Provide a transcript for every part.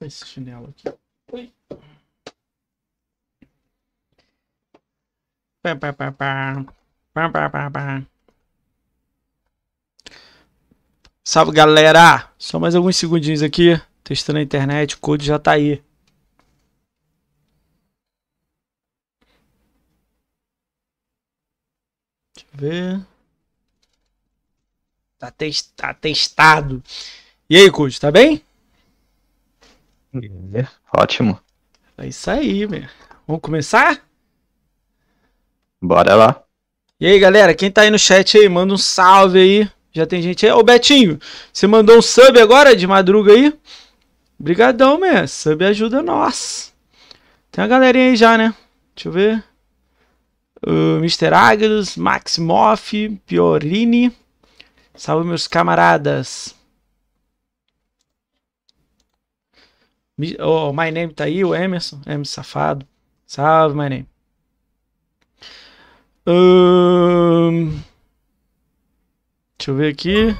Esse chinelo aqui. Oi. Pá, pá, pá, pá. Pá, pá, pá, pá. Salve galera! Só mais alguns segundinhos aqui. Testando a internet, o code já tá aí. Deixa eu ver atestado. E aí, Cud, tá bem? É, ótimo. É isso aí, meu. Vamos começar? Bora lá. E aí, galera, quem tá aí no chat aí, manda um salve aí. Já tem gente aí. Ô, Betinho, você mandou um sub agora de madruga aí? Obrigadão, meu. Sub ajuda nós. Tem a galerinha aí já, né? Deixa eu ver. Uh, ah, Mr. Agnus, Max Moff, Piorini. Salve, meus camaradas. Oh, my name tá aí, o Emerson. Emerson safado. Salve, my name. Um... Deixa eu ver aqui.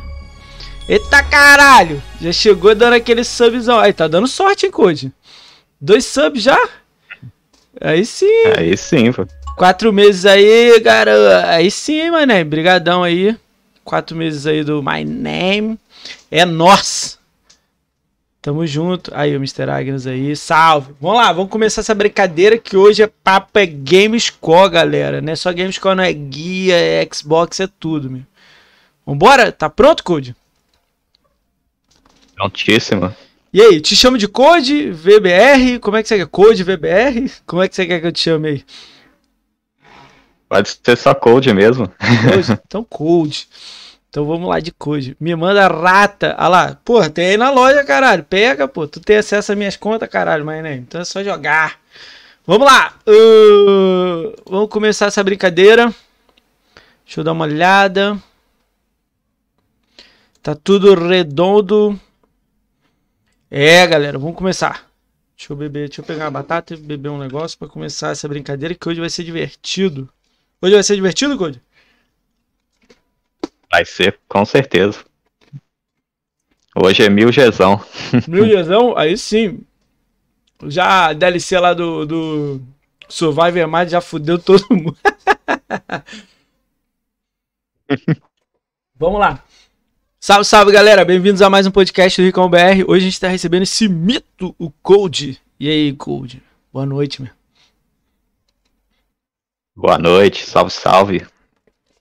Eita caralho! Já chegou dando aquele subzão. Aí, tá dando sorte, hein, Code? Dois subs já? Aí sim. Aí sim, pô. Quatro meses aí, garoto. Aí sim, mané. Brigadão aí quatro meses aí do My Name. É nós. Tamo junto. Aí, o Mr. Agnes aí. Salve. Vamos lá, vamos começar essa brincadeira que hoje é papo, é Gamescore, galera. Não é só Gamescore, não é guia, é Xbox, é tudo, meu. Vambora? Tá pronto, Code? Prontíssimo. E aí, te chamo de Code, VBR? Como é que você quer? Code, VBR? Como é que você quer que eu te chame aí? Pode ser só Cold mesmo. Cold? Então Cold. Então vamos lá de Cold. Me manda rata. Olha ah lá. Porra, tem aí na loja, caralho. Pega, pô. Tu tem acesso às minhas contas, caralho, mas né? Então é só jogar. Vamos lá. Uh, vamos começar essa brincadeira. Deixa eu dar uma olhada. Tá tudo redondo. É, galera, vamos começar. Deixa eu beber, deixa eu pegar uma batata e beber um negócio para começar essa brincadeira que hoje vai ser divertido. Hoje vai ser divertido, Code? Vai ser, com certeza. Hoje é mil Gzão. Mil Gzão? Aí sim. Já a DLC lá do, do Survivor Mind já fudeu todo mundo. Vamos lá. Salve, salve galera, bem-vindos a mais um podcast do Ricão BR. Hoje a gente está recebendo esse mito, o Code. E aí, Code? Boa noite, meu. Boa noite, salve, salve.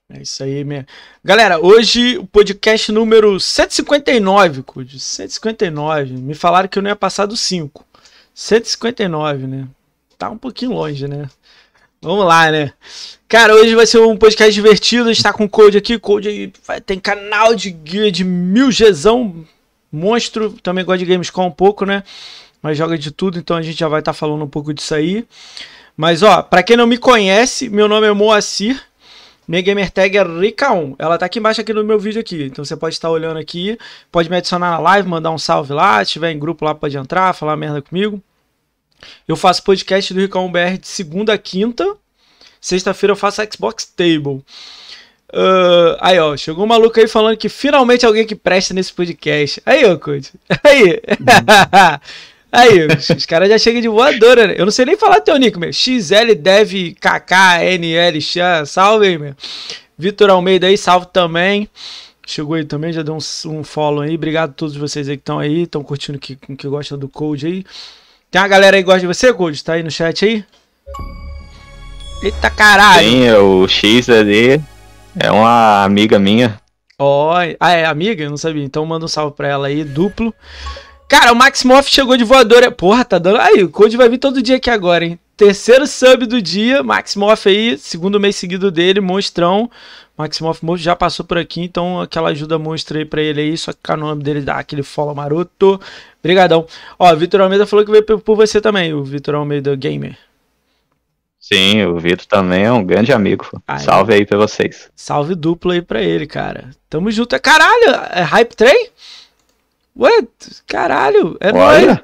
É isso aí mesmo. Galera, hoje o podcast número 159, Cude. 159. Me falaram que eu não ia passar do 5. 159, né? Tá um pouquinho longe, né? Vamos lá, né? Cara, hoje vai ser um podcast divertido. A gente tá com o Code aqui. Code tem canal de guia de mil Gzão. Monstro. Também gosta de Gamescom um pouco, né? Mas joga de tudo, então a gente já vai estar tá falando um pouco disso aí. Mas, ó, pra quem não me conhece, meu nome é Moacir. Minha gamer tag é Rica1. Ela tá aqui embaixo aqui no meu vídeo aqui. Então você pode estar olhando aqui, pode me adicionar na live, mandar um salve lá, se tiver em grupo lá pode entrar, falar merda comigo. Eu faço podcast do Rica1 BR de segunda a quinta. Sexta-feira eu faço Xbox Table. Uh, aí, ó, chegou um maluco aí falando que finalmente alguém que presta nesse podcast. Aí, ô, Cud. Aí. Uhum. Aí, os, caras já chegam de voadora, né? Eu não sei nem falar teu nick, meu. XL KK, NL, salve aí, meu. Vitor Almeida aí, salve também. Chegou aí também, já deu um, um follow aí. Obrigado a todos vocês aí que estão aí, estão curtindo, que, que gostam do Code aí. Tem uma galera aí que gosta de você, Code? Tá aí no chat aí? Eita caralho! Sim, é o X ali é uma amiga minha. Ó, oh, ah, é amiga? Eu não sabia. Então manda um salve pra ela aí, duplo. Cara, o Maximoff chegou de voadora. Porra, tá dando. Aí, o Code vai vir todo dia aqui agora, hein? Terceiro sub do dia, Maximoff aí, segundo mês seguido dele, monstrão. Maximoff já passou por aqui, então aquela ajuda monstra aí pra ele aí, só que o nome dele dá aquele follow maroto. Obrigadão. Ó, Vitor Almeida falou que veio por você também, o Vitor Almeida Gamer. Sim, o Vitor também é um grande amigo. salve aí pra vocês. Salve duplo aí pra ele, cara. Tamo junto. É caralho, é Hype Train? Ué, caralho, é nóis.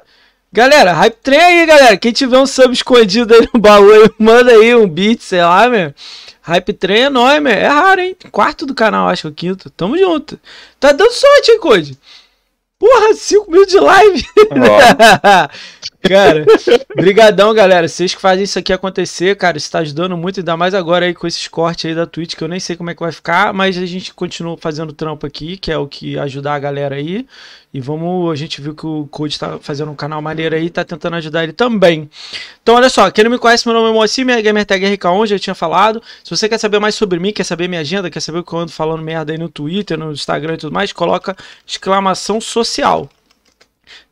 Galera, hype trem aí, galera. Quem tiver um sub escondido aí no baú, aí, manda aí um beat, sei lá, meu. Hype trem é nóis, meu. É raro, hein? Quarto do canal, acho, que o quinto. Tamo junto. Tá dando sorte, hein, Code? Porra, 5 mil de live! cara, brigadão, galera. Vocês que fazem isso aqui acontecer, cara, isso tá ajudando muito, ainda mais agora aí com esses cortes aí da Twitch, que eu nem sei como é que vai ficar, mas a gente continua fazendo trampo aqui, que é o que ajudar a galera aí. E vamos, a gente viu que o Code tá fazendo um canal maneiro aí, tá tentando ajudar ele também. Então, olha só, quem não me conhece, meu nome é Moacir, minha gamertag é RK1, já tinha falado. Se você quer saber mais sobre mim, quer saber minha agenda, quer saber o que eu ando falando merda aí no Twitter, no Instagram e tudo mais, coloca exclamação social.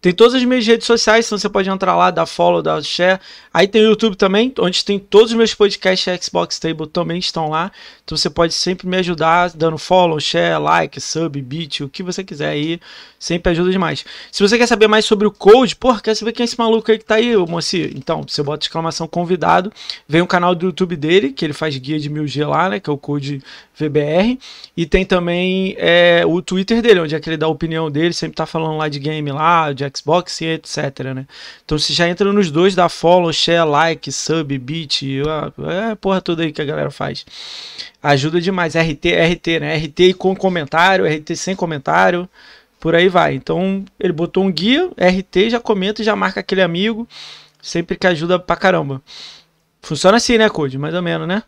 Tem todas as minhas redes sociais, então você pode entrar lá, dar follow, dar share. Aí tem o YouTube também, onde tem todos os meus podcasts Xbox Table também estão lá. Então você pode sempre me ajudar dando follow, share, like, sub, beat, o que você quiser aí. Sempre ajuda demais. Se você quer saber mais sobre o Code, porra, quer saber quem é esse maluco aí que tá aí, ô moci? Então, você bota exclamação convidado, vem o canal do YouTube dele, que ele faz guia de 1000G lá, né, que é o Code VBR. E tem também é, o Twitter dele, onde é que ele dá a opinião dele, sempre tá falando lá de game lá, de Xbox e etc, né? Então se já entra nos dois, dá follow, share, like, sub, beat, é porra toda aí que a galera faz. Ajuda demais, RT, RT, né? RT com comentário, RT sem comentário, por aí vai. Então ele botou um guia, RT, já comenta, já marca aquele amigo, sempre que ajuda pra caramba. Funciona assim, né, Code? Mais ou menos, né?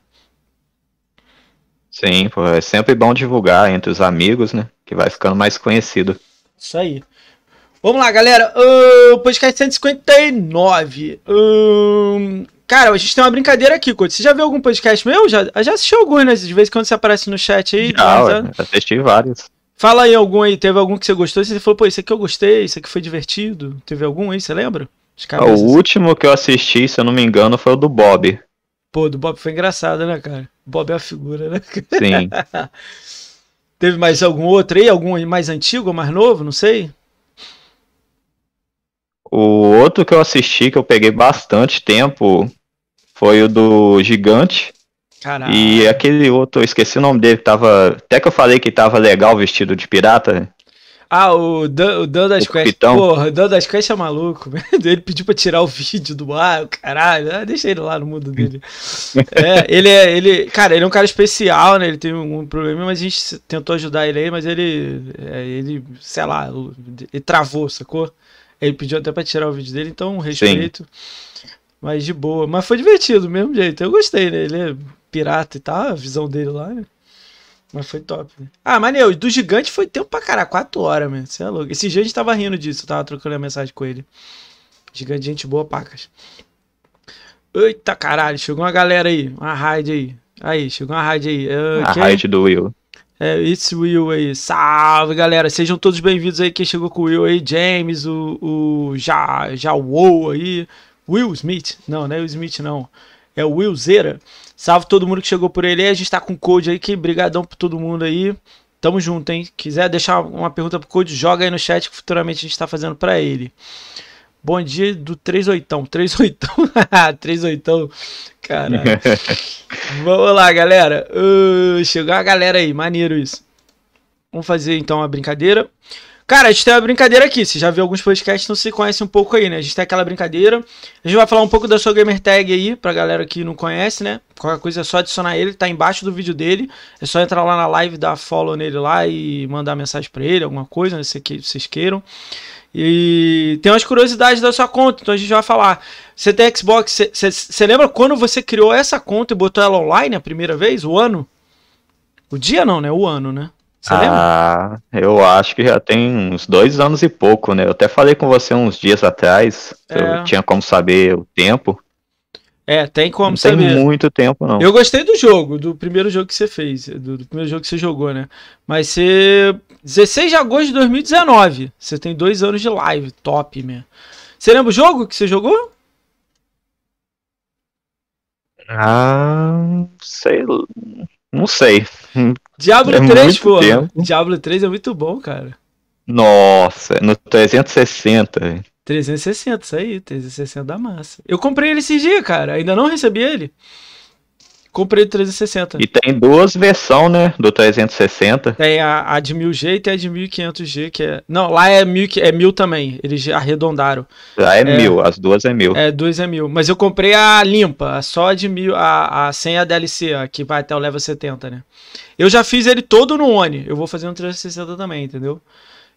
Sim, pô, é sempre bom divulgar entre os amigos, né? Que vai ficando mais conhecido. Isso aí. Vamos lá, galera. Uh, podcast 159. Um, cara, a gente tem uma brincadeira aqui, Couto. Você já viu algum podcast meu? Já, já assistiu alguns, né? De vez em quando você aparece no chat aí. Já, ué, assisti vários. Fala aí algum aí. Teve algum que você gostou? Você falou, pô, isso aqui eu gostei, isso aqui foi divertido. Teve algum aí, você lembra? o último que eu assisti, se eu não me engano, foi o do Bob. Pô, do Bob foi engraçado, né, cara? Bob é a figura, né? Sim. Teve mais algum outro aí? Algum mais antigo, mais novo? Não sei. O outro que eu assisti, que eu peguei bastante tempo, foi o do Gigante. Caralho. E aquele outro, eu esqueci o nome dele, tava. Até que eu falei que tava legal vestido de pirata. Ah, o Dan, o Dan das Quest. Porra, o Dan das Quest é maluco. Ele pediu pra tirar o vídeo do ar, caralho. Ah, deixa ele lá no mundo dele. é, ele é. Ele, cara, ele é um cara especial, né? Ele tem um problema, mas a gente tentou ajudar ele aí, mas ele. É, ele, sei lá, ele travou, sacou? Ele pediu até pra tirar o vídeo dele, então respeito. Sim. Mas de boa. Mas foi divertido mesmo jeito. Eu gostei, né? Ele é pirata e tal, a visão dele lá, né? Mas foi top. Né? Ah, maneiro, do gigante foi tempo pra caralho, quatro horas, mano. Você é louco. Esse gente tava rindo disso, tava trocando a mensagem com ele. Gigante, gente boa, pacas. Eita caralho, chegou uma galera aí, uma raid aí. Aí, chegou uma raid aí. Uh, a raid do Will. É, It's Will aí. Salve, galera. Sejam todos bem-vindos aí. Quem chegou com o Will aí, James, o, o já Jawo aí, Will Smith. Não, não é Will Smith, não. É o Will Zera. Salve todo mundo que chegou por ele. A gente tá com o Code aí. Que brigadão pra todo mundo aí. Tamo junto, hein? Quiser deixar uma pergunta pro Code, joga aí no chat que futuramente a gente tá fazendo para ele. Bom dia do 38. 38. 38. Cara. Vamos lá, galera. Uh, chegou a galera aí. Maneiro isso. Vamos fazer então a brincadeira. Cara, a gente tem uma brincadeira aqui. Você já viu alguns podcasts, não se conhece um pouco aí, né? A gente tem aquela brincadeira. A gente vai falar um pouco da sua gamer tag aí, pra galera que não conhece, né? Qualquer coisa é só adicionar ele, tá embaixo do vídeo dele. É só entrar lá na live, dar follow nele lá e mandar mensagem pra ele, alguma coisa, né? Se que vocês queiram. E tem umas curiosidades da sua conta, então a gente vai falar. Você tem Xbox, você lembra quando você criou essa conta e botou ela online a primeira vez? O ano? O dia não, né? O ano, né? Você ah, lembra? eu acho que já tem uns dois anos e pouco, né? Eu até falei com você uns dias atrás, é. eu tinha como saber o tempo. É, tem como não saber. Tem muito tempo, não. Eu gostei do jogo, do primeiro jogo que você fez, do, do primeiro jogo que você jogou, né? Mas você 16 de agosto de 2019. Você tem dois anos de live. Top, man. Você lembra o jogo que você jogou? Ah. Sei. Não sei. Diablo é 3, pô. Diablo 3 é muito bom, cara. Nossa, no 360, 360, isso aí, 360 da massa. Eu comprei ele esse dia, cara. Ainda não recebi ele. Comprei o 360. E tem duas versões, né? Do 360. Tem a, a de 1000G e tem a de 1500G, que é. Não, lá é 1000, é mil também. Eles arredondaram. Lá é, é as duas é 1000. É, duas é 1000. Mas eu comprei a limpa, só a de 1000, a, a sem a DLC, a que vai até o level 70, né? Eu já fiz ele todo no One. Eu vou fazer no um 360 também, entendeu?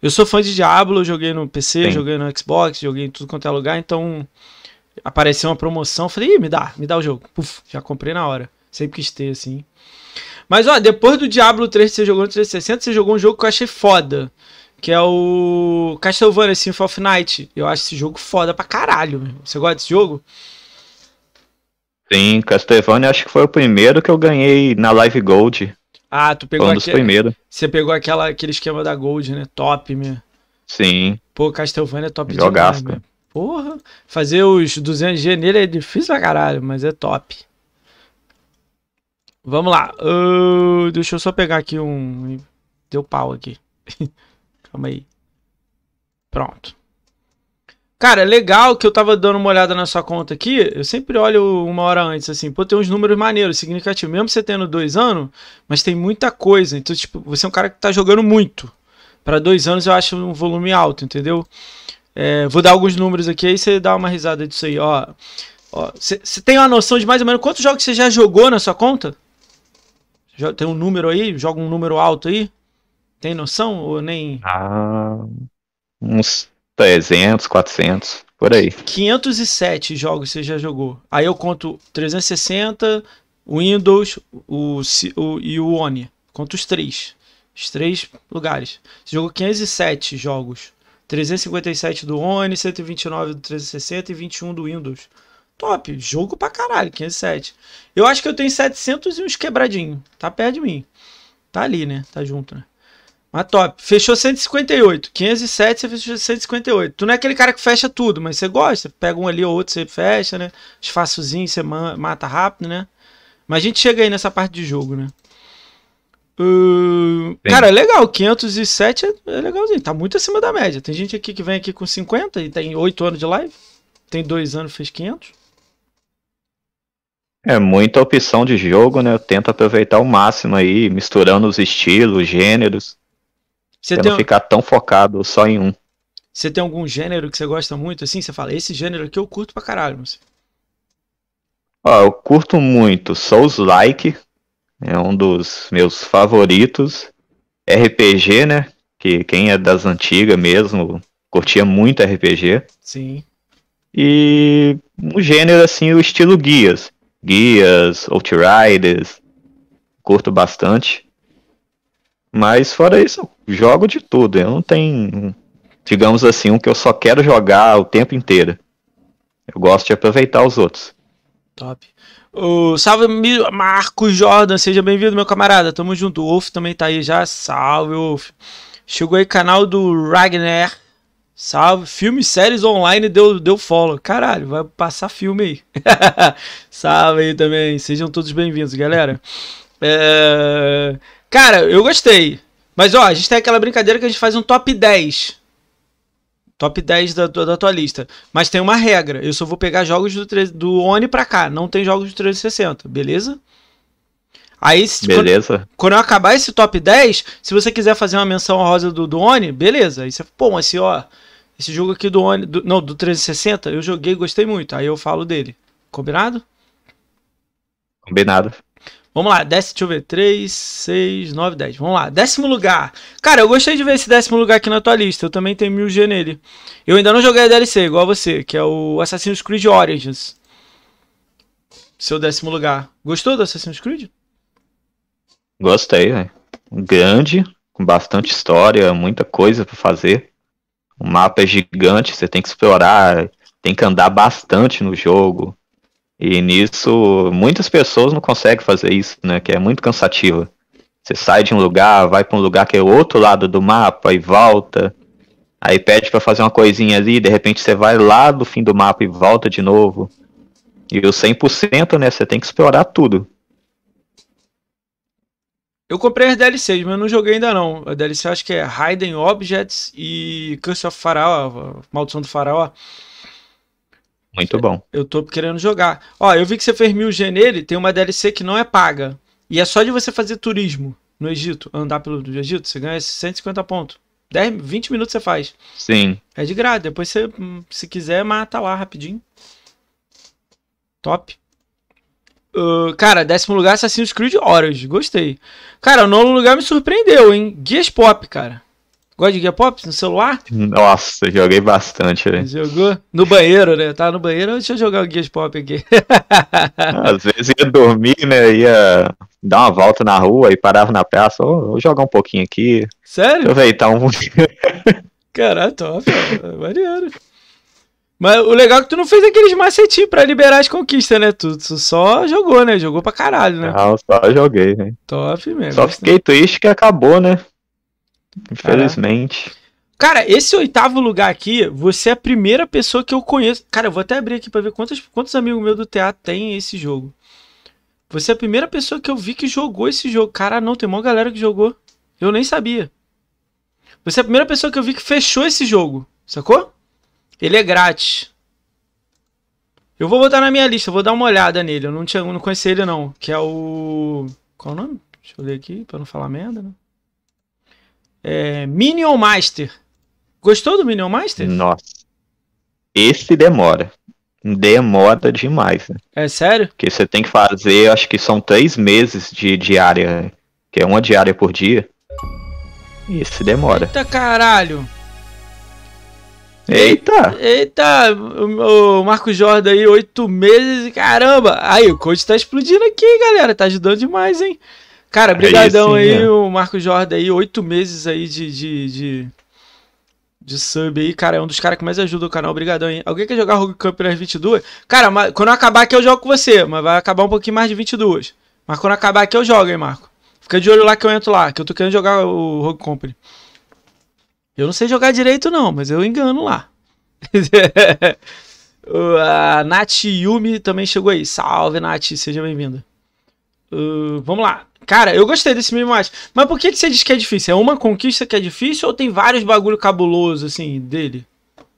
Eu sou fã de Diablo, joguei no PC, Sim. joguei no Xbox, joguei em tudo quanto é lugar, então apareceu uma promoção, falei, me dá, me dá o jogo. Puf, já comprei na hora. Sempre quis ter, assim. Mas, ó, depois do Diablo 3 que você jogou no 360, você jogou um jogo que eu achei foda. Que é o Castlevania Symphony of Night. Eu acho esse jogo foda pra caralho. Você gosta desse jogo? Sim, Castlevania acho que foi o primeiro que eu ganhei na Live Gold. Ah, tu pegou um dos aquele... Você pegou aquela, aquele esquema da Gold, né? Top, meu. Sim. Pô, Castlevania é top Jogaço. demais, meu. Né? Porra, fazer os 200G nele é difícil pra caralho, mas é top. Vamos lá. Uh, deixa eu só pegar aqui um... Deu pau aqui. Calma aí. Pronto. Cara, é legal que eu tava dando uma olhada na sua conta aqui. Eu sempre olho uma hora antes, assim. Pô, tem uns números maneiros, significativos. Mesmo você tendo dois anos, mas tem muita coisa. Então, tipo, você é um cara que tá jogando muito. Para dois anos eu acho um volume alto, entendeu? É, vou dar alguns números aqui, aí você dá uma risada disso aí, ó. Você tem uma noção de mais ou menos quantos jogos você já jogou na sua conta? Tem um número aí? Joga um número alto aí? Tem noção ou nem? Ah, uns 300, 400, por aí. 507 jogos você já jogou. Aí eu conto 360, o Windows o, o, e o One. Conto os três. Os três lugares. Você jogou 507 jogos. 357 do One, 129 do 360 e 21 do Windows top. Jogo pra caralho, 507. Eu acho que eu tenho 700 e uns quebradinho. Tá perto de mim. Tá ali, né? Tá junto, né? Mas top. Fechou 158. 507, você fechou 158. Tu não é aquele cara que fecha tudo, mas você gosta. Pega um ali ou outro, você fecha, né? Espaçozinho, você mata rápido, né? Mas a gente chega aí nessa parte de jogo, né? Uh, cara, é legal. 507 é, é legalzinho. Tá muito acima da média. Tem gente aqui que vem aqui com 50 e tem 8 anos de live. Tem 2 anos, fez 500. É muita opção de jogo, né? Eu tento aproveitar o máximo aí, misturando os estilos, gêneros. Você pra tem... não ficar tão focado só em um. Você tem algum gênero que você gosta muito, assim? Você fala, esse gênero aqui eu curto pra caralho, mas... Ó, eu curto muito Souls Like, é um dos meus favoritos. RPG, né? Que quem é das antigas mesmo, curtia muito RPG. Sim. E um gênero assim, o estilo guias guias, outriders. Curto bastante. Mas fora isso, jogo de tudo. Eu não tenho, digamos assim, um que eu só quero jogar o tempo inteiro. Eu gosto de aproveitar os outros. Top. O salve Marcos Jordan, seja bem-vindo, meu camarada. Tamo junto. O Wolf também tá aí já. Salve, Wolf. Chegou aí canal do Ragnar Salve, filmes, séries online deu, deu follow. Caralho, vai passar filme aí. Salve aí também. Sejam todos bem-vindos, galera. É... Cara, eu gostei. Mas ó, a gente tem aquela brincadeira que a gente faz um top 10. Top 10 da, da, tua lista. Mas tem uma regra. Eu só vou pegar jogos do, do Oni pra cá. Não tem jogos do 360, beleza? Aí, se, beleza. Quando, quando, eu acabar esse top 10, se você quiser fazer uma menção rosa do, do Oni, beleza. Aí você, pô, mas assim, ó, esse jogo aqui do, One, do, não, do 360, eu joguei e gostei muito. Aí eu falo dele. Combinado? Combinado. Vamos lá, décimo, deixa eu ver, 3, 6, 9, 10. Vamos lá, décimo lugar. Cara, eu gostei de ver esse décimo lugar aqui na tua lista. Eu também tenho 1000G nele. Eu ainda não joguei a DLC, igual a você, que é o Assassin's Creed Origins. Seu décimo lugar. Gostou do Assassin's Creed? Gostei, velho. Grande, com bastante história, muita coisa para fazer. O mapa é gigante, você tem que explorar, tem que andar bastante no jogo. E nisso, muitas pessoas não conseguem fazer isso, né? Que é muito cansativo. Você sai de um lugar, vai para um lugar que é o outro lado do mapa e volta. Aí pede para fazer uma coisinha ali, de repente você vai lá do fim do mapa e volta de novo. E o 100%, né? Você tem que explorar tudo. Eu comprei as DLCs, mas eu não joguei ainda não. A DLC acho que é Hidden Objects e Curse of Faraó, Maldição do Faraó. Muito bom. Eu tô querendo jogar. Ó, eu vi que você fez mil G nele, tem uma DLC que não é paga. E é só de você fazer turismo no Egito, andar pelo Egito, você ganha 150 pontos. 10, 20 minutos você faz. Sim. É de graça. Depois você, hum, se quiser, mata lá rapidinho. Top. Uh, cara, décimo lugar, Assassin's Creed Horus. Gostei. Cara, o nono lugar me surpreendeu, hein? Guias Pop, cara. Gosta de Guia Pop no celular? Nossa, joguei bastante. Véio. Jogou? No banheiro, né? Tá no banheiro, deixa eu jogar o Guias Pop aqui. Às vezes ia dormir, né? Ia dar uma volta na rua e parava na praça. Oh, vou jogar um pouquinho aqui. Sério? Aproveitar tá um. Caralho, top. Maneiro. Mas o legal é que tu não fez aqueles macetinhos pra liberar as conquistas, né? Tu, tu só jogou, né? Jogou pra caralho, né? Não, só joguei, né? Top mesmo. Só fiquei né? triste que acabou, né? Infelizmente. Cara. cara, esse oitavo lugar aqui, você é a primeira pessoa que eu conheço. Cara, eu vou até abrir aqui pra ver quantos, quantos amigos meus do teatro tem esse jogo. Você é a primeira pessoa que eu vi que jogou esse jogo. Cara, não, tem uma galera que jogou. Eu nem sabia. Você é a primeira pessoa que eu vi que fechou esse jogo, sacou? Ele é grátis. Eu vou botar na minha lista, vou dar uma olhada nele. Eu não, tinha, não conhecia ele não, que é o... Qual o nome? Deixa eu ler aqui pra não falar merda, né? É, Minion Master. Gostou do Minion Master? Nossa. Esse demora. Demora demais. Né? É sério? Porque você tem que fazer, acho que são três meses de diária, né? que é uma diária por dia. esse demora. Eita caralho! Eita! Eita, o Marco Jorda aí, oito meses, caramba! Aí, o coach tá explodindo aqui, galera, tá ajudando demais, hein? Cara, brigadão aí, sim, aí é. o Marco Jorda aí, oito meses aí de, de, de, de, sub aí, cara, é um dos caras que mais ajuda o canal, brigadão aí. Alguém quer jogar Rogue Cup nas 22? Cara, mas quando acabar aqui eu jogo com você, mas vai acabar um pouquinho mais de 22. Mas quando acabar aqui eu jogo, hein, Marco? Fica de olho lá que eu entro lá, que eu tô querendo jogar o Rogue Company. Eu não sei jogar direito, não, mas eu engano lá. Uh, a Nath Yumi também chegou aí. Salve, Nath, seja bem-vinda. Uh, vamos lá. Cara, eu gostei desse mini mais. Mas por que, que você diz que é difícil? É uma conquista que é difícil ou tem vários bagulho cabuloso, assim, dele?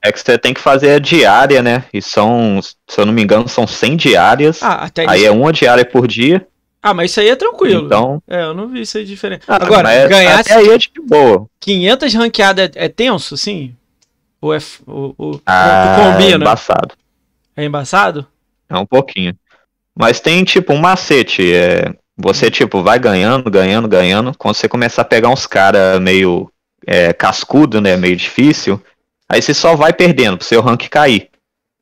É que você tem que fazer a diária, né? E são, se eu não me engano, são 100 diárias. Ah, até Aí isso. é uma diária por dia. Ah, mas isso aí é tranquilo. Então. É, eu não vi isso aí diferente. Ah, Agora, mas é ganhar. Até aí é de boa. 500 ranqueadas é, é tenso, sim? Ou é. Ou, ou, ah, ou é combina? É embaçado. É embaçado? É um pouquinho. Mas tem, tipo, um macete. É, você, tipo, vai ganhando, ganhando, ganhando. Quando você começar a pegar uns caras meio é, cascudo, né? Meio difícil. Aí você só vai perdendo pro seu rank cair.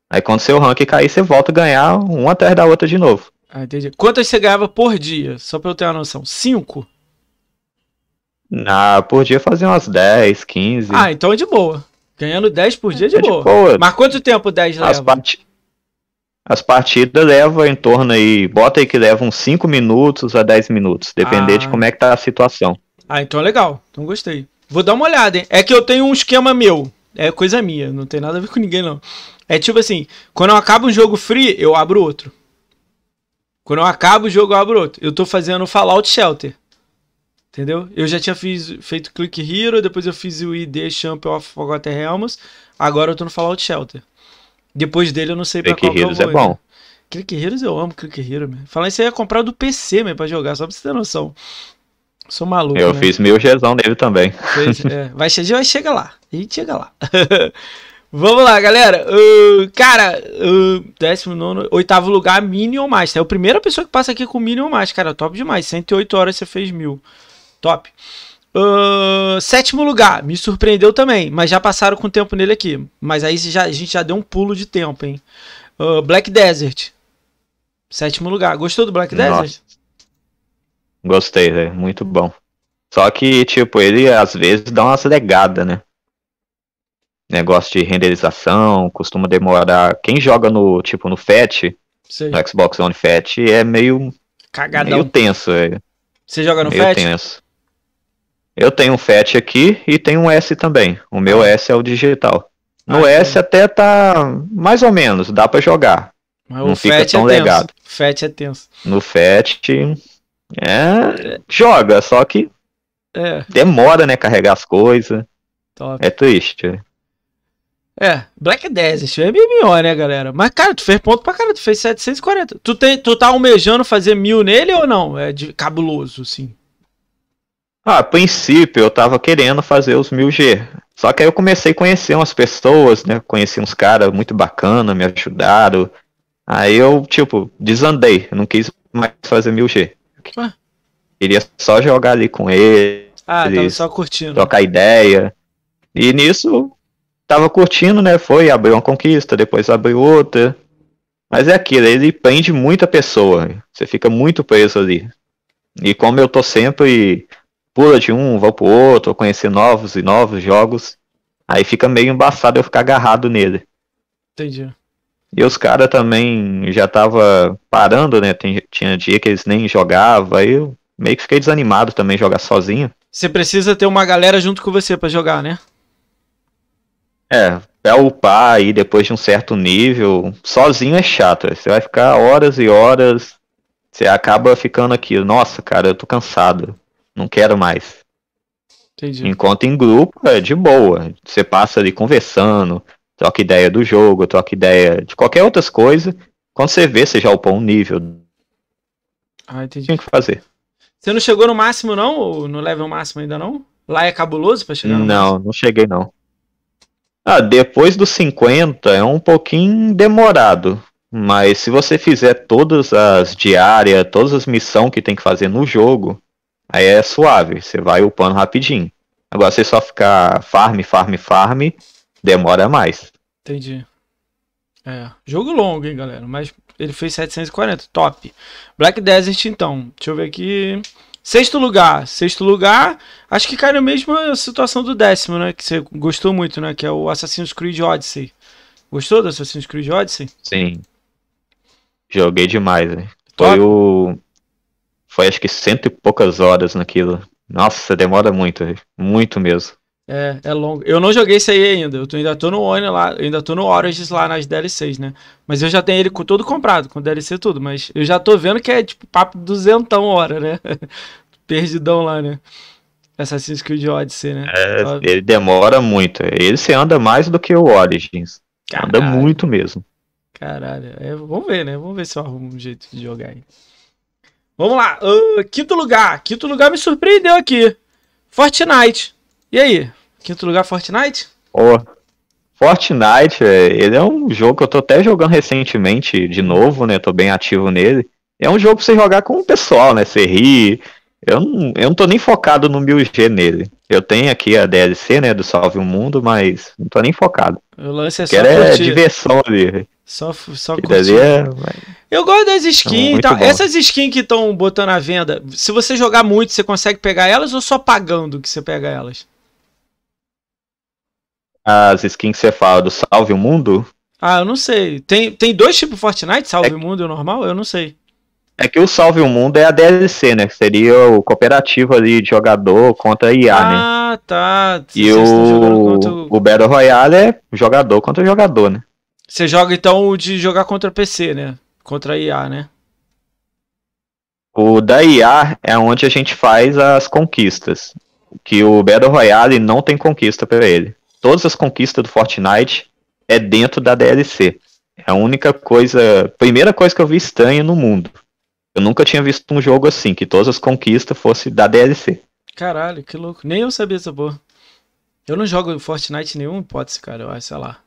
Aí quando seu rank cair, você volta a ganhar um atrás da outra de novo. Ah, entendi. Quantas você ganhava por dia? Só pra eu ter uma noção. Cinco? Ah, por dia fazia umas 10, 15. Ah, então é de boa. Ganhando 10 por dia é de, é boa. de boa. Mas quanto tempo 10 leva? As, part... As partidas levam em torno aí. Bota aí que leva uns 5 minutos a 10 minutos. Depender ah. de como é que tá a situação. Ah, então é legal. Então gostei. Vou dar uma olhada, hein? É que eu tenho um esquema meu. É coisa minha, não tem nada a ver com ninguém, não. É tipo assim, quando eu acabo um jogo free, eu abro outro. Quando eu acabo o jogo, eu abro outro. Eu tô fazendo Fallout Shelter. Entendeu? Eu já tinha fiz, feito Click Hero, depois eu fiz o ID Champion of Forgotten Realms. Agora eu tô no Fallout Shelter. Depois dele eu não sei Click pra qual Heroes que eu é vou. é bom. Click Heroes eu amo Click Hero, mano. Falar isso aí é comprar do PC, mano, pra jogar, só pra você ter noção. Sou maluco. Eu né? fiz meu Gzão nele também. Pois, é. Vai, vai chegar lá. A gente chega lá. Vamos lá, galera. Uh, cara, uh, 19, oitavo lugar, mini ou mais. É a primeira pessoa que passa aqui com mini ou mais, cara. Top demais. 108 horas você fez mil. Top. Uh, sétimo lugar, me surpreendeu também, mas já passaram com tempo nele aqui. Mas aí já, a gente já deu um pulo de tempo, hein? Uh, Black Desert. Sétimo lugar. Gostou do Black Nossa. Desert? Gostei, velho. Muito bom. Só que, tipo, ele às vezes dá umas legadas, né? negócio de renderização, costuma demorar. Quem joga no tipo no FAT, Sei. no Xbox One FAT, é meio Cagadão. meio tenso. É. Você joga no meio FAT? Tenso. Eu tenho um FAT aqui e tenho um S também. O meu ah. S é o digital. No ah, S é. até tá mais ou menos, dá para jogar. Mas não fica é tão é legado. FAT é tenso. No FAT é joga, só que é. demora, né, carregar as coisas. Top. É triste. É, Black Desert, é MMO, né, galera? Mas, cara, tu fez ponto pra cara, tu fez 740. Tu, tem, tu tá almejando fazer mil nele ou não? É de cabuloso, sim. Ah, a princípio eu tava querendo fazer os 1000G. Só que aí eu comecei a conhecer umas pessoas, né? Conheci uns caras muito bacana, me ajudaram. Aí eu, tipo, desandei. Eu não quis mais fazer 1000G. Queria só jogar ali com ele. Ah, tava só curtindo. Trocar ideia. E nisso tava curtindo, né? Foi, abriu uma conquista, depois abriu outra. Mas é aquilo, ele prende muita pessoa. Você fica muito preso ali. E como eu tô sempre pula de um, vou pro outro, conhecer novos e novos jogos, aí fica meio embaçado eu ficar agarrado nele. Entendi. E os caras também já tava parando, né? Tem, tinha dia que eles nem jogavam, aí eu meio que fiquei desanimado também jogar sozinho. Você precisa ter uma galera junto com você para jogar, né? É, pra upar aí depois de um certo nível, sozinho é chato. Você vai ficar horas e horas. Você acaba ficando aqui, nossa, cara, eu tô cansado. Não quero mais. Entendi. Enquanto em grupo é de boa. Você passa ali conversando, troca ideia do jogo, troca ideia de qualquer outras coisa. Quando você vê, você já upou um nível. Ah, entendi. Tem que fazer. Você não chegou no máximo, não? Ou no level máximo ainda não? Lá é cabuloso pra chegar no Não, máximo? não cheguei não. Ah, depois dos 50 é um pouquinho demorado. Mas se você fizer todas as diárias, todas as missões que tem que fazer no jogo, aí é suave, você vai upando rapidinho. Agora você só ficar farm, farm, farm, demora mais. Entendi. É, jogo longo, hein, galera, mas ele fez 740, top. Black Desert então. Deixa eu ver aqui. Sexto lugar. Sexto lugar, acho que cai na mesma situação do décimo, né? Que você gostou muito, né? Que é o Assassin's Creed Odyssey. Gostou do Assassin's Creed Odyssey? Sim. Joguei demais, né? Foi o. Foi acho que cento e poucas horas naquilo. Nossa, demora muito, né, muito mesmo. É, é longo. Eu não joguei isso aí ainda. Eu tô, ainda tô no One lá, ainda tô no Origins lá nas DLCs, né? Mas eu já tenho ele com, todo comprado, com DLC tudo. Mas eu já tô vendo que é tipo papo duzentão hora, né? Perdidão lá, né? Assassin's Creed Odyssey, né? É, ele demora muito. Ele se anda mais do que o Origins. Caralho. Anda muito mesmo. Caralho. É, vamos ver, né? Vamos ver se eu arrumo um jeito de jogar aí. Vamos lá. Uh, quinto lugar. Quinto lugar me surpreendeu aqui. Fortnite. E aí, quinto lugar Fortnite? Ó, oh, Fortnite, ele é um jogo que eu tô até jogando recentemente de novo, né? Tô bem ativo nele. É um jogo pra você jogar com o pessoal, né? Você ri. Eu não, eu não tô nem focado no 1000G nele. Eu tenho aqui a DLC, né? Do Salve o Mundo, mas não tô nem focado. O lance é só é curtir. é diversão ali. Só, só curtir. É... Eu gosto das é skins. Então, essas skins que estão botando à venda, se você jogar muito, você consegue pegar elas ou só pagando que você pega elas? as skins que você fala do Salve o Mundo? Ah, eu não sei. Tem, tem dois tipos Fortnite, Salve é, o Mundo e o normal? Eu não sei. É que o Salve o Mundo é a DLC, né? Que seria o cooperativo ali de jogador contra IA, ah, né? Ah, tá. E o, contra... o Battle Royale é jogador contra jogador, né? Você joga então o de jogar contra PC, né? Contra IA, né? O da IA é onde a gente faz as conquistas. Que o Battle Royale não tem conquista para ele todas as conquistas do Fortnite é dentro da DLC. É a única coisa, primeira coisa que eu vi estranha no mundo. Eu nunca tinha visto um jogo assim, que todas as conquistas fossem da DLC. Caralho, que louco. Nem eu sabia essa boa. Eu não jogo Fortnite nenhum hipótese, cara. Eu acho, sei lá.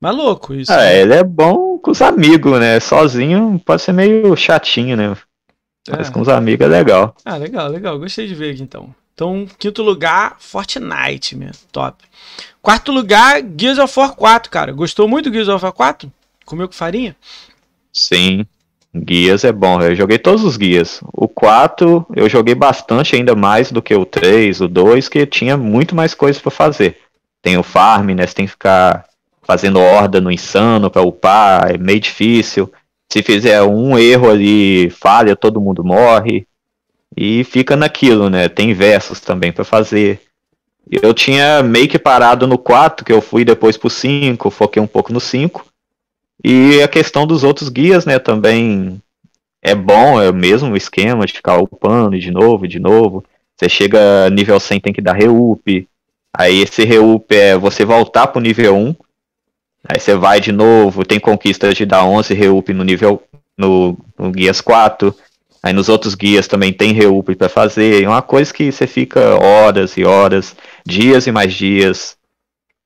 Mas louco isso. Ah, né? ele é bom com os amigos, né? Sozinho pode ser meio chatinho, né? É. Mas com os amigos é legal. Ah, legal, legal. Gostei de ver aqui então. Então, quinto lugar, Fortnite, meu. Top. Quarto lugar, Gears of War 4, cara. Gostou muito do Gears of War 4? Comeu com farinha? Sim. Guias é bom, eu joguei todos os guias. O 4 eu joguei bastante, ainda mais do que o 3, o 2, que tinha muito mais coisas para fazer. Tem o farm, né? Você tem que ficar fazendo horda no insano para upar, é meio difícil. Se fizer um erro ali, falha, todo mundo morre. E fica naquilo, né? Tem versos também para fazer. Eu tinha meio que parado no 4, que eu fui depois pro 5, foquei um pouco no 5. E a questão dos outros guias, né, também é bom, é o mesmo esquema de ficar upando de novo, de novo. Você chega nível 100 tem que dar reup. Aí esse reup é você voltar pro nível 1. Aí você vai de novo, tem conquistas de dar 11 reup no nível no, no guias 4. Aí nos outros guias também tem reup para fazer. É uma coisa que você fica horas e horas, dias e mais dias.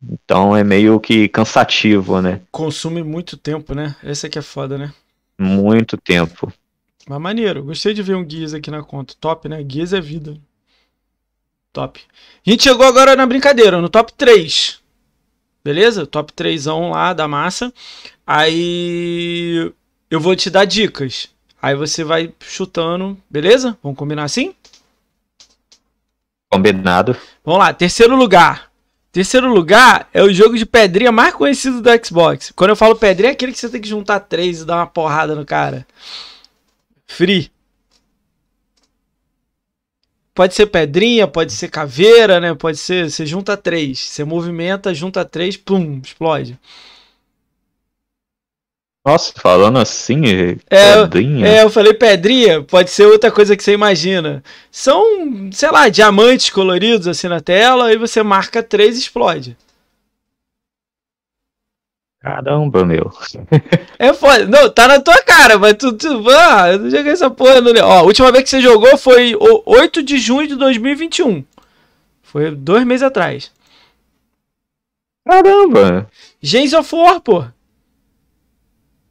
Então é meio que cansativo, né? Consume muito tempo, né? Esse aqui é foda, né? Muito tempo. Mas maneiro, gostei de ver um guias aqui na conta. Top, né? Guias é vida. Top. A gente chegou agora na brincadeira, no top 3. Beleza? Top 3 lá da massa. Aí eu vou te dar dicas. Aí você vai chutando, beleza? Vamos combinar assim? Combinado. Vamos lá, terceiro lugar. Terceiro lugar é o jogo de pedrinha mais conhecido do Xbox. Quando eu falo pedrinha, é aquele que você tem que juntar três e dar uma porrada no cara. Free. Pode ser pedrinha, pode ser caveira, né? Pode ser. Você junta três. Você movimenta, junta três, pum, explode. Nossa, falando assim, é, é, pedrinha. É, eu falei pedrinha, pode ser outra coisa que você imagina. São, sei lá, diamantes coloridos assim na tela, e você marca três e explode. Caramba, meu. É foda. Não, tá na tua cara, mas tu. tu ah, eu não joguei essa porra. Não... Né? Ó, a última vez que você jogou foi 8 de junho de 2021. Foi dois meses atrás. Caramba! Gens of War, pô.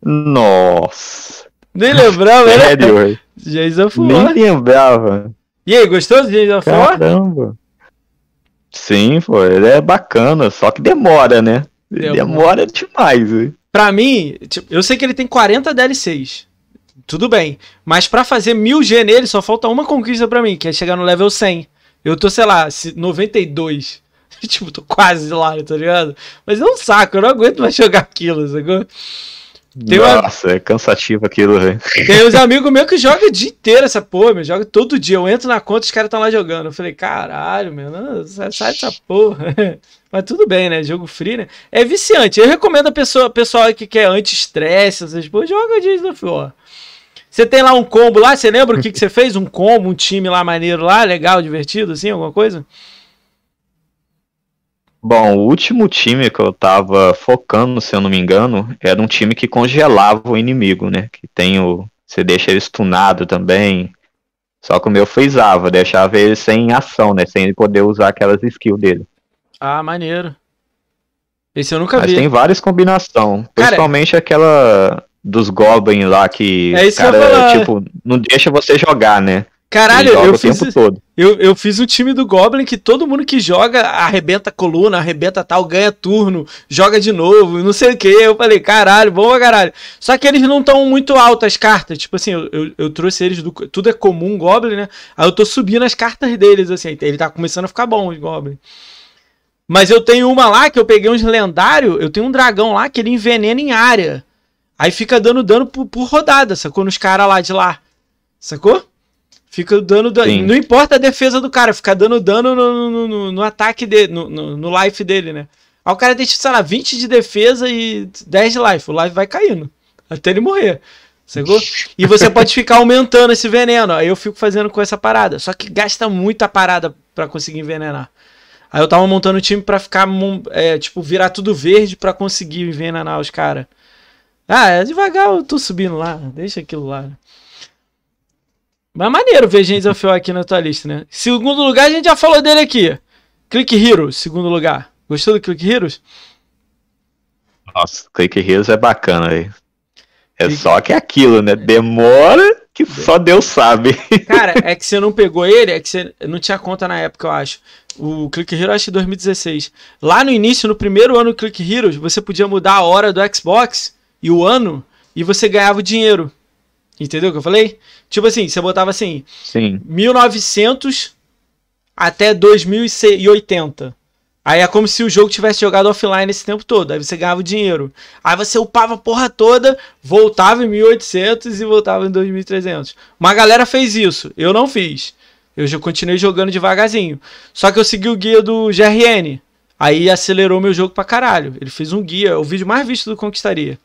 Nossa. Nem lembrava, era. Né? Sério, Jason of War. Nem lembrava. E aí, gostou do Jason of War? Caramba. Sim, foi. ele é bacana, só que demora, né? Demora, demora demais. Hein? Pra mim, tipo, eu sei que ele tem 40 DLCs. Tudo bem. Mas para fazer 1000G nele, só falta uma conquista para mim, que é chegar no level 100. Eu tô, sei lá, 92. tipo, tô quase lá, tá ligado? Mas é um saco, eu não aguento mais jogar aquilo, sacou? Tem Nossa, uma... é cansativo aquilo, velho. Tem uns amigos meus que jogam o dia inteiro essa porra, meu. Joga todo dia. Eu entro na conta os caras estão lá jogando. Eu falei, caralho, meu, não, sai, dessa porra. Mas tudo bem, né? Jogo free, né? É viciante. Eu recomendo a pessoa, pessoal que quer anti-estresse, essas porra, joga dias no ó. Você tem lá um combo lá, você lembra o que, que você fez? Um combo, um time lá maneiro lá, legal, divertido, assim, alguma coisa? Bom, o último time que eu tava focando, se eu não me engano, era um time que congelava o inimigo, né? Que tem o. Você deixa ele stunado também. Só que o meu frisava, deixava ele sem ação, né? Sem ele poder usar aquelas skills dele. Ah, maneiro. Esse eu nunca Mas vi. Mas tem várias combinações. Cara... Principalmente aquela dos Goblin lá que. É isso cara, que eu falar. Tipo, não deixa você jogar, né? Caralho, eu fiz, eu, eu fiz o um time do Goblin que todo mundo que joga arrebenta coluna, arrebenta tal, ganha turno, joga de novo, não sei o que. Eu falei, caralho, boa, caralho. Só que eles não estão muito altas as cartas. Tipo assim, eu, eu, eu, trouxe eles do. Tudo é comum Goblin, né? Aí eu tô subindo as cartas deles, assim. Ele tá começando a ficar bom, o Goblin. Mas eu tenho uma lá que eu peguei uns lendários. Eu tenho um dragão lá que ele envenena em área. Aí fica dando dano por, por rodada, sacou? Nos caras lá de lá. Sacou? Fica dando dano. Não importa a defesa do cara, fica dando dano no, no, no, no ataque dele, no, no, life dele, né? Aí o cara deixa, sei lá, 20 de defesa e 10 de life. O life vai caindo. Até ele morrer. chegou E você pode ficar aumentando esse veneno. Aí eu fico fazendo com essa parada. Só que gasta muita parada para conseguir envenenar. Aí eu tava montando o time para ficar, é, tipo, virar tudo verde para conseguir envenenar os caras. Ah, é devagar eu tô subindo lá. Deixa aquilo lá. Né? Mas é maneiro ver Gens of War aqui na tua lista, né? Segundo lugar, a gente já falou dele aqui. Click Heroes, segundo lugar. Gostou do Click Heroes? Nossa, Click Heroes é bacana aí. É Click... só que é aquilo, né? Demora que é. só Deus sabe. Cara, é que você não pegou ele, é que você não tinha conta na época, eu acho. O Click Heroes acho que 2016. É Lá no início, no primeiro ano do Click Heroes, você podia mudar a hora do Xbox e o ano e você ganhava o dinheiro. Entendeu o que eu falei? Tipo assim, você botava assim, Sim. 1900 até 2080. Aí é como se o jogo tivesse jogado offline esse tempo todo. Aí você ganhava o dinheiro. Aí você upava a porra toda, voltava em 1800 e voltava em 2300. Uma galera fez isso. Eu não fiz. Eu já continuei jogando devagarzinho. Só que eu segui o guia do GRN. Aí acelerou meu jogo pra caralho. Ele fez um guia, é o vídeo mais visto do Conquistaria.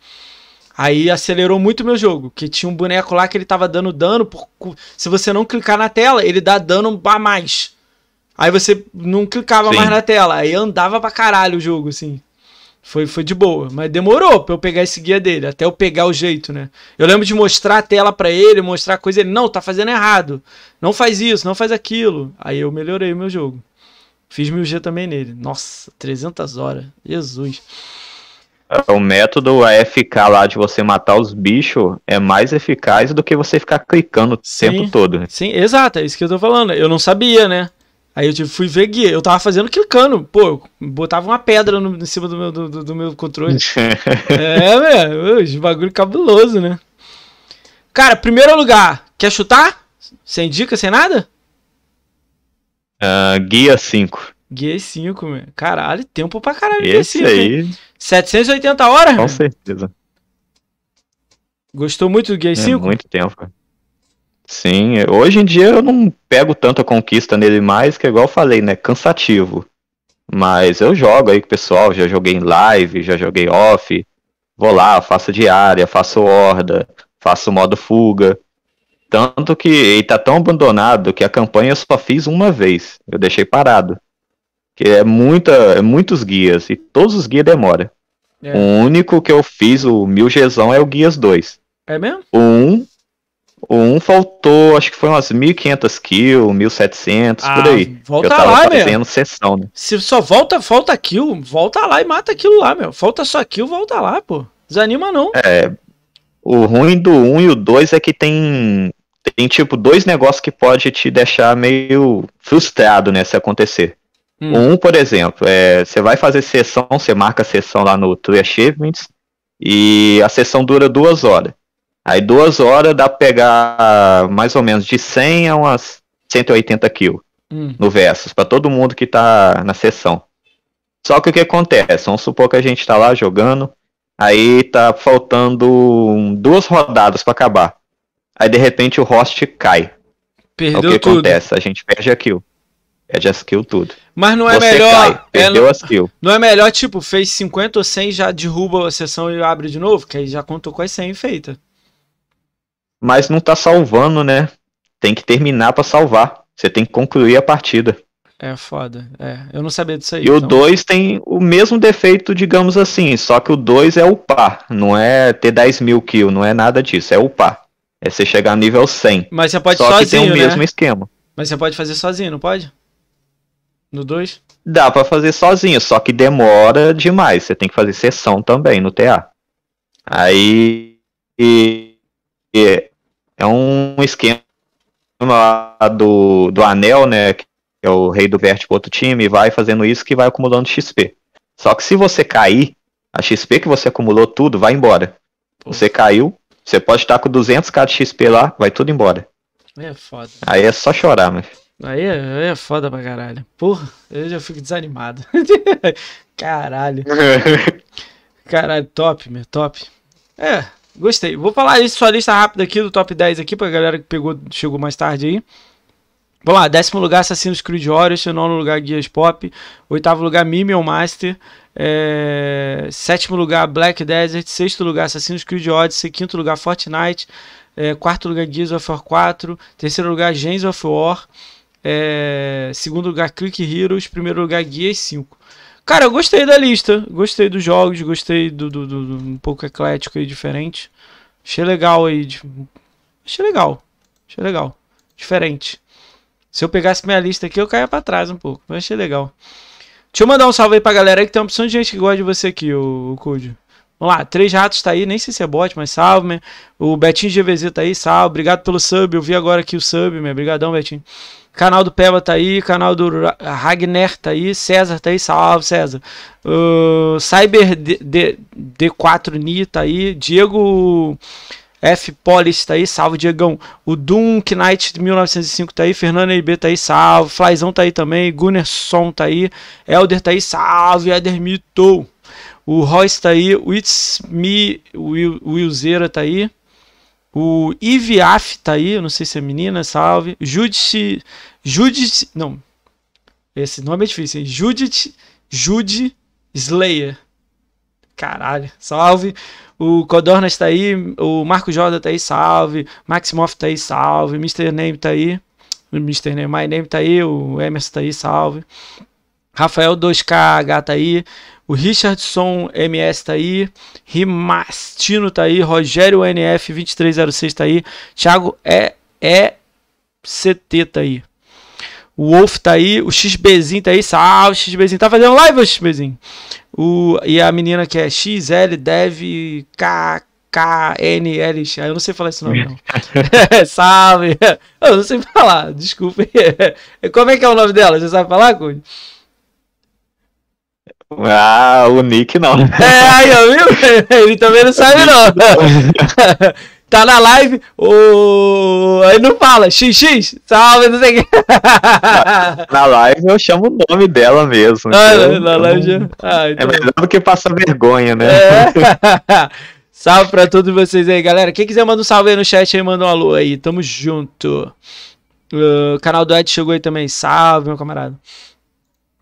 Aí acelerou muito meu jogo, que tinha um boneco lá que ele tava dando dano, por... se você não clicar na tela, ele dá dano a mais. Aí você não clicava Sim. mais na tela, aí andava pra caralho o jogo, assim. Foi, foi de boa, mas demorou pra eu pegar esse guia dele, até eu pegar o jeito, né? Eu lembro de mostrar a tela pra ele, mostrar coisa, ele, não, tá fazendo errado, não faz isso, não faz aquilo. Aí eu melhorei o meu jogo. Fiz mil G também nele. Nossa, 300 horas, Jesus o método AFK lá de você matar os bichos é mais eficaz do que você ficar clicando o sim, tempo todo. Sim, exato, é isso que eu tô falando. Eu não sabia, né? Aí eu tipo, fui ver guia. Eu tava fazendo clicando. Pô, eu botava uma pedra no, em cima do meu, do, do meu controle. é, velho. Bagulho cabuloso, né? Cara, primeiro lugar. Quer chutar? Sem dica, sem nada? Uh, guia 5 g 5, meu. Caralho, tempo pra caralho. Esse G5, aí. 780 horas? Com meu. certeza. Gostou muito do Guia é, 5? Muito tempo. Sim, é, hoje em dia eu não pego tanta conquista nele mais, que é igual eu falei, né? Cansativo. Mas eu jogo aí com o pessoal, já joguei em live, já joguei off. Vou lá, faço diária, faço horda, faço modo fuga. Tanto que ele tá tão abandonado que a campanha eu só fiz uma vez. Eu deixei parado. Que é, muita, é muitos guias, e todos os guias demoram. É. O único que eu fiz, o Mil gesão é o Guias 2. É mesmo? O 1, o faltou, acho que foi umas 1.500 kill, 1.700, ah, por aí. Volta eu tava lá, fazendo meu. sessão, né? Se só volta, falta kill, volta lá e mata aquilo lá, meu. Falta só kill, volta lá, pô. Desanima não. É. O ruim do 1 e o 2 é que tem tem tipo dois negócios que pode te deixar meio frustrado, né, se acontecer. Hum. Um, por exemplo, é, você vai fazer sessão, você marca a sessão lá no Tree Achievements e a sessão dura duas horas. Aí duas horas dá pra pegar mais ou menos de 100 a umas 180 kills hum. no Versus, para todo mundo que tá na sessão. Só que o que acontece? Vamos supor que a gente tá lá jogando, aí tá faltando duas rodadas para acabar. Aí de repente o host cai. É Perdeu o que tudo. acontece? A gente perde a kill é de skill tudo. Mas não é você melhor. Cai, é perdeu é, a skill. Não é melhor, tipo, fez 50 ou 100, já derruba a sessão e abre de novo, que aí já contou com as 100 feita. Mas não tá salvando, né? Tem que terminar para salvar. Você tem que concluir a partida. É foda. É, eu não sabia disso aí. E então. o 2 tem o mesmo defeito, digamos assim, só que o 2 é upar. Não é ter 10 mil kills, não é nada disso. É upar. É você chegar a nível 100. Mas você pode só sozinho, que tem o né? mesmo esquema. Mas você pode fazer sozinho, não pode? no 2? Dá para fazer sozinho, só que demora demais. Você tem que fazer sessão também no TA. Aí e, e, é um esquema do, do anel, né? Que é o rei do verde pro outro time, e vai fazendo isso que vai acumulando XP. Só que se você cair, a XP que você acumulou tudo vai embora. Pô. Você caiu, você pode estar com 200k de XP lá, vai tudo embora. É foda. Aí é só chorar, mas. Aí é, é foda pra caralho. Porra, eu já fico desanimado. caralho. Caralho, top, meu, top. É, gostei. Vou falar isso, sua lista rápida aqui do top 10 aqui pra galera que pegou, chegou mais tarde aí. Vamos lá, décimo lugar Assassin's Creed Odyssey, nono lugar Guias Pop, oitavo lugar Mimion Master, é... sétimo lugar Black Desert, sexto lugar Assassin's Creed Odyssey, quinto lugar Fortnite, é... quarto lugar Gears of War 4, terceiro lugar Gens of War, é, segundo lugar, Click Heroes. Primeiro lugar, Guias 5. Cara, eu gostei da lista. Gostei dos jogos, gostei do, do, do, do um pouco eclético e diferente. Achei legal aí. De... Achei legal. Achei legal. Diferente. Se eu pegasse minha lista aqui, eu caia pra trás um pouco. Mas achei legal. Deixa eu mandar um salve aí pra galera que tem uma opção de gente que gosta de você aqui, o, o Cudio. Vamos lá, Três Ratos tá aí, nem sei se é bot, mas salve, man. O Betinho GVZ tá aí, salve. Obrigado pelo sub, eu vi agora aqui o sub, man. Obrigadão, Betinho. Canal do Peba tá aí, canal do Ragnar tá aí, César tá aí, salve César. Uh, Cyber D, D, D4Ni tá aí, Diego F. Polis tá aí, salve Diegão. O Doom Knight 1905 tá aí, Fernando IB tá aí, salve. Flyzão tá aí também, Gunnerson tá aí, Elder tá aí, salve, Edermito. O Royce tá aí, o It's Me, Wilzera tá aí. O Iviaf tá aí, eu não sei se é menina, salve. Judith. Judith. Não. Esse nome é difícil, hein? Judith. Jude Slayer. Caralho, salve. O Codornas está aí, o Marco Jordan tá aí, salve. Maximoff tá aí, salve. Mr. Name tá aí. Mr. Name, My Name tá aí, o Emerson tá aí, salve. Rafael 2K, tá aí. O Richardson MS tá aí. Rimastino tá aí. Rogério NF2306 tá aí. Thiago é, é CT tá aí. O Wolf tá aí, o XBzinho tá aí, salve XBzinho, tá fazendo live o XBzinho. O, e a menina que é XL, Dev, K, ah, eu não sei falar esse nome não. salve, eu não sei falar, desculpa. Como é que é o nome dela, você sabe falar, Cunha? Ah, o Nick não. É, aí, viu? Ele também não sabe, não. tá na live, o... aí não fala, xx, salve, não sei o que. Na, live eu chamo o nome dela mesmo. Ah, então, na live já... ah, é então... É melhor do que passar vergonha, né? É. salve pra todos vocês aí, galera. Quem quiser manda um salve aí no chat aí, manda um alô aí. Tamo junto. Ah, o canal do Ed chegou aí também. Salve, meu camarada.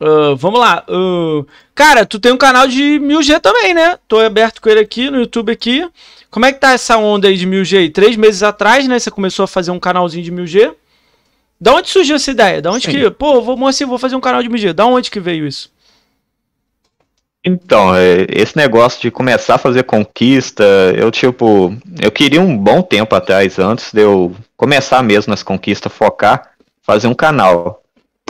Uh, vamos lá. Uh, cara, tu tem um canal de 1000G também, né? Tô aberto com ele aqui no YouTube aqui. Como é que tá essa onda aí de 1000G? Três meses atrás, né? Você começou a fazer um canalzinho de 1000G. Da onde surgiu essa ideia? Da onde Sim. que... Pô, vou, assim, vou fazer um canal de 1000G. Da onde que veio isso? Então, é, esse negócio de começar a fazer conquista, eu tipo, eu queria um bom tempo atrás, antes de eu começar mesmo as conquistas, focar, fazer um canal.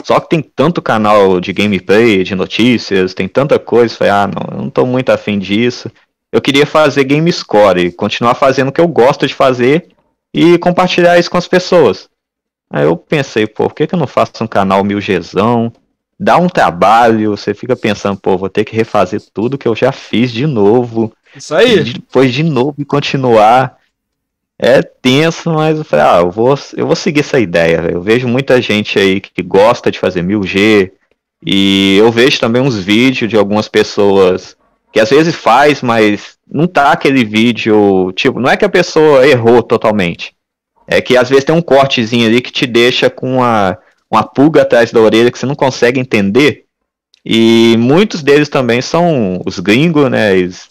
Só que tem tanto canal de gameplay, de notícias, tem tanta coisa. Falei, ah, não, eu não tô muito afim disso. Eu queria fazer game score, continuar fazendo o que eu gosto de fazer e compartilhar isso com as pessoas. Aí eu pensei, pô, por que, que eu não faço um canal mil Dá um trabalho, você fica pensando, pô, vou ter que refazer tudo que eu já fiz de novo. Isso aí. E depois de novo e continuar. É tenso, mas eu falei, ah, eu vou, eu vou seguir essa ideia. Véio. Eu vejo muita gente aí que gosta de fazer 1000G, e eu vejo também uns vídeos de algumas pessoas que às vezes faz, mas não tá aquele vídeo, tipo, não é que a pessoa errou totalmente. É que às vezes tem um cortezinho ali que te deixa com uma, uma pulga atrás da orelha que você não consegue entender. E muitos deles também são os gringos, né? Eles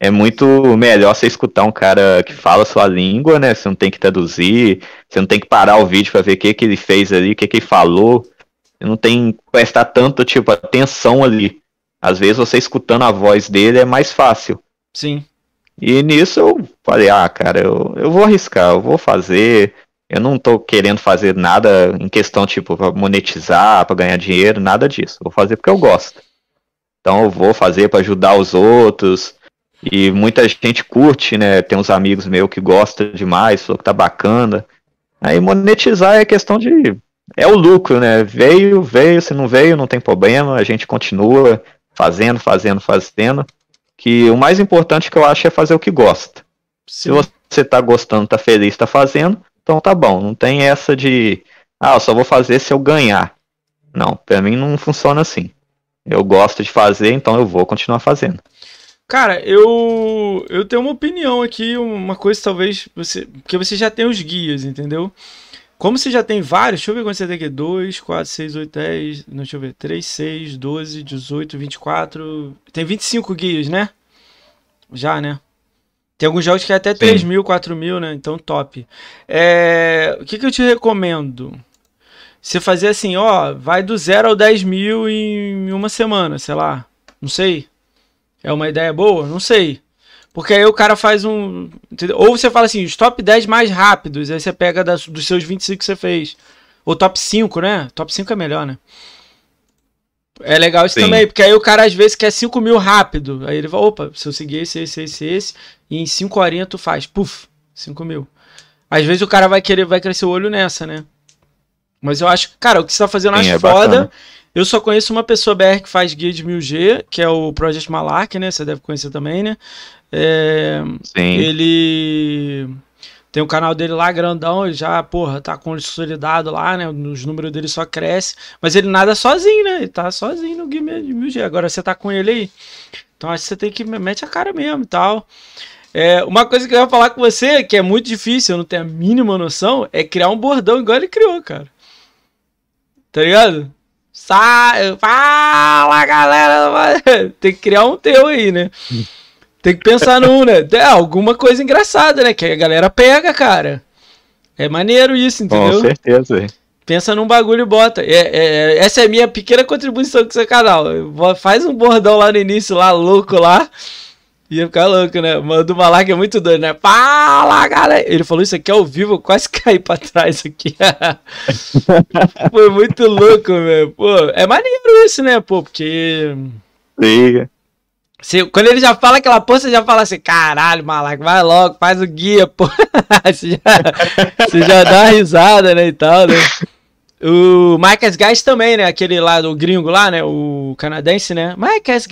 é muito melhor você escutar um cara que fala a sua língua, né? Você não tem que traduzir, você não tem que parar o vídeo para ver o que, que ele fez ali, o que, que ele falou. Você não tem que prestar tanto tipo, atenção ali. Às vezes você escutando a voz dele é mais fácil. Sim. E nisso eu falei, ah, cara, eu, eu vou arriscar, eu vou fazer. Eu não tô querendo fazer nada em questão, tipo, pra monetizar, para ganhar dinheiro, nada disso. Vou fazer porque eu gosto. Então eu vou fazer para ajudar os outros e muita gente curte, né? Tem uns amigos meus que gostam demais, falou que tá bacana. Aí monetizar é questão de. É o lucro, né? Veio, veio, se não veio, não tem problema, a gente continua fazendo, fazendo, fazendo. Que o mais importante que eu acho é fazer o que gosta. Sim. Se você tá gostando, tá feliz, tá fazendo, então tá bom. Não tem essa de. Ah, eu só vou fazer se eu ganhar. Não, pra mim não funciona assim. Eu gosto de fazer, então eu vou continuar fazendo. Cara, eu eu tenho uma opinião aqui, uma coisa talvez você, porque você já tem os guias, entendeu? Como você já tem vários, deixa eu ver quantos você tem aqui, 2, 4, 6, 8, 10, não, deixa eu ver, 3, 6, 12, 18, 24, tem 25 guias, né? Já, né? Tem alguns jogos que é até Sim. 3 mil, 4 mil, né? Então, top. É... O que, que eu te recomendo? Você fazer assim, ó, vai do 0 ao 10 mil em uma semana, sei lá. Não sei. É uma ideia boa? Não sei. Porque aí o cara faz um. Ou você fala assim, os top 10 mais rápidos, aí você pega das, dos seus 25 que você fez. Ou top 5, né? Top 5 é melhor, né? É legal isso Sim. também, porque aí o cara às vezes quer 5 mil rápido. Aí ele fala, opa, se eu seguir esse, esse, esse, esse, e em 5 horinhas tu faz, puf, 5 mil. Às vezes o cara vai querer, vai crescer o olho nessa, né? Mas eu acho, cara, o que você tá fazendo eu acho Sim, é foda. Bacana. Eu só conheço uma pessoa BR que faz guia de 1000G, que é o Project Malak, né? Você deve conhecer também, né? É, Sim. Ele tem o canal dele lá grandão, ele já, porra, tá consolidado lá, né? Os números dele só cresce, mas ele nada sozinho, né? Ele tá sozinho no guia de 1000G. Agora você tá com ele aí. Então acho que você tem que mete a cara mesmo e tal. É, uma coisa que eu ia falar com você, que é muito difícil, eu não tenho a mínima noção, é criar um bordão igual ele criou, cara. Tá ligado? Sai, fala galera! Tem que criar um teu aí, né? Tem que pensar num, né? É, alguma coisa engraçada, né? Que a galera pega, cara. É maneiro isso, entendeu? Com certeza, Pensa num bagulho e bota. É, é, essa é a minha pequena contribuição com seu canal. Faz um bordão lá no início, lá, louco lá. Ia ficar louco, né? Manda uma lá que é muito doido, né? Fala, galera! Ele falou isso aqui é ao vivo, eu quase caí pra trás aqui. Foi muito louco, velho. Pô, é maneiro isso, né, pô? Porque. Liga. Se, quando ele já fala aquela porra, você já fala assim, caralho, malaco, vai logo, faz o guia, pô. você, já, você já dá uma risada, né, e tal, né? O Mike S. também, né? Aquele lá, do gringo lá, né? O canadense, né? Mike S.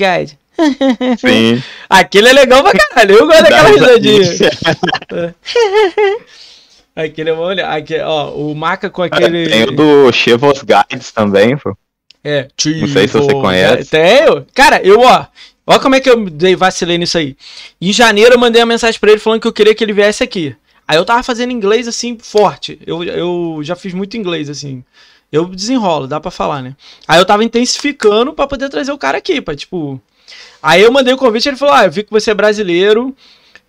Sim. Aquele é legal pra caralho. Eu gosto daquela risadinha. aquele é uma olhada. Aquele, ó, o Maca com aquele. Tem o do Chevos Guides também, pô. É, Chivo... Não sei se você conhece. Tenho. Cara, eu, ó. Olha como é que eu dei vacilei nisso aí. Em janeiro eu mandei uma mensagem para ele falando que eu queria que ele viesse aqui. Aí eu tava fazendo inglês assim, forte. Eu, eu já fiz muito inglês, assim. Eu desenrolo, dá para falar, né? Aí eu tava intensificando para poder trazer o cara aqui, pra, tipo, Aí eu mandei o convite, ele falou: Ah, eu vi que você é brasileiro,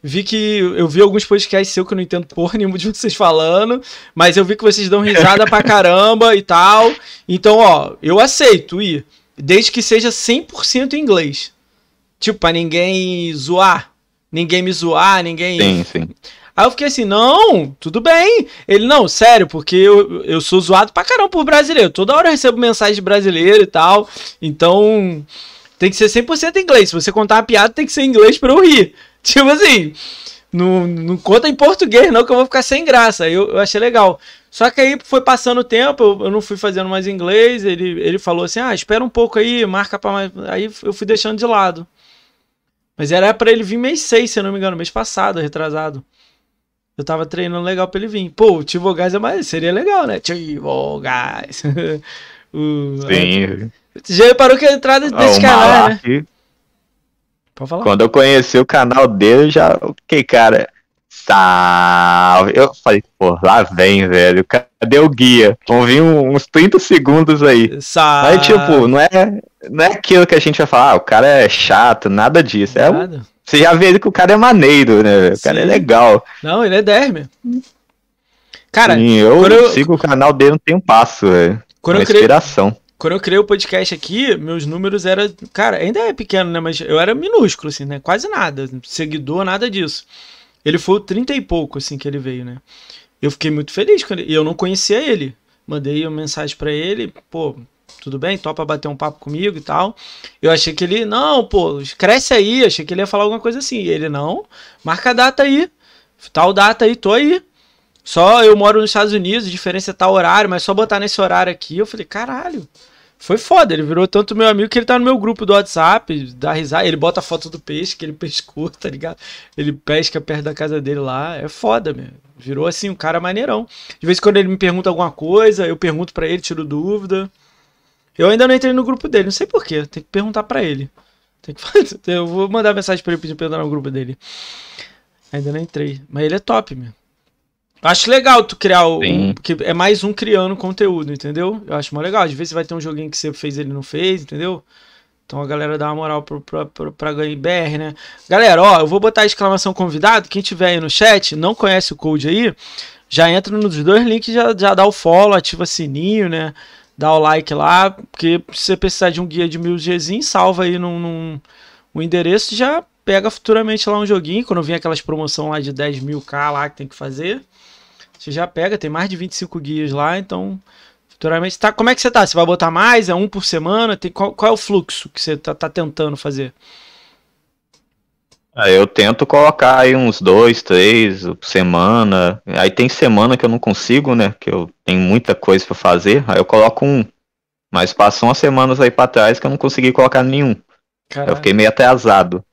vi que. Eu vi alguns podcasts seu que eu não entendo porra nenhuma de vocês falando, mas eu vi que vocês dão risada pra caramba e tal. Então, ó, eu aceito ir. Desde que seja 100% em inglês. Tipo, pra ninguém zoar. Ninguém me zoar, ninguém. Sim, sim. Aí eu fiquei assim, não, tudo bem. Ele, não, sério, porque eu, eu sou zoado pra caramba por brasileiro. Toda hora eu recebo mensagem de brasileiro e tal. Então, tem que ser 100% inglês. Se você contar uma piada, tem que ser em inglês pra eu rir. Tipo assim, não, não conta em português não, que eu vou ficar sem graça. Eu, eu achei legal. Só que aí foi passando o tempo, eu, eu, não fui fazendo mais inglês. Ele, ele falou assim: ah, espera um pouco aí, marca pra mais. Aí eu fui deixando de lado. Mas era para ele vir mês 6, se eu não me engano, mês passado, retrasado. Eu tava treinando legal pra ele vir. Pô, o Tivo Gás é mais. Seria legal, né? Tivo Gás. Sim já reparou que a entrada é ah, desse canal, né? Pode falar. Quando eu conheci o canal dele, já. Que cara. Salve! Eu falei, pô, lá vem, velho. Cadê o guia? Vão vir uns 30 segundos aí. Salve! Aí, tipo, não é, não é aquilo que a gente vai falar, ah, o cara é chato, nada disso. É nada. Você já vê que o cara é maneiro, né? O Sim. cara é legal. Não, ele é derme. Cara, Sim, eu, eu sigo o canal dele não tem um passo, velho. Quando Uma inspiração. Criei, quando eu criei o podcast aqui, meus números eram. Cara, ainda é pequeno, né? Mas eu era minúsculo, assim, né? Quase nada. Seguidor, nada disso. Ele foi o 30 e pouco, assim, que ele veio, né? Eu fiquei muito feliz quando ele... E eu não conhecia ele. Mandei uma mensagem para ele, pô, tudo bem? Topa bater um papo comigo e tal. Eu achei que ele, não, pô, cresce aí. Achei que ele ia falar alguma coisa assim. E ele, não, marca a data aí. Tal data aí, tô aí. Só eu moro nos Estados Unidos, diferença tá horário, mas só botar nesse horário aqui, eu falei, caralho. Foi foda, ele virou tanto meu amigo que ele tá no meu grupo do WhatsApp, dá risada, ele bota a foto do peixe que ele pescou, tá ligado? Ele pesca perto da casa dele lá, é foda, meu. Virou assim, um cara maneirão. De vez em quando ele me pergunta alguma coisa, eu pergunto para ele, tiro dúvida. Eu ainda não entrei no grupo dele, não sei porquê, tem que perguntar para ele. Tem que fazer, eu vou mandar mensagem pra ele pedir pra entrar no grupo dele. Ainda não entrei, mas ele é top, meu. Acho legal tu criar o. Um, que é mais um criando conteúdo, entendeu? Eu acho mó legal. Às vezes vai ter um joguinho que você fez ele não fez, entendeu? Então a galera dá uma moral pro pra, pra, ganhar BR, né? Galera, ó, eu vou botar a exclamação convidado. Quem tiver aí no chat, não conhece o code aí, já entra nos dois links, já, já dá o follow, ativa sininho, né? Dá o like lá, porque se você precisar de um guia de mil Gzinho, salva aí num, num um endereço já pega futuramente lá um joguinho. Quando vem aquelas promoção lá de 10 mil K lá que tem que fazer. Você já pega, tem mais de 25 guias lá, então futuramente. Tá, como é que você tá? Você vai botar mais? É um por semana? Tem, qual, qual é o fluxo que você tá, tá tentando fazer? Ah, eu tento colocar aí uns dois, três por semana. Aí tem semana que eu não consigo, né? Que eu tenho muita coisa para fazer. Aí eu coloco um. Mas passou umas semanas aí para trás que eu não consegui colocar nenhum. Caralho. Eu fiquei meio atrasado.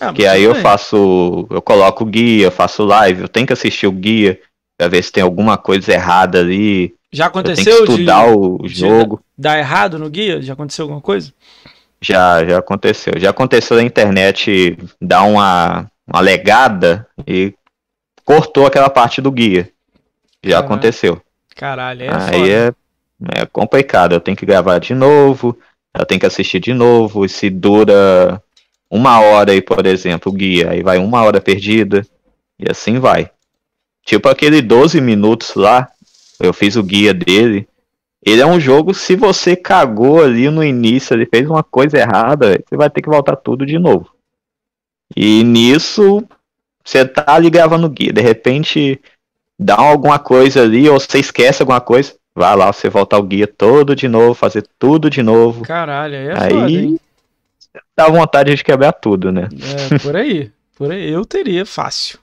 Ah, que aí também. eu faço, eu coloco o guia, faço live, eu tenho que assistir o guia, pra ver se tem alguma coisa errada ali. Já aconteceu? Eu que estudar de, o jogo. Dar errado no guia? Já aconteceu alguma coisa? Já, já aconteceu. Já aconteceu na internet dar uma, uma legada e cortou aquela parte do guia. Já Caralho. aconteceu. Caralho, é Aí é, é, complicado. Eu tenho que gravar de novo, eu tenho que assistir de novo. E se dura uma hora aí, por exemplo, o guia, aí vai uma hora perdida. E assim vai. Tipo aquele 12 minutos lá, eu fiz o guia dele. Ele é um jogo, se você cagou ali no início, ele fez uma coisa errada, você vai ter que voltar tudo de novo. E nisso, você tá ali gravando o guia, de repente dá alguma coisa ali, ou você esquece alguma coisa, vai lá você voltar o guia todo de novo, fazer tudo de novo. Caralho, aí é aí foda, hein? dá vontade de quebrar tudo, né? É, por aí, por aí eu teria fácil.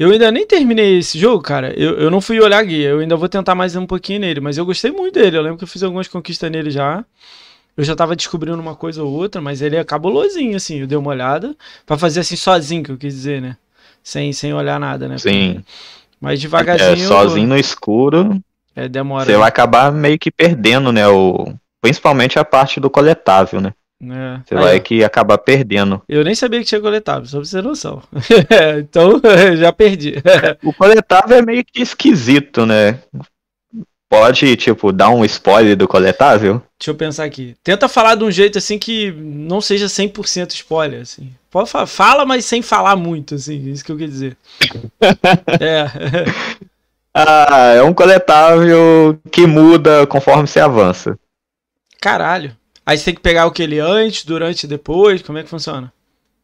Eu ainda nem terminei esse jogo, cara. Eu, eu não fui olhar guia. Eu ainda vou tentar mais um pouquinho nele. Mas eu gostei muito dele. Eu lembro que eu fiz algumas conquistas nele já. Eu já tava descobrindo uma coisa ou outra, mas ele é cabulosinho, assim. Eu dei uma olhada. Pra fazer assim sozinho, que eu quis dizer, né? Sem, sem olhar nada, né? Sim. Mas devagarzinho. É, sozinho no escuro. É, demora. Você né? vai acabar meio que perdendo, né? O... Principalmente a parte do coletável, né? É. vai que acaba perdendo. Eu nem sabia que tinha coletável, só pra você ter noção. então, já perdi. o coletável é meio que esquisito, né? Pode, tipo, dar um spoiler do coletável? Deixa eu pensar aqui. Tenta falar de um jeito, assim, que não seja 100% spoiler, assim. Pode fa fala, mas sem falar muito, assim. É isso que eu queria dizer. é. ah, é um coletável que muda conforme você avança. Caralho. Aí você tem que pegar o que ele antes, durante e depois? Como é que funciona?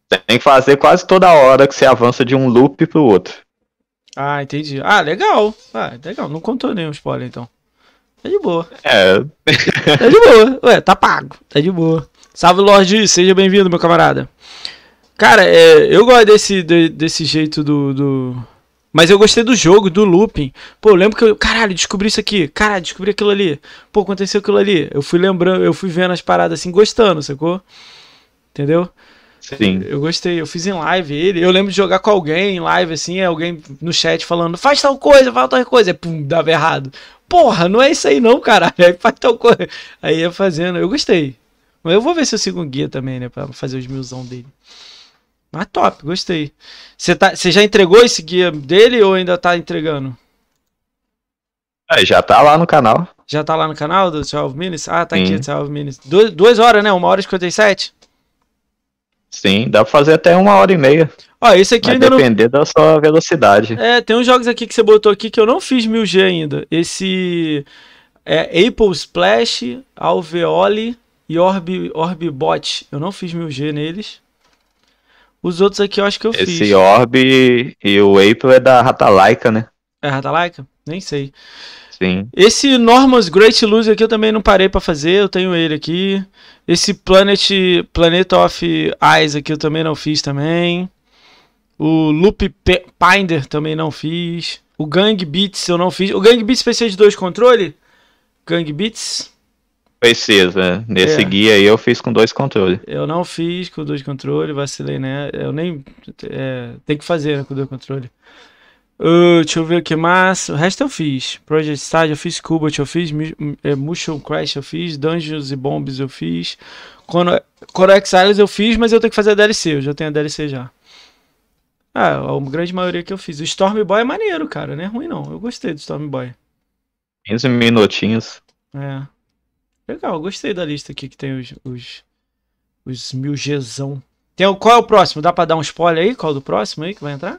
Tem que fazer quase toda hora que você avança de um loop pro outro. Ah, entendi. Ah, legal. Ah, legal. Não contou nenhum spoiler, então. É de boa. É. É de boa. Ué, tá pago. É de boa. Salve, Lorde. Seja bem-vindo, meu camarada. Cara, é, eu gosto desse, de, desse jeito do, do, mas eu gostei do jogo, do looping. Pô, eu lembro que eu, caralho, descobri isso aqui. Caralho, descobri aquilo ali. Pô, aconteceu aquilo ali. Eu fui lembrando, eu fui vendo as paradas assim, gostando, sacou? Entendeu? Sim. Eu gostei, eu fiz em live ele. Eu lembro de jogar com alguém em live, assim, é alguém no chat falando, faz tal coisa, faz tal coisa. E, é, pum, dava errado. Porra, não é isso aí não, caralho. Aí faz tal coisa. Aí ia fazendo, eu gostei. Mas eu vou ver se eu sigo um guia também, né? Pra fazer os milzão dele. Ah, top, gostei. Você tá, já entregou esse guia dele ou ainda tá entregando? É, já tá lá no canal. Já tá lá no canal do 12 Minutes? Ah, tá Sim. aqui, 12 Minutes. Du duas horas, né? Uma hora e 57? Sim, dá pra fazer até uma hora e meia. Ó, esse aqui Vai ainda depender não... da sua velocidade. É, tem uns jogos aqui que você botou aqui que eu não fiz 1000G ainda. Esse é Apple Splash, Alveoli e Orb, Orbibot. Eu não fiz 1000G neles. Os outros aqui eu acho que eu Esse fiz. Esse Orb e o April é da Ratalaika, né? É Ratalaika? Nem sei. Sim. Esse Norma's Great Loser aqui eu também não parei para fazer, eu tenho ele aqui. Esse Planet, Planet of Eyes aqui eu também não fiz também. O Loop Pinder também não fiz. O Gang Beats eu não fiz. O Gang Beats pc de dois controle Gang Beats? né Nesse é. guia aí eu fiz com dois controles. Eu não fiz com dois controles, vacilei, né? Eu nem. É, tem que fazer né, com dois controles. Uh, deixa eu ver o que mais. O resto eu fiz. Project Side eu fiz, Cubot eu fiz, Motion é, Crash eu fiz, Dungeons e Bombs eu fiz, Corex Islands eu fiz, mas eu tenho que fazer a DLC. Eu já tenho a DLC já. Ah, a grande maioria que eu fiz. O Storm Boy é maneiro, cara. Não é ruim não. Eu gostei do Storm Boy. 15 minutinhos. É. Legal, gostei da lista aqui que tem os, os, os mil Gzão. Tem, qual é o próximo? Dá pra dar um spoiler aí? Qual é o do próximo aí que vai entrar?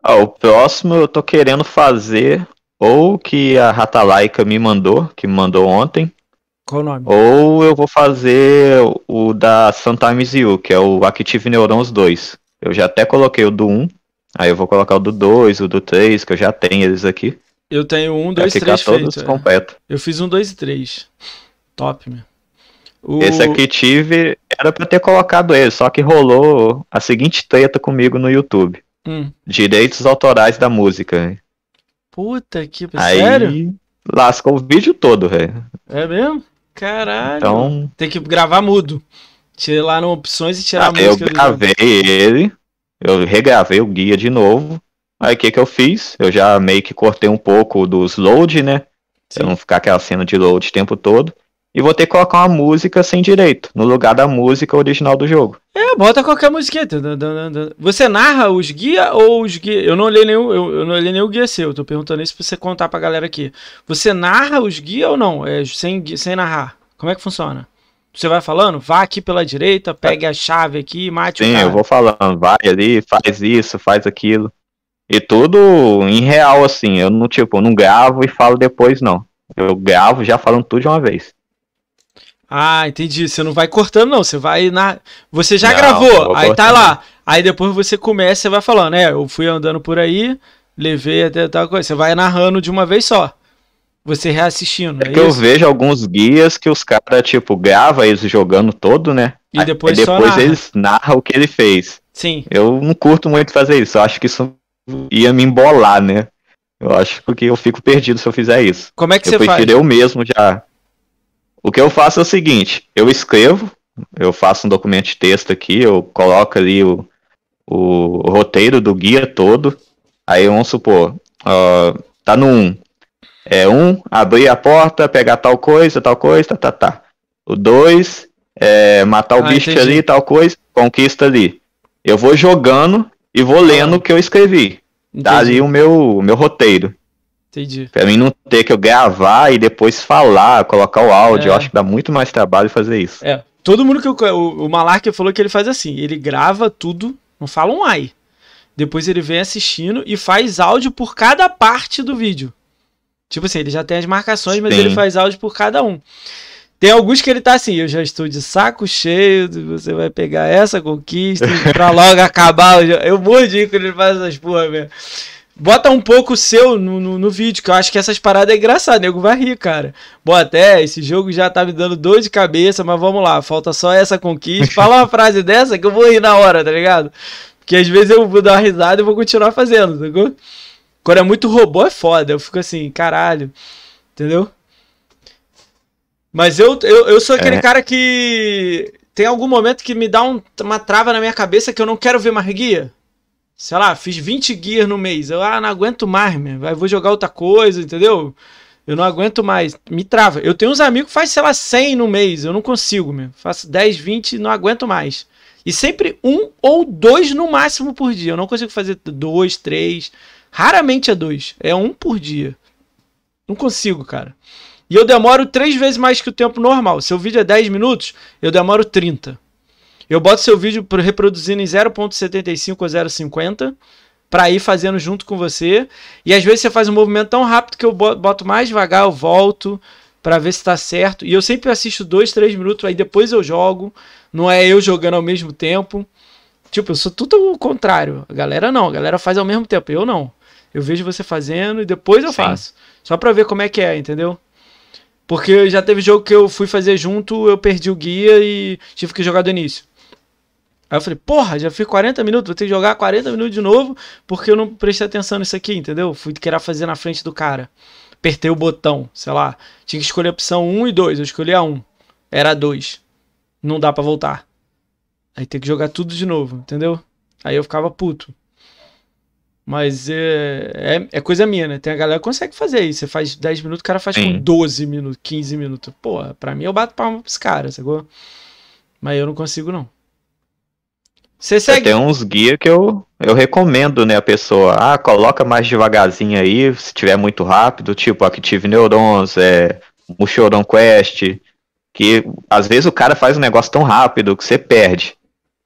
Ah, o próximo eu tô querendo fazer ou que a Ratalaika me mandou, que me mandou ontem. Qual o nome? Ou eu vou fazer o da Sometimes You, que é o Active Neurons 2. Eu já até coloquei o do 1, aí eu vou colocar o do 2, o do 3, que eu já tenho eles aqui. Eu tenho um, dois, três feitos. É. Completo. É. Eu fiz um, dois e três. Top, meu. O... Esse aqui tive, era pra ter colocado ele, só que rolou a seguinte treta comigo no YouTube. Hum. Direitos autorais da música. Puta que Aí, sério? Lascou o vídeo todo, velho. É mesmo? Caralho. Então... Tem que gravar mudo. Tirar lá no opções e tirar ah, a música. Eu gravei ele, eu regravei o guia de novo. Aí o que, que eu fiz? Eu já meio que cortei um pouco dos load, né? Pra não ficar aquela cena de load o tempo todo. E vou ter que colocar uma música sem direito, no lugar da música original do jogo. É, bota qualquer musiquinha. Você narra os guia ou os guia? Eu não olhei nenhum, eu, eu não olhei nenhum guia seu. Eu tô perguntando isso pra você contar pra galera aqui. Você narra os guia ou não? É, sem, sem narrar. Como é que funciona? Você vai falando, vá aqui pela direita, pegue a chave aqui mate Sim, o cara. Sim, eu vou falando, vai ali, faz isso, faz aquilo. E tudo em real, assim. Eu não, tipo, não gravo e falo depois, não. Eu gravo já falando tudo de uma vez. Ah, entendi. Você não vai cortando, não. Você vai na. Você já não, gravou, aí tá cortando. tá lá. Aí depois você começa e vai falando, é, eu fui andando por aí, levei até tal coisa. Você vai narrando de uma vez só. Você reassistindo. É, é que isso? eu vejo alguns guias que os caras, tipo, grava eles jogando todo, né? E depois, aí, depois narra. eles narram o que ele fez. Sim. Eu não curto muito fazer isso. Eu acho que isso ia me embolar, né? Eu acho que eu fico perdido se eu fizer isso. Como é que eu você prefiro faz? eu mesmo já. O que eu faço é o seguinte: eu escrevo, eu faço um documento de texto aqui, eu coloco ali o, o roteiro do guia todo. Aí vamos supor, uh, tá no 1. É 1, abrir a porta, pegar tal coisa, tal coisa, tá, tá. tá. O 2, é, matar o ah, bicho entendi. ali, tal coisa, conquista ali. Eu vou jogando e vou lendo ah. o que eu escrevi. Tá Entendi. Dá o meu, o meu roteiro. Entendi. Pra mim não ter que eu gravar e depois falar, colocar o áudio. É. Eu acho que dá muito mais trabalho fazer isso. É. Todo mundo que eu, o, o Malark falou que ele faz assim: ele grava tudo, não fala um ai. Depois ele vem assistindo e faz áudio por cada parte do vídeo. Tipo assim, ele já tem as marcações, mas Sim. ele faz áudio por cada um. Tem alguns que ele tá assim, eu já estou de saco cheio, você vai pegar essa conquista pra logo acabar. Eu, mordi morro de quando ele faz essas porra mesmo. Bota um pouco seu no, no, no, vídeo, que eu acho que essas paradas é engraçado, nego vai rir, cara. Bota, até esse jogo já tá me dando dor de cabeça, mas vamos lá, falta só essa conquista. Fala uma frase dessa que eu vou rir na hora, tá ligado? Porque às vezes eu vou dar uma risada e vou continuar fazendo, ligado? Quando é muito robô é foda, eu fico assim, caralho, entendeu? Mas eu, eu, eu sou aquele é. cara que tem algum momento que me dá um, uma trava na minha cabeça que eu não quero ver mais guia. Sei lá, fiz 20 guias no mês. Eu ah, não aguento mais, meu. Vai, vou jogar outra coisa, entendeu? Eu não aguento mais. Me trava. Eu tenho uns amigos que faz, sei lá, 100 no mês. Eu não consigo, meu. Faço 10, 20, não aguento mais. E sempre um ou dois no máximo por dia. Eu não consigo fazer dois, três. Raramente é dois. É um por dia. Não consigo, cara. E eu demoro três vezes mais que o tempo normal. Seu vídeo é 10 minutos, eu demoro 30. Eu boto seu vídeo reproduzindo em 0.75 ou 0.50 para ir fazendo junto com você. E às vezes você faz um movimento tão rápido que eu boto mais devagar, eu volto para ver se está certo. E eu sempre assisto dois, três minutos, aí depois eu jogo. Não é eu jogando ao mesmo tempo. Tipo, eu sou tudo o contrário. A galera não, a galera faz ao mesmo tempo. Eu não. Eu vejo você fazendo e depois eu Sim. faço. Só para ver como é que é, entendeu? Porque já teve jogo que eu fui fazer junto, eu perdi o guia e tive que jogar do início. Aí eu falei, porra, já fiz 40 minutos, vou ter que jogar 40 minutos de novo, porque eu não prestei atenção nisso aqui, entendeu? Fui querer fazer na frente do cara. Apertei o botão, sei lá. Tinha que escolher a opção 1 e 2, eu escolhi a 1. Era a 2. Não dá para voltar. Aí tem que jogar tudo de novo, entendeu? Aí eu ficava puto. Mas é, é, é, coisa minha, né? Tem a galera que consegue fazer isso. Você faz 10 minutos, o cara faz Sim. com 12 minutos, 15 minutos. Pô, pra mim eu bato palma pros caras, sacou? Mas eu não consigo, não. Você segue. Tem uns guias que eu, eu recomendo, né? A pessoa, ah, coloca mais devagarzinho aí, se tiver muito rápido, tipo Active Neurons, é, Mushouron Quest. Que às vezes o cara faz um negócio tão rápido que você perde.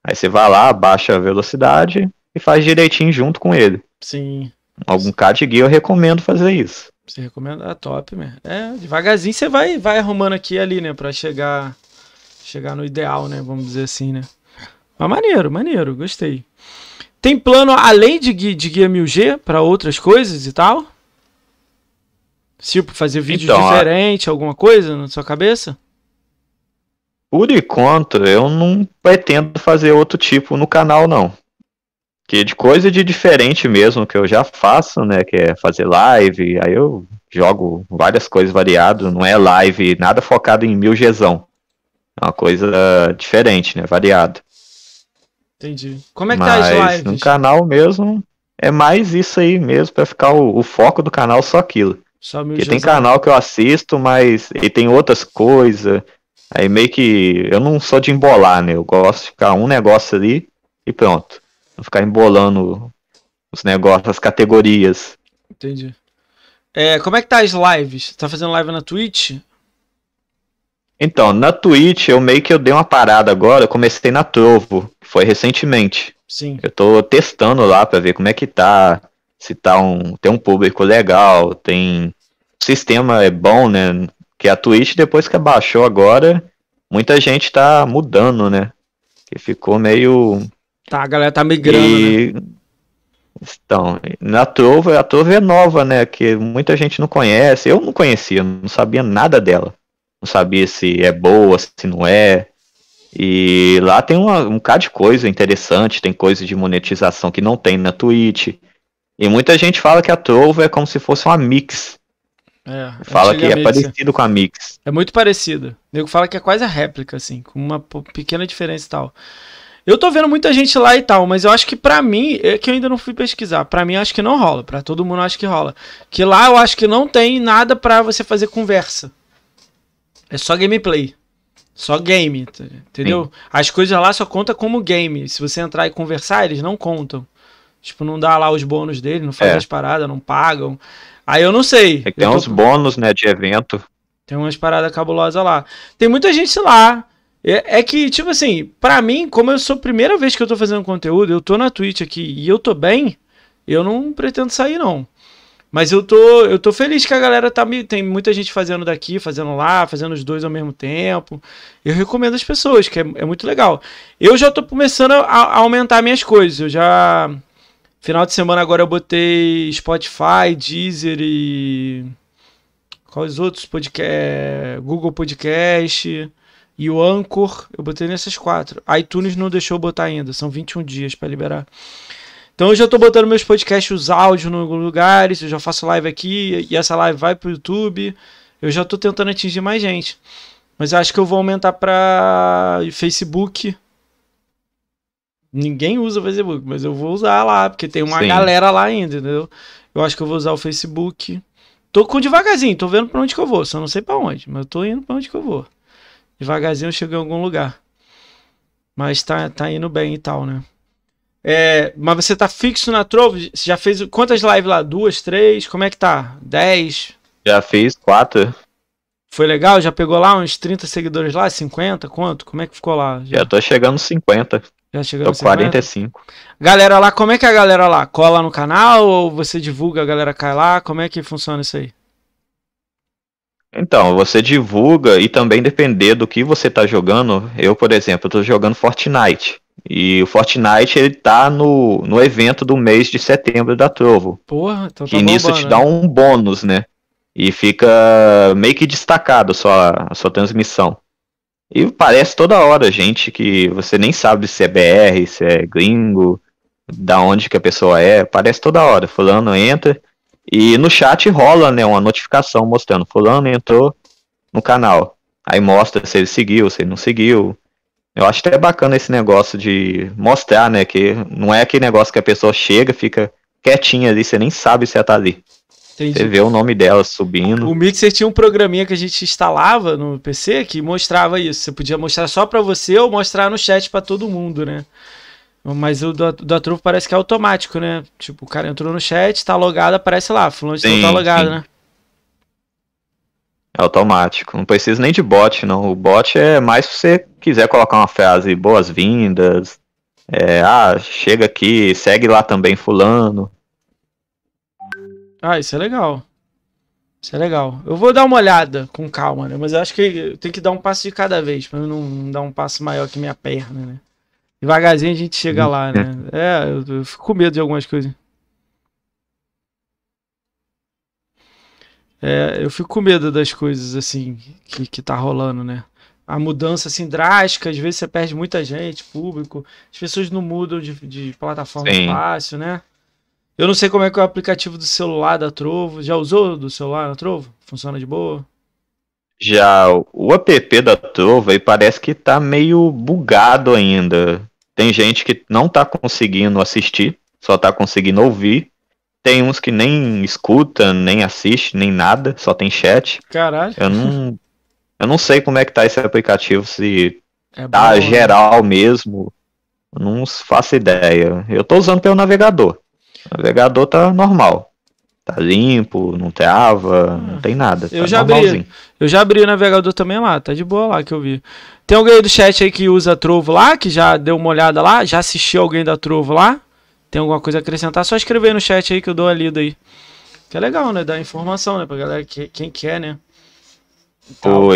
Aí você vai lá, baixa a velocidade e faz direitinho junto com ele. Sim. Algum card gay eu recomendo fazer isso. Você recomenda? Ah, top, né É, devagarzinho você vai, vai arrumando aqui e ali, né? Pra chegar, chegar no ideal, né? Vamos dizer assim, né? Mas maneiro, maneiro, gostei. Tem plano além de guia, de guia 1000G para outras coisas e tal? Tipo, fazer vídeo então, diferente, alguma coisa na sua cabeça? Por enquanto, eu não pretendo fazer outro tipo no canal, não que de coisa de diferente mesmo que eu já faço, né? Que é fazer live, aí eu jogo várias coisas variadas, não é live, nada focado em mil É uma coisa diferente, né? Variado. Entendi. Como é que Mas, tá as lives? No canal mesmo é mais isso aí mesmo, para ficar o, o, foco do canal só aquilo. Só Porque tem canal que eu assisto, mas e tem outras coisas. Aí meio que eu não sou de embolar, né? Eu gosto de ficar um negócio ali e pronto. Não ficar embolando os negócios, as categorias. Entendi. É, como é que tá as lives? tá fazendo live na Twitch? Então, na Twitch eu meio que eu dei uma parada agora, eu comecei na Trovo, foi recentemente. Sim. Eu tô testando lá para ver como é que tá, se tá um, tem um público legal, tem o sistema é bom, né? Que a Twitch depois que abaixou agora, muita gente tá mudando, né? Que ficou meio Tá, a galera tá migrando, né? e... né? Então, na Trovo, a Trovo é nova, né? Que muita gente não conhece. Eu não conhecia, não sabia nada dela. Não sabia se é boa, se não é. E lá tem uma, um bocado de coisa interessante, tem coisa de monetização que não tem na Twitch. E muita gente fala que a Trovo é como se fosse uma mix. É, fala que é parecido com a Mix. É muito parecido. O nego fala que é quase a réplica, assim, com uma pequena diferença e tal. Eu tô vendo muita gente lá e tal, mas eu acho que pra mim, é que eu ainda não fui pesquisar, pra mim acho que não rola, pra todo mundo acho que rola. Que lá eu acho que não tem nada pra você fazer conversa. É só gameplay. Só game, entendeu? Sim. As coisas lá só conta como game. Se você entrar e conversar, eles não contam. Tipo, não dá lá os bônus dele, não faz é. as paradas, não pagam. Aí eu não sei. É tem uns bônus, né, de evento. Tem umas paradas cabulosas lá. Tem muita gente lá. É, é que, tipo assim, para mim, como eu sou a primeira vez que eu tô fazendo conteúdo, eu tô na Twitch aqui e eu tô bem, eu não pretendo sair, não. Mas eu tô, eu tô feliz que a galera tá me. Tem muita gente fazendo daqui, fazendo lá, fazendo os dois ao mesmo tempo. Eu recomendo as pessoas, que é, é muito legal. Eu já tô começando a, a, aumentar minhas coisas. Eu já. Final de semana agora eu botei Spotify, Deezer e. Quais outros? Podcast, é, Google Podcast e o Anchor, eu botei nessas quatro. iTunes não deixou botar ainda, são 21 dias para liberar. Então eu já estou botando meus podcasts, os áudios em alguns lugares, eu já faço live aqui e essa live vai para o YouTube. Eu já estou tentando atingir mais gente. Mas acho que eu vou aumentar para Facebook. Ninguém usa o Facebook, mas eu vou usar lá, porque tem uma Sim. galera lá ainda, entendeu? Eu acho que eu vou usar o Facebook. Tô com devagarzinho, tô vendo para onde que eu vou, só não sei para onde, mas eu tô indo para onde que eu vou devagarzinho eu chego em algum lugar. Mas tá, tá indo bem e tal, né? É, mas você tá fixo na Trovo? Você já fez quantas lives lá? Duas, três? Como é que tá? Dez? Já fiz quatro. Foi legal? Já pegou lá uns 30 seguidores lá? 50? Quanto? Como é que ficou lá? Já, já tô chegando 50. Já chegando tô 50? 45. Galera lá, como é que é a galera lá? Cola no canal ou você divulga, a galera cai lá? Como é que funciona isso aí? Então, você divulga e também depender do que você está jogando. Eu, por exemplo, estou jogando Fortnite. E o Fortnite ele tá no, no evento do mês de setembro da Trovo. Porra, então que tá nisso te dá né? um bônus, né? E fica meio que destacado a sua, a sua transmissão. E parece toda hora, gente, que você nem sabe se é BR, se é gringo, da onde que a pessoa é. Parece toda hora. Fulano entra, e no chat rola, né, uma notificação mostrando, fulano entrou no canal. Aí mostra se ele seguiu, se ele não seguiu. Eu acho até bacana esse negócio de mostrar, né, que não é aquele negócio que a pessoa chega, fica quietinha ali, você nem sabe se ela tá ali. Entendi. Você vê o nome dela subindo. O Mixer tinha um programinha que a gente instalava no PC que mostrava isso. Você podia mostrar só para você ou mostrar no chat para todo mundo, né? Mas o da, da parece que é automático, né? Tipo, o cara entrou no chat, tá logado, aparece lá. Fulano tá sim, tá logado, sim. né? É automático. Não precisa nem de bot, não. O bot é mais se você quiser colocar uma frase boas-vindas. É, ah, chega aqui, segue lá também fulano. Ah, isso é legal. Isso é legal. Eu vou dar uma olhada com calma, né? Mas eu acho que tem que dar um passo de cada vez, pra não dar um passo maior que minha perna, né? Devagarzinho a gente chega uhum. lá, né? É, eu, eu fico com medo de algumas coisas. É, eu fico com medo das coisas assim que, que tá rolando, né? A mudança assim drástica, às vezes você perde muita gente, público, as pessoas não mudam de, de plataforma Sim. fácil, né? Eu não sei como é que é o aplicativo do celular da Trovo. Já usou do celular da Trovo? Funciona de boa? Já o app da Trovo aí parece que tá meio bugado ainda. Tem gente que não está conseguindo assistir, só está conseguindo ouvir. Tem uns que nem escuta, nem assiste, nem nada, só tem chat. Caralho. Eu não, eu não sei como é que tá esse aplicativo, se é tá bom, né? geral né? mesmo. Não faço ideia. Eu tô usando pelo navegador. O navegador tá normal. Tá limpo, não trava, ah, não tem nada. Eu tá já abri. Eu já abri o navegador também lá, tá de boa lá que eu vi. Tem alguém do chat aí que usa Trovo lá, que já deu uma olhada lá, já assistiu alguém da Trovo lá? Tem alguma coisa a acrescentar? Só escrever no chat aí que eu dou a lida aí. Que é legal, né? Dar informação, né? Pra galera que, quem quer, né? Então... O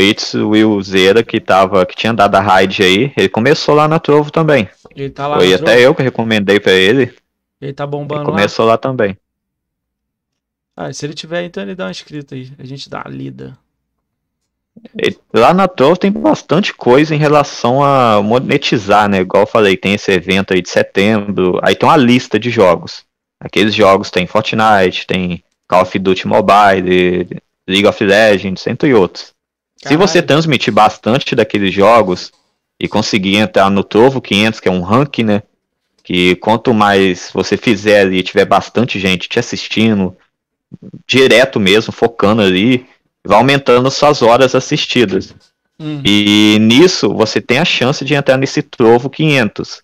Will Zera, que, tava, que tinha dado a raid aí, ele começou lá na Trovo também. Ele tá lá Foi até Trovo? eu que recomendei pra ele. Ele tá bombando ele começou lá, lá também. Ah, se ele tiver, então ele dá uma escrita aí. A gente dá a lida. Lá na Troll tem bastante coisa em relação a monetizar, né? Igual eu falei, tem esse evento aí de setembro. Aí tem uma lista de jogos. Aqueles jogos tem Fortnite, tem Call of Duty Mobile, League of Legends, entre outros. Caralho. Se você transmitir bastante daqueles jogos e conseguir entrar no Trovo 500, que é um ranking, né? Que quanto mais você fizer e tiver bastante gente te assistindo, direto mesmo, focando ali, vai aumentando suas horas assistidas. Uhum. E nisso você tem a chance de entrar nesse trovo 500,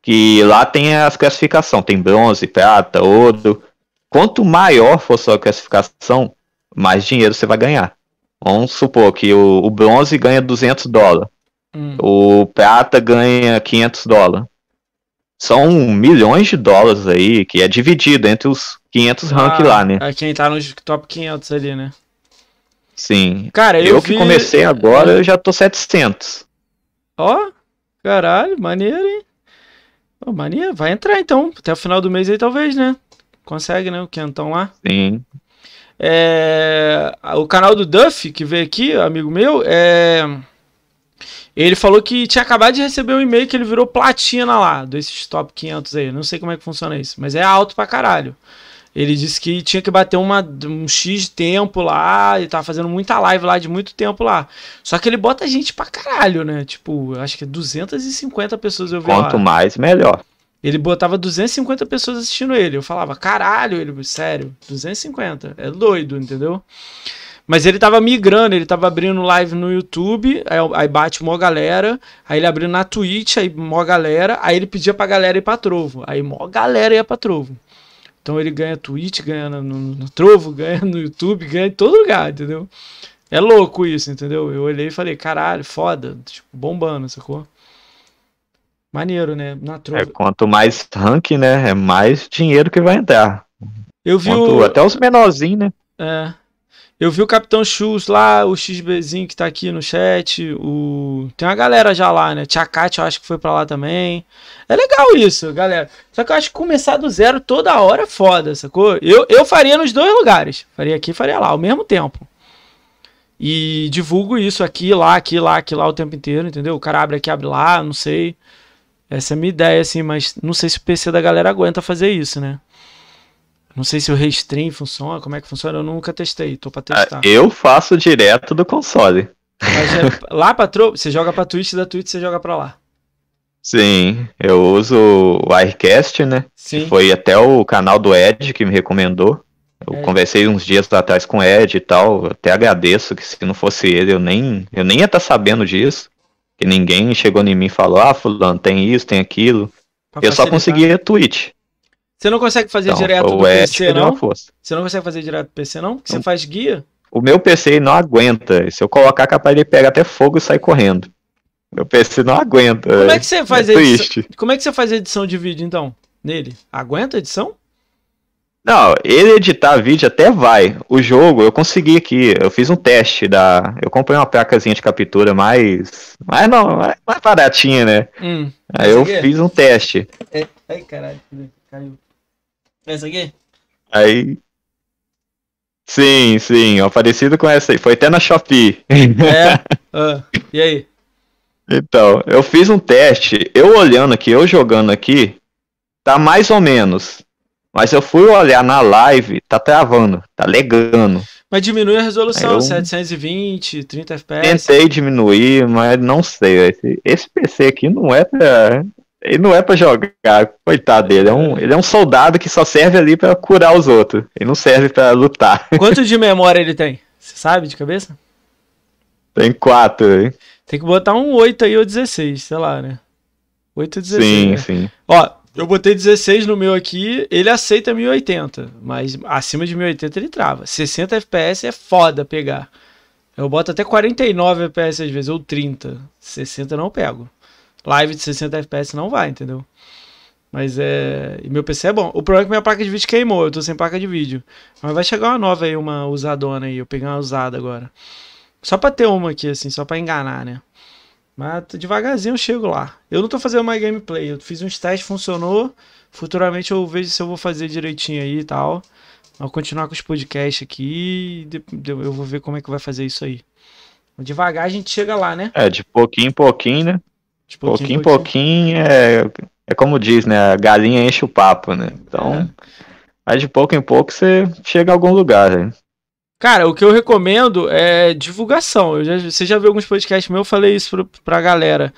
que lá tem as classificação, tem bronze, prata, ouro. Quanto maior for sua classificação, mais dinheiro você vai ganhar. Vamos supor que o, o bronze ganha 200 dólares, uhum. o prata ganha 500 dólares são milhões de dólares aí, que é dividido entre os 500 ah, rank lá, né? É quem tá nos top 500 ali, né? Sim. Cara, eu, eu que comecei agora, eu já tô 700. Ó, oh, caralho, maneiro, hein? Oh, maneiro, vai entrar então, até o final do mês aí talvez, né? Consegue, né, o quentão lá? Sim. É... O canal do Duff, que veio aqui, amigo meu, é... Ele falou que tinha acabado de receber um e-mail que ele virou platina lá, desses top 500 aí. Não sei como é que funciona isso, mas é alto pra caralho. Ele disse que tinha que bater uma, um X tempo lá, e tava fazendo muita live lá de muito tempo lá. Só que ele bota gente pra caralho, né? Tipo, acho que é 250 pessoas eu vi Quanto lá. mais, melhor. Ele botava 250 pessoas assistindo ele. Eu falava, caralho, ele, sério, 250. É doido, entendeu? Mas ele tava migrando, ele tava abrindo live no YouTube, aí, aí bate mó galera, aí ele abriu na Twitch, aí mó galera, aí ele pedia pra galera ir pra Trovo, aí mó galera ia pra Trovo. Então ele ganha Twitch, ganha no, no, no Trovo, ganha no YouTube, ganha em todo lugar, entendeu? É louco isso, entendeu? Eu olhei e falei, caralho, foda, tipo, bombando, sacou? Maneiro, né? Na troca. É, quanto mais rank, né? É mais dinheiro que vai entrar. Eu vi quanto, o... Até os menorzinhos, né? É. Eu vi o Capitão Chus lá, o XBzinho que tá aqui no chat, o... tem uma galera já lá, né? Tia eu acho que foi pra lá também. É legal isso, galera. Só que eu acho que começar do zero toda hora é foda, sacou? Eu, eu faria nos dois lugares. Faria aqui e faria lá, ao mesmo tempo. E divulgo isso aqui, lá, aqui, lá, aqui, lá o tempo inteiro, entendeu? O cara abre aqui, abre lá, não sei. Essa é a minha ideia, assim, mas não sei se o PC da galera aguenta fazer isso, né? Não sei se o Restream funciona, como é que funciona, eu nunca testei, tô pra ah, testar. Ah, eu faço direto do console. É, lá pra Twitch, você joga pra Twitch, da Twitch você joga pra lá. Sim, eu uso o Aircast, né? Sim. Foi até o canal do Ed que me recomendou. Eu é. conversei uns dias atrás com o Ed e tal, até agradeço que se não fosse ele eu nem, eu nem ia estar tá sabendo disso. Que ninguém chegou em mim e falou, ah fulano, tem isso, tem aquilo. Pra eu facilitar. só conseguia Twitch. Você não consegue fazer então, direto do PC, não? Você não consegue fazer direto do PC, não? Porque você faz guia? O meu PC não aguenta. Se eu colocar capaz ele pega até fogo e sai correndo. Meu PC não aguenta. Como é que você é faz é edição? Como é que você faz edição de vídeo então? Nele? Aguenta a edição? Não, ele editar vídeo até vai. O jogo eu consegui aqui. Eu fiz um teste da. Eu comprei uma placazinha de captura mais. Mas não, mais baratinha, né? Hum, Aí eu fiz um teste. É... Ai, caralho, caiu. Essa aqui? Aí. Sim, sim, ó, parecido com essa aí. Foi até na Shopee. É? ah, e aí? Então, eu fiz um teste. Eu olhando aqui, eu jogando aqui, tá mais ou menos. Mas eu fui olhar na live, tá travando, tá legando. Mas diminui a resolução, eu... 720, 30 FPS. Tentei diminuir, mas não sei. Esse, esse PC aqui não é pra. Ele não é para jogar, coitado dele. É um, ele é um soldado que só serve ali para curar os outros. Ele não serve para lutar. Quanto de memória ele tem? Você sabe de cabeça? Tem quatro, hein? Tem que botar um 8 aí ou 16, sei lá, né? 8 ou 16. Sim, né? sim. Ó, eu botei 16 no meu aqui, ele aceita 1080, mas acima de 1080 ele trava. 60 FPS é foda pegar. Eu boto até 49 FPS às vezes, ou 30. 60 não pego live de 60 FPS não vai, entendeu? Mas é. E meu PC é bom. O problema é que minha placa de vídeo queimou, eu tô sem placa de vídeo. Mas vai chegar uma nova aí, uma usadona aí. Eu peguei uma usada agora. Só pra ter uma aqui, assim, só pra enganar, né? Mas devagarzinho eu chego lá. Eu não tô fazendo mais gameplay. Eu fiz uns testes, funcionou. Futuramente eu vejo se eu vou fazer direitinho aí e tal. Vou continuar com os podcasts aqui. Eu vou ver como é que vai fazer isso aí. Devagar a gente chega lá, né? É, de pouquinho em pouquinho, né? pouquinho, pouquinho, pouquinho é, é como diz, né? A galinha enche o papo, né? Então, é. de pouco em pouco você chega a algum lugar, né? Cara, o que eu recomendo é divulgação. Eu já, você já viu alguns podcasts meus, eu falei isso pra, pra galera.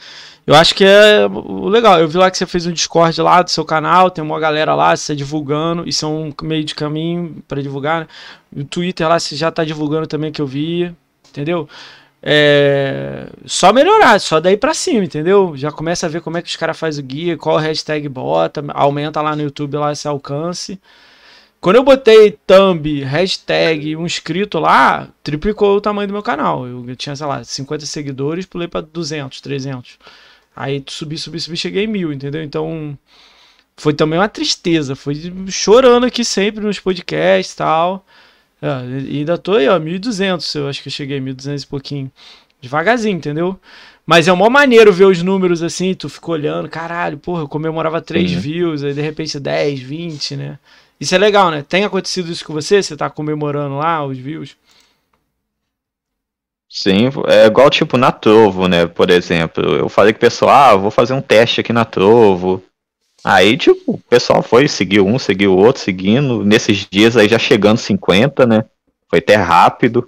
Eu acho que é legal. Eu vi lá que você fez um Discord lá do seu canal, tem uma galera lá, você tá divulgando. Isso é um meio de caminho para divulgar. Né? O Twitter lá você já tá divulgando também que eu vi, entendeu? É, só melhorar, só daí para cima, entendeu? Já começa a ver como é que os caras fazem o guia, qual hashtag bota, aumenta lá no YouTube lá esse alcance. Quando eu botei thumb, hashtag, um inscrito lá, triplicou o tamanho do meu canal. Eu tinha, sei lá, 50 seguidores, pulei para 200, 300. Aí subi, subi, subi, cheguei em mil, entendeu? Então foi também uma tristeza. Foi chorando aqui sempre nos podcasts e tal. É, ainda tô aí, ó, 1.200, eu acho que eu cheguei 1.200 e pouquinho. Devagarzinho, entendeu? Mas é mó maneiro ver os números assim, tu fica olhando, caralho, porra, eu comemorava 3 uhum. views, aí de repente 10, 20, né? Isso é legal, né? Tem acontecido isso com você? Você tá comemorando lá os views? Sim, é igual tipo na Trovo, né? Por exemplo, eu falei que o pessoal, ah, vou fazer um teste aqui na Trovo, Aí, tipo, o pessoal foi, seguiu um, seguiu o outro, seguindo. Nesses dias aí já chegando 50, né? Foi até rápido.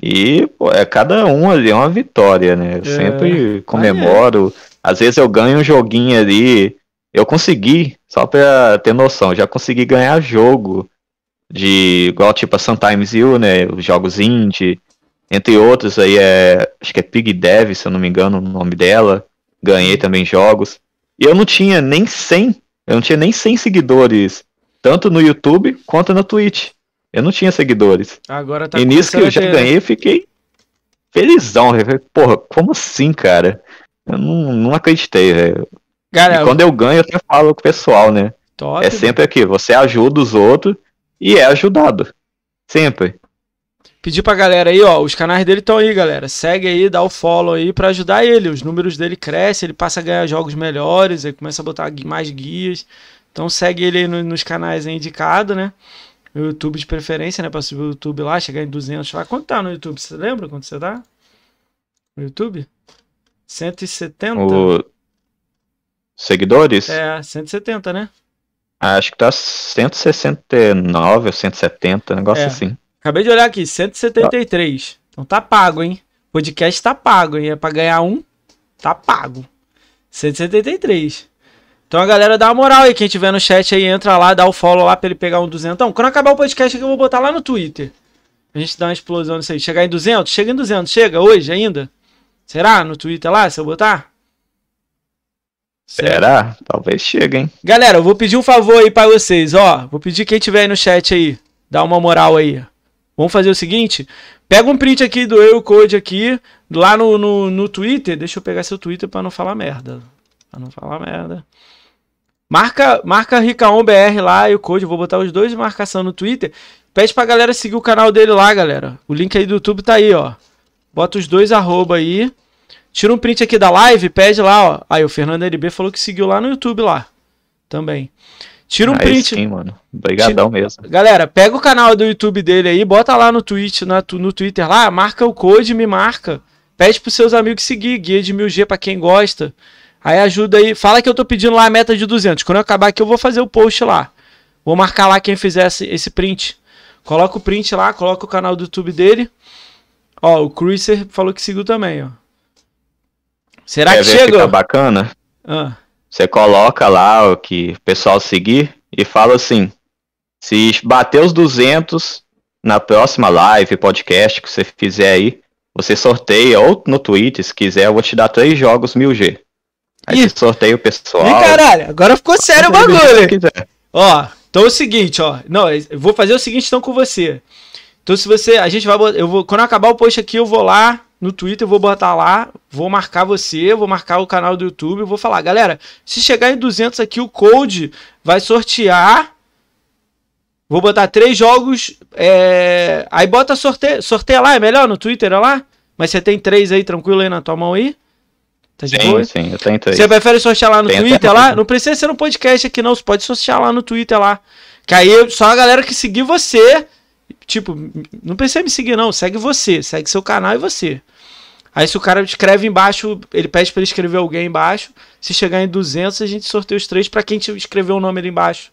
E pô, é cada um ali é uma vitória, né? Eu é. sempre é. comemoro. Ah, é. Às vezes eu ganho um joguinho ali. Eu consegui, só pra ter noção, já consegui ganhar jogo de igual tipo a Sometimes You, né? Os jogos indie, entre outros aí é. Acho que é Pig Dev, se eu não me engano, o nome dela. Ganhei também jogos. E eu não tinha nem 100, eu não tinha nem 100 seguidores, tanto no YouTube quanto na Twitch. Eu não tinha seguidores. Agora tá E nisso que eu já ganhei, fiquei felizão. Porra, como assim, cara? Eu não, não acreditei, velho. Cara, quando eu ganho, eu até falo com o pessoal, né? Top, é sempre aqui, você ajuda os outros e é ajudado. Sempre pedir pra galera aí, ó, os canais dele estão aí, galera. Segue aí, dá o follow aí para ajudar ele. Os números dele crescem, ele passa a ganhar jogos melhores, ele começa a botar mais guias. Então segue ele aí nos canais aí né? No YouTube de preferência, né? Pra subir o YouTube lá, chegar em 200 lá. Quanto tá no YouTube? Você lembra quanto você dá? No YouTube? 170? O... Seguidores? É, 170, né? Ah, acho que tá 169 ou 170, negócio é. assim. Acabei de olhar aqui, 173. Então tá pago, hein? Podcast tá pago, hein? É pra ganhar um, tá pago. 173. Então a galera dá uma moral aí. Quem tiver no chat aí, entra lá, dá o follow lá pra ele pegar um 200. Então, quando acabar o podcast aqui, eu vou botar lá no Twitter. A gente dá uma explosão nisso aí. Chegar em 200? Chega em 200. Chega hoje ainda? Será? No Twitter lá, se eu botar? Será? Talvez chegue, hein? Galera, eu vou pedir um favor aí para vocês, ó. Vou pedir quem tiver aí no chat aí, dá uma moral aí. Vamos fazer o seguinte? Pega um print aqui do eu code aqui, lá no, no, no Twitter. Deixa eu pegar seu Twitter para não falar merda. Para não falar merda. Marca, marca Rica1BR lá e o code. Eu vou botar os dois de marcação no Twitter. Pede pra galera seguir o canal dele lá, galera. O link aí do YouTube tá aí, ó. Bota os dois arroba aí. Tira um print aqui da live, pede lá, ó. Aí o Fernando LB falou que seguiu lá no YouTube lá. Também. Tira um aí print. Sim, mano. Obrigadão mesmo. Galera, pega o canal do YouTube dele aí, bota lá no Twitch, na, no Twitter lá, marca o code, me marca. Pede pros seus amigos seguir, guia de 1000G pra quem gosta. Aí ajuda aí. Fala que eu tô pedindo lá a meta de 200. Quando eu acabar aqui, eu vou fazer o post lá. Vou marcar lá quem fizesse esse print. Coloca o print lá, coloca o canal do YouTube dele. Ó, o Cruiser falou que seguiu também, ó. Será Quer que ver chega? Que tá bacana? Ah. Você coloca lá o que o pessoal seguir e fala assim: se bater os 200 na próxima live, podcast que você fizer aí, você sorteia ou no Twitter, se quiser, eu vou te dar três jogos 1000G. Aí você sorteia o pessoal. Ih, caralho, agora ficou sério o bagulho. Ó, então é o seguinte, ó. Não, é, vou fazer o seguinte então com você. Então se você, a gente vai, eu vou, quando acabar o post aqui, eu vou lá no Twitter, eu vou botar lá, vou marcar você, vou marcar o canal do YouTube, vou falar, galera, se chegar em 200 aqui, o Code vai sortear. Vou botar três jogos. É... Aí bota sorteio. Sorteia lá, é melhor no Twitter, lá? Mas você tem três aí, tranquilo aí na tua mão aí? Tá de sim, boa? sim, eu tenho três. Você prefere sortear lá no tenho Twitter lá? Não precisa ser no podcast aqui, não. Você pode sortear lá no Twitter lá. Que aí só a galera que seguir você Tipo, não em me seguir, não. Segue você, segue seu canal e você. Aí se o cara escreve embaixo, ele pede para escrever alguém embaixo. Se chegar em 200, a gente sorteia os três para quem escreveu o nome ali embaixo.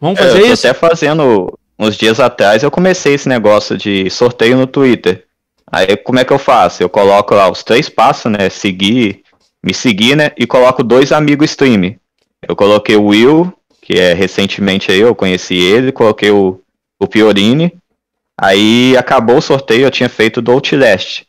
Vamos é, fazer eu tô isso? até fazendo, uns dias atrás, eu comecei esse negócio de sorteio no Twitter. Aí como é que eu faço? Eu coloco lá os três passos, né? Seguir, me seguir, né? E coloco dois amigos stream. Eu coloquei o Will, que é recentemente aí, eu conheci ele, coloquei o o Piorini. Aí acabou o sorteio, eu tinha feito do Outlast.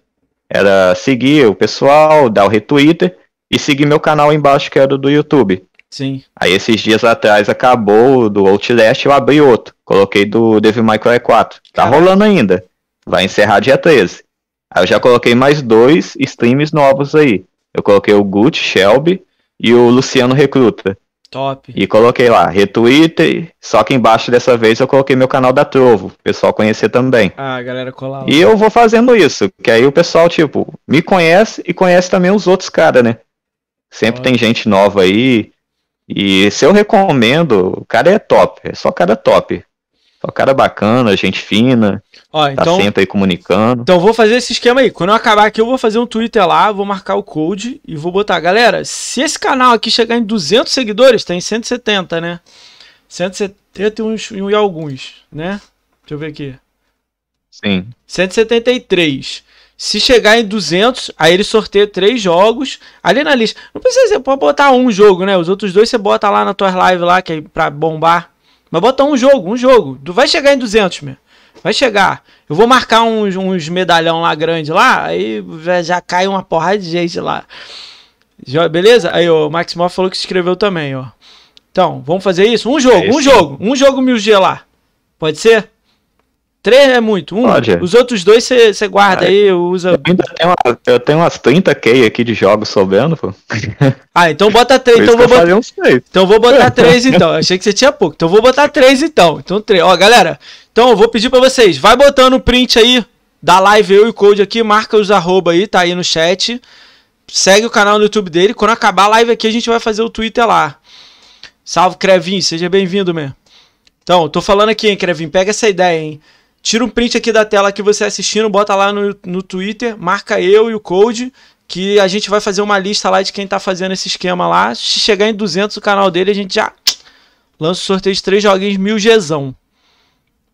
Era seguir o pessoal, dar o retweeter e seguir meu canal embaixo, que era do YouTube. Sim. Aí esses dias atrás acabou do Outlast, eu abri outro. Coloquei do Devil May Cry 4. Tá rolando ainda. Vai encerrar dia 13. Aí eu já coloquei mais dois streams novos aí. Eu coloquei o Gut Shelby e o Luciano Recruta. Top. E coloquei lá, retweet, só que embaixo dessa vez eu coloquei meu canal da Trovo, o pessoal conhecer também. Ah, galera colar. E eu vou fazendo isso, que aí o pessoal, tipo, me conhece e conhece também os outros caras, né? Sempre tem gente nova aí. E se eu recomendo, o cara é top, é só cara top. Só cara bacana, gente fina. Ó, tá então, tá sempre aí comunicando. Então vou fazer esse esquema aí. Quando eu acabar aqui, eu vou fazer um Twitter lá, vou marcar o code e vou botar. Galera, se esse canal aqui chegar em 200 seguidores, tem tá 170, né? 170 e, uns, e alguns, né? Deixa eu ver aqui. Sim. 173. Se chegar em 200, aí ele sorteia três jogos ali na lista. Não precisa, você pode botar um jogo, né? Os outros dois você bota lá na tua live lá, que é pra bombar. Mas bota um jogo, um jogo. Tu vai chegar em 200, meu. Vai chegar. Eu vou marcar uns, uns medalhão lá grande lá, aí já, cai uma porrada de gente lá. Já, beleza? Aí o Max falou que escreveu também, ó. Então, vamos fazer isso? Um jogo, é um jogo. Um jogo mil G lá. Pode ser? Três é muito, um. Pode. Os outros dois você guarda aí, usa. Eu, ainda tenho uma, eu tenho umas 30 K aqui de jogos sobrando, pô. Ah, então bota três. então, vou botar... uns três. então vou botar três, então. Achei que você tinha pouco. Então vou botar três, então. Então três. Ó, galera, então eu vou pedir para vocês, vai botando o print aí da live eu e o Code aqui, marca os arroba aí, tá aí no chat. Segue o canal no YouTube dele. Quando acabar a live aqui, a gente vai fazer o Twitter lá. Salve, Crevin, seja bem-vindo, mesmo. Então, tô falando aqui, hein, Crevin, pega essa ideia, hein. Tira um print aqui da tela que você assistindo, bota lá no, no Twitter, marca eu e o Code, que a gente vai fazer uma lista lá de quem tá fazendo esse esquema lá. Se chegar em 200 o canal dele, a gente já lança o sorteio de três joguinhos mil Gzão.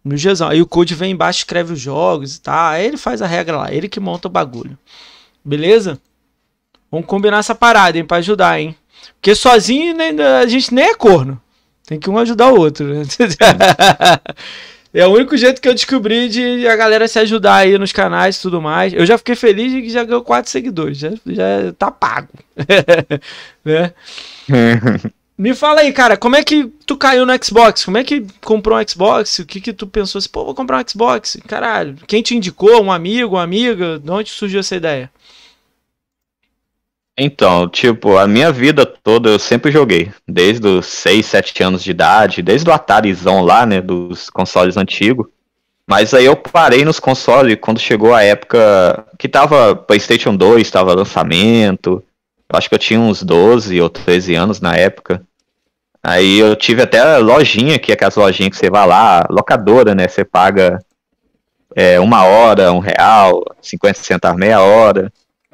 Mil Gzão. Aí o Code vem embaixo, escreve os jogos e tá. Aí ele faz a regra lá, ele que monta o bagulho. Beleza? Vamos combinar essa parada, hein, pra ajudar, hein? Porque sozinho né, a gente nem é corno. Tem que um ajudar o outro. Né? É o único jeito que eu descobri de a galera se ajudar aí nos canais e tudo mais. Eu já fiquei feliz que já ganhou quatro seguidores. Já, já tá pago. né? Me fala aí, cara, como é que tu caiu no Xbox? Como é que comprou um Xbox? O que que tu pensou assim, pô, vou comprar um Xbox? Caralho, quem te indicou? Um amigo, uma amiga? De onde surgiu essa ideia? Então, tipo, a minha vida toda eu sempre joguei. Desde os 6, 7 anos de idade, desde o Atarizão lá, né, dos consoles antigos. Mas aí eu parei nos consoles quando chegou a época que tava PlayStation 2, tava lançamento. Eu acho que eu tinha uns 12 ou 13 anos na época. Aí eu tive até lojinha, que é aquelas lojinhas que você vai lá, locadora, né? Você paga é, uma hora, um real, 50 centavos, meia hora.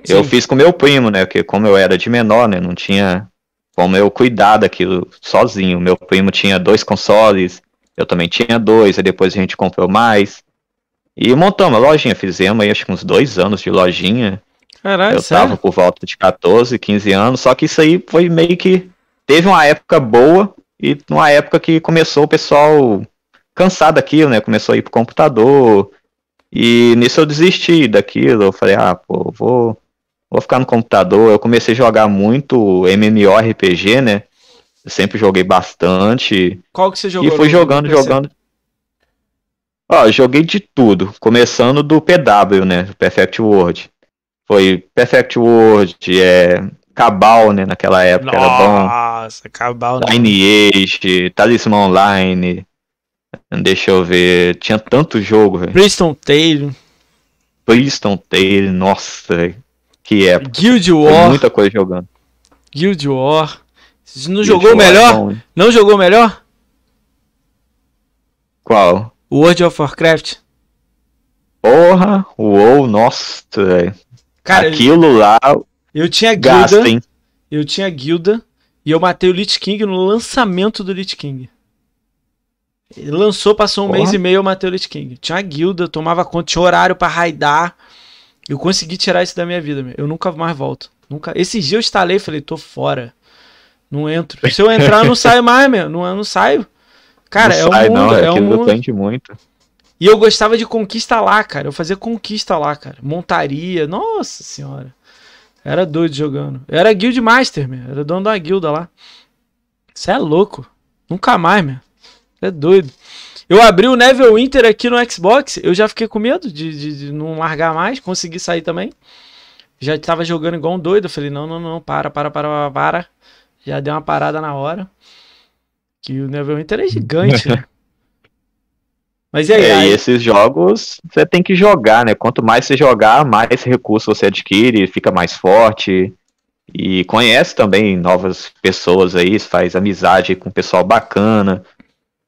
Eu fiz com meu primo, né? Porque como eu era de menor, né? Não tinha como eu cuidar daquilo sozinho. Meu primo tinha dois consoles, eu também tinha dois, aí depois a gente comprou mais. E montamos a lojinha, fizemos aí acho que uns dois anos de lojinha. Caralho, eu sério? tava por volta de 14, 15 anos, só que isso aí foi meio que. Teve uma época boa e uma época que começou o pessoal cansado daquilo, né? Começou a ir pro computador. E nisso eu desisti daquilo. Eu falei, ah, pô, vou vou ficar no computador. Eu comecei a jogar muito MMORPG, né? Eu sempre joguei bastante. Qual que você jogou? E fui jogando, jogando. Ó, joguei de tudo, começando do PW, né? Perfect World. Foi Perfect World, é, Cabal, né? Naquela época Nossa, era bom. Nossa, Cabal. Lineage, Talismã Online. Deixa eu ver. Tinha tanto jogo, velho. Priston Tale. Priston Tale, nossa, velho. Que é Guild War. muita coisa jogando. Guild War. Você não Guild jogou War é melhor? É bom, não jogou melhor? Qual? World of Warcraft. Porra, uou, nossa, velho. aquilo lá. Eu tinha guilda. Gasta, hein? Eu tinha guilda e eu matei o Lich King no lançamento do Lich King. Ele lançou, passou um Porra. mês e meio, eu matei o Lich King. Tinha guilda, tomava conta, tinha horário pra raidar. Eu consegui tirar isso da minha vida, eu nunca mais volto. Nunca. Esse dia eu estalei e falei, tô fora. Não entro. Se eu entrar, eu não saio mais, meu. Não, eu não saio. Cara, não é o um mundo. Não, é, é um mundo. muito. E eu gostava de conquista lá, cara. Eu fazia conquista lá, cara. Montaria. Nossa senhora. Era doido jogando. Eu era guild master, meu. Era dono da guilda lá. Você é louco. Nunca mais, meu. é doido. Eu abri o Neverwinter aqui no Xbox, eu já fiquei com medo de, de, de não largar mais, consegui sair também. Já tava jogando igual um doido. Eu falei, não, não, não, para, para, para, para. Já deu uma parada na hora. Que o Neverwinter é gigante, né? Mas e aí? É, aí? E esses jogos você tem que jogar, né? Quanto mais você jogar, mais recurso você adquire, fica mais forte. E conhece também novas pessoas aí, faz amizade com pessoal bacana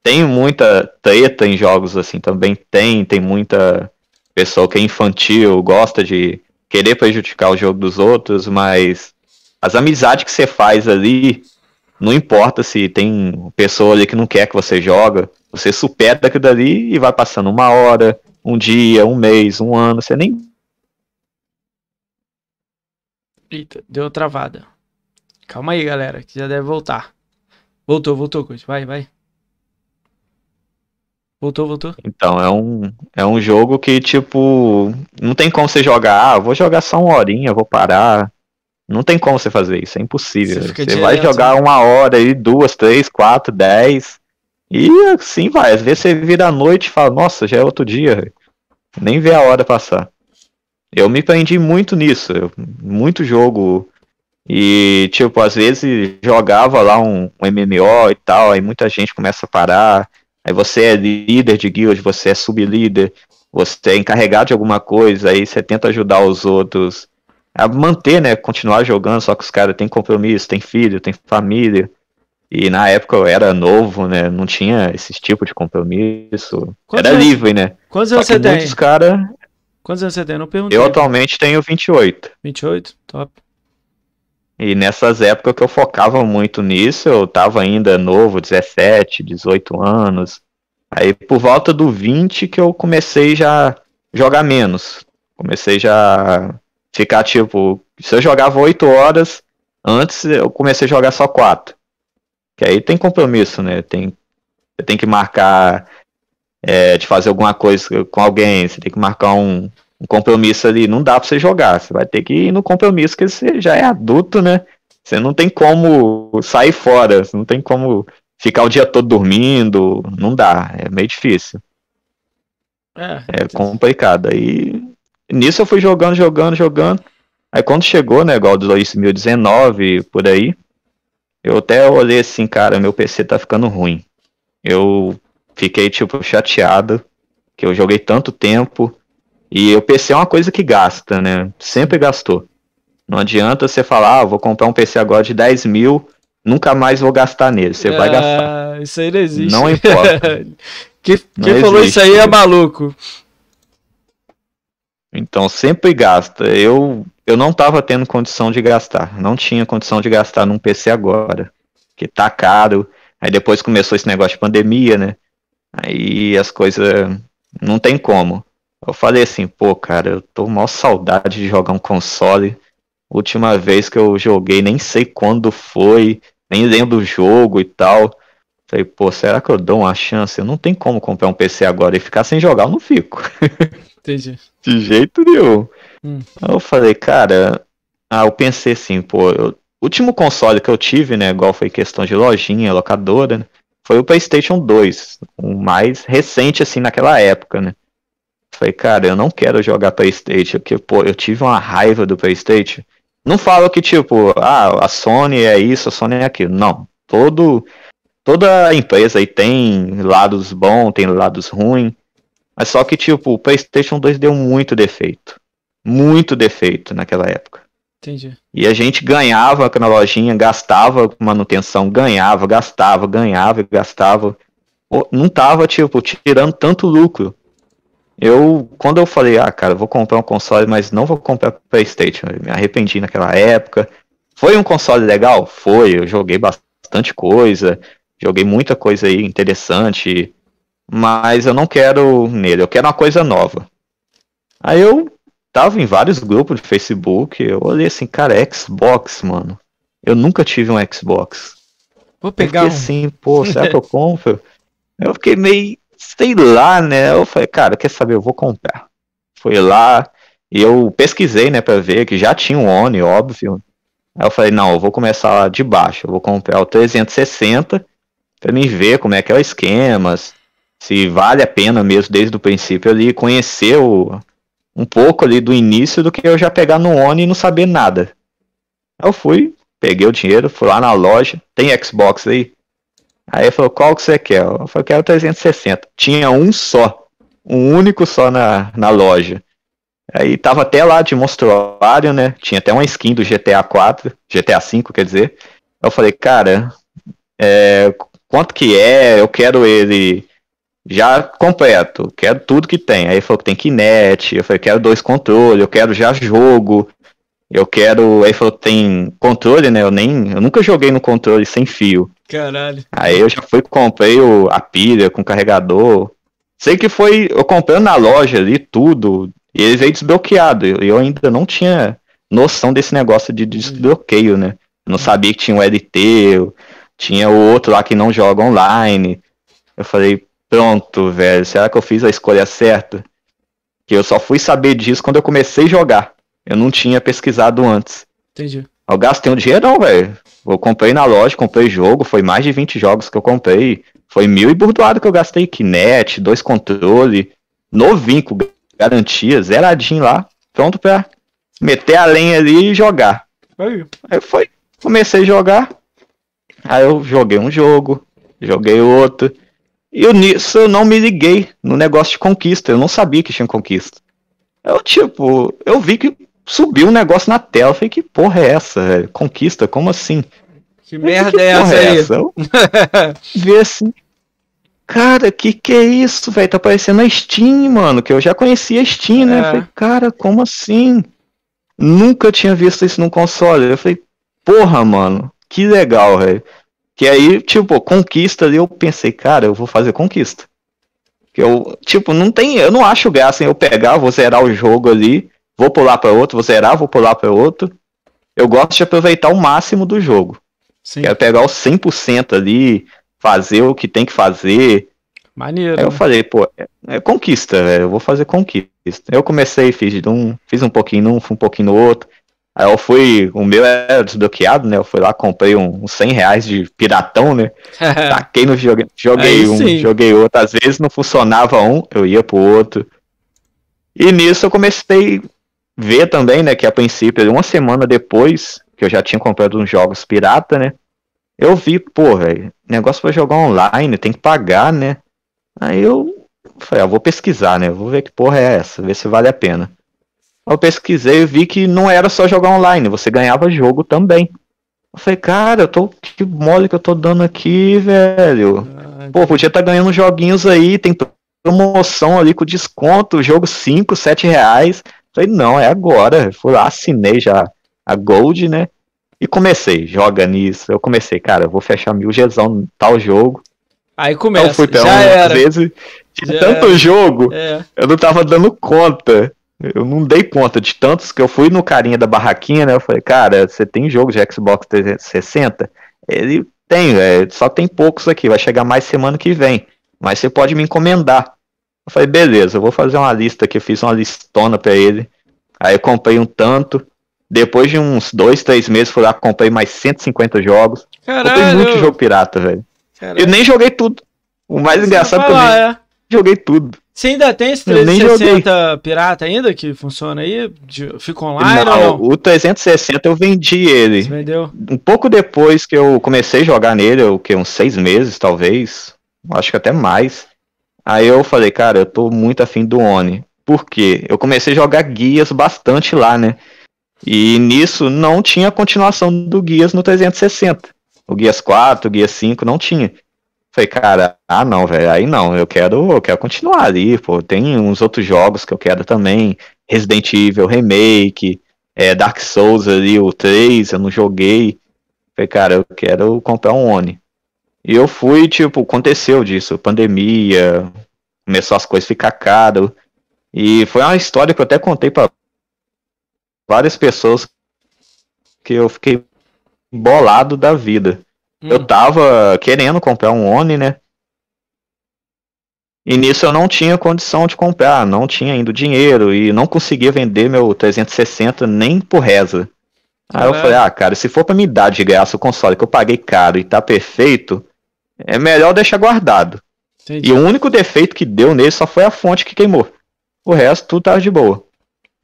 tem muita treta em jogos assim também tem, tem muita pessoa que é infantil, gosta de querer prejudicar o jogo dos outros, mas as amizades que você faz ali, não importa se tem pessoa ali que não quer que você joga, você supera aquilo dali e vai passando uma hora, um dia, um mês, um ano, você nem. Eita, deu uma travada. Calma aí, galera, que já deve voltar. Voltou, voltou, coisa. Vai, vai. Voltou, voltou. Então, é um, é um jogo que, tipo, não tem como você jogar, ah, vou jogar só uma horinha, vou parar. Não tem como você fazer isso, é impossível. Você, você vai jogar né? uma hora aí, duas, três, quatro, dez. E assim vai. Às vezes você vira à noite e fala, nossa, já é outro dia. Nem vê a hora passar. Eu me prendi muito nisso. Muito jogo. E, tipo, às vezes jogava lá um, um MMO e tal, aí muita gente começa a parar Aí você é líder de guild, você é sublíder, você é encarregado de alguma coisa, aí você tenta ajudar os outros a manter, né? Continuar jogando, só que os caras têm compromisso, têm filho, têm família. E na época eu era novo, né? Não tinha esse tipo de compromisso. Quantos era anos... livre, né? Quantos anos você tem? Muitos cara... Quantos anos você tem? Eu atualmente tenho 28. 28? Top. E nessas épocas que eu focava muito nisso, eu tava ainda novo, 17, 18 anos. Aí por volta do 20 que eu comecei já jogar menos. Comecei já ficar tipo, se eu jogava 8 horas, antes eu comecei a jogar só 4. Que aí tem compromisso, né? Tem você tem que marcar é, de fazer alguma coisa com alguém, você tem que marcar um, um compromisso ali, não dá para você jogar. Você vai ter que ir no compromisso que você já é adulto, né? Você não tem como sair fora, não tem como ficar o dia todo dormindo, não dá, é meio difícil. É, é, é complicado. Aí nisso eu fui jogando, jogando, jogando. Aí quando chegou, né, igual 2019, por aí, eu até olhei assim, cara, meu PC tá ficando ruim. Eu fiquei, tipo, chateado, que eu joguei tanto tempo, e o PC é uma coisa que gasta, né? Sempre gastou. Não adianta você falar, ah, vou comprar um PC agora de 10 mil, nunca mais vou gastar nele. Você ah, vai gastar. Isso aí não existe. Não importa. quem, não falou isso aí é maluco. Então sempre gasta. Eu, eu não estava tendo condição de gastar. Não tinha condição de gastar num PC agora. Que tá caro. Aí depois começou esse negócio de pandemia, né? Aí as coisas. Não tem como. Eu falei assim, pô, cara, eu tô mal saudade de jogar um console. Última vez que eu joguei, nem sei quando foi, nem lembro o jogo e tal. Falei, pô, será que eu dou uma chance? Eu não tem como comprar um PC agora e ficar sem jogar, eu não fico. Entendi. De jeito nenhum. Hum. Aí eu falei, cara, ah, eu pensei assim, pô, eu... o último console que eu tive, né, igual foi questão de lojinha, locadora, né, foi o PlayStation 2, o mais recente, assim, naquela época, né. Falei, cara, eu não quero jogar Playstation, porque, pô, eu tive uma raiva do Playstation. Não falo que, tipo, ah, a Sony é isso, a Sony é aquilo. Não. Todo, toda empresa aí tem lados bons, tem lados ruins. Mas só que, tipo, o PlayStation 2 deu muito defeito. Muito defeito naquela época. Entendi. E a gente ganhava na lojinha, gastava manutenção, ganhava, gastava, ganhava e gastava. Não tava, tipo, tirando tanto lucro. Eu, quando eu falei, ah, cara, vou comprar um console, mas não vou comprar PlayStation, me arrependi naquela época. Foi um console legal? Foi, eu joguei bastante coisa, joguei muita coisa aí interessante, mas eu não quero nele, eu quero uma coisa nova. Aí eu tava em vários grupos de Facebook, eu olhei assim, cara, Xbox, mano. Eu nunca tive um Xbox. Vou pegar eu fiquei um... assim, pô, será que eu compro? Eu fiquei meio sei lá, né? Eu falei, cara, quer saber? Eu vou comprar. Fui lá e eu pesquisei, né, para ver que já tinha um oni óbvio. Aí eu falei, não, eu vou começar lá de baixo. Eu vou comprar o 360 para mim ver como é que é o esquema, se vale a pena mesmo desde o princípio ali conhecer o, um pouco ali do início do que eu já pegar no oni e não saber nada. Aí eu fui, peguei o dinheiro, fui lá na loja, tem Xbox aí? Aí ele falou, qual que você quer? Eu falei, quero 360. Tinha um só, um único só na, na loja. Aí tava até lá de monstruário, né? Tinha até uma skin do GTA 4, GTA 5, quer dizer. Eu falei, cara, é, quanto que é? Eu quero ele já completo, quero tudo que tem. Aí ele falou que tem Kinect, eu falei, quero dois controles, eu quero já jogo, eu quero. Aí ele falou, tem controle, né? Eu nem. Eu nunca joguei no controle sem fio. Caralho. Aí eu já fui comprei o, a pilha com carregador. Sei que foi. Eu comprei na loja ali tudo. E ele veio desbloqueado. Eu, eu ainda não tinha noção desse negócio de desbloqueio, né? Eu não sabia que tinha o LT, tinha o outro lá que não joga online. Eu falei, pronto, velho, será que eu fiz a escolha certa? Que eu só fui saber disso quando eu comecei a jogar. Eu não tinha pesquisado antes. Entendi. Eu gastei um dinheirão, velho. Eu comprei na loja, comprei jogo, foi mais de 20 jogos que eu comprei. Foi mil e burdoado que eu gastei. Kinect, dois controle, novinho, com garantia, zeradinho lá, pronto pra meter a lenha ali e jogar. Aí, aí foi. Comecei a jogar. Aí eu joguei um jogo, joguei outro. E eu, nisso eu não me liguei no negócio de conquista. Eu não sabia que tinha conquista. Eu, tipo, eu vi que subiu um negócio na tela. Eu falei, que porra é essa, velho? Conquista, como assim? Que merda é que é essa aí? É essa? assim. Cara, que que é isso, velho? Tá parecendo a Steam, mano. Que eu já conhecia a Steam, né? É. falei, cara, como assim? Nunca tinha visto isso num console. Eu falei, porra, mano, que legal, velho. Que aí, tipo, conquista ali, eu pensei, cara, eu vou fazer conquista. Que eu, tipo, não tem. Eu não acho graça em eu pegar, vou zerar o jogo ali vou pular para outro, vou zerar, vou pular para outro. Eu gosto de aproveitar o máximo do jogo. Sim. Quero pegar os 100% ali, fazer o que tem que fazer. Maneiro. Aí eu falei, pô, é, é conquista, velho, eu vou fazer conquista. Eu comecei, fiz um, fiz um pouquinho num, um pouquinho no outro. Aí eu fui, o meu era desbloqueado, né? Eu fui lá, comprei um, uns 100 reais de piratão, né? Taquei no jogo, joguei Aí um, sim. joguei outro. Às vezes não funcionava um, eu ia pro outro. E nisso eu comecei ver também, né, que a princípio, uma semana depois que eu já tinha comprado uns jogos pirata, né, eu vi, porra negócio pra jogar online, tem que pagar, né, aí eu falei, ah, vou pesquisar, né, vou ver que porra é essa, ver se vale a pena. Eu pesquisei e vi que não era só jogar online, você ganhava jogo também. Eu falei, cara, eu tô. Que mole que eu tô dando aqui, velho. Ah, pô, podia estar tá ganhando joguinhos aí, tem promoção ali com desconto, jogo 5, 7 reais. Falei, não, é agora. Fui lá, assinei já a Gold, né? E comecei, joga nisso. Eu comecei, cara, eu vou fechar mil Gzão no tal jogo. Aí então começa, então, fui, já era. Às vezes, de já tanto era. jogo, é. eu não tava dando conta. Eu não dei conta de tantos que eu fui no carinha da barraquinha, né? Eu falei, cara, você tem jogo de Xbox 360? Ele tem, é, só tem poucos aqui, vai chegar mais semana que vem. Mas você pode me encomendar. Eu falei, beleza, eu vou fazer uma lista que eu fiz uma listona para ele. Aí eu comprei um tanto. Depois de uns dois, três meses, fui lá, comprei mais 150 jogos. Caralho! Comprei muito jogo pirata, velho. Eu nem joguei tudo. O mais Você engraçado falar, também. É. Joguei tudo. Você ainda tem esse 360 pirata ainda que funciona aí? Fica online não, ou não? O 360 eu vendi ele. Você vendeu? Um pouco depois que eu comecei a jogar nele, o que uns seis meses talvez, acho que até mais. Aí eu falei, cara, eu tô muito afim do Oni. Por quê? Eu comecei a jogar guias bastante lá, né? E nisso não tinha continuação do Guias no 360. O Guias 4, o Guias 5 não tinha. Falei, cara, ah não, velho, aí não, eu quero, eu quero continuar ali, pô. Tem uns outros jogos que eu quero também. Resident Evil Remake, é, Dark Souls ali, o 3, eu não joguei. Falei, cara, eu quero comprar um Oni. E eu fui, tipo, aconteceu disso, pandemia, começou as coisas a ficar caro. E foi uma história que eu até contei para várias pessoas que eu fiquei bolado da vida. Hum. Eu tava querendo comprar um Oni, né? E nisso eu não tinha condição de comprar, não tinha ainda dinheiro e não conseguia vender meu 360 nem por reza. Aí é. eu falei, ah, cara, se for pra me dar de graça o console que eu paguei caro e tá perfeito, é melhor deixar guardado. Entendi. E o único defeito que deu nele só foi a fonte que queimou. O resto tudo tava de boa.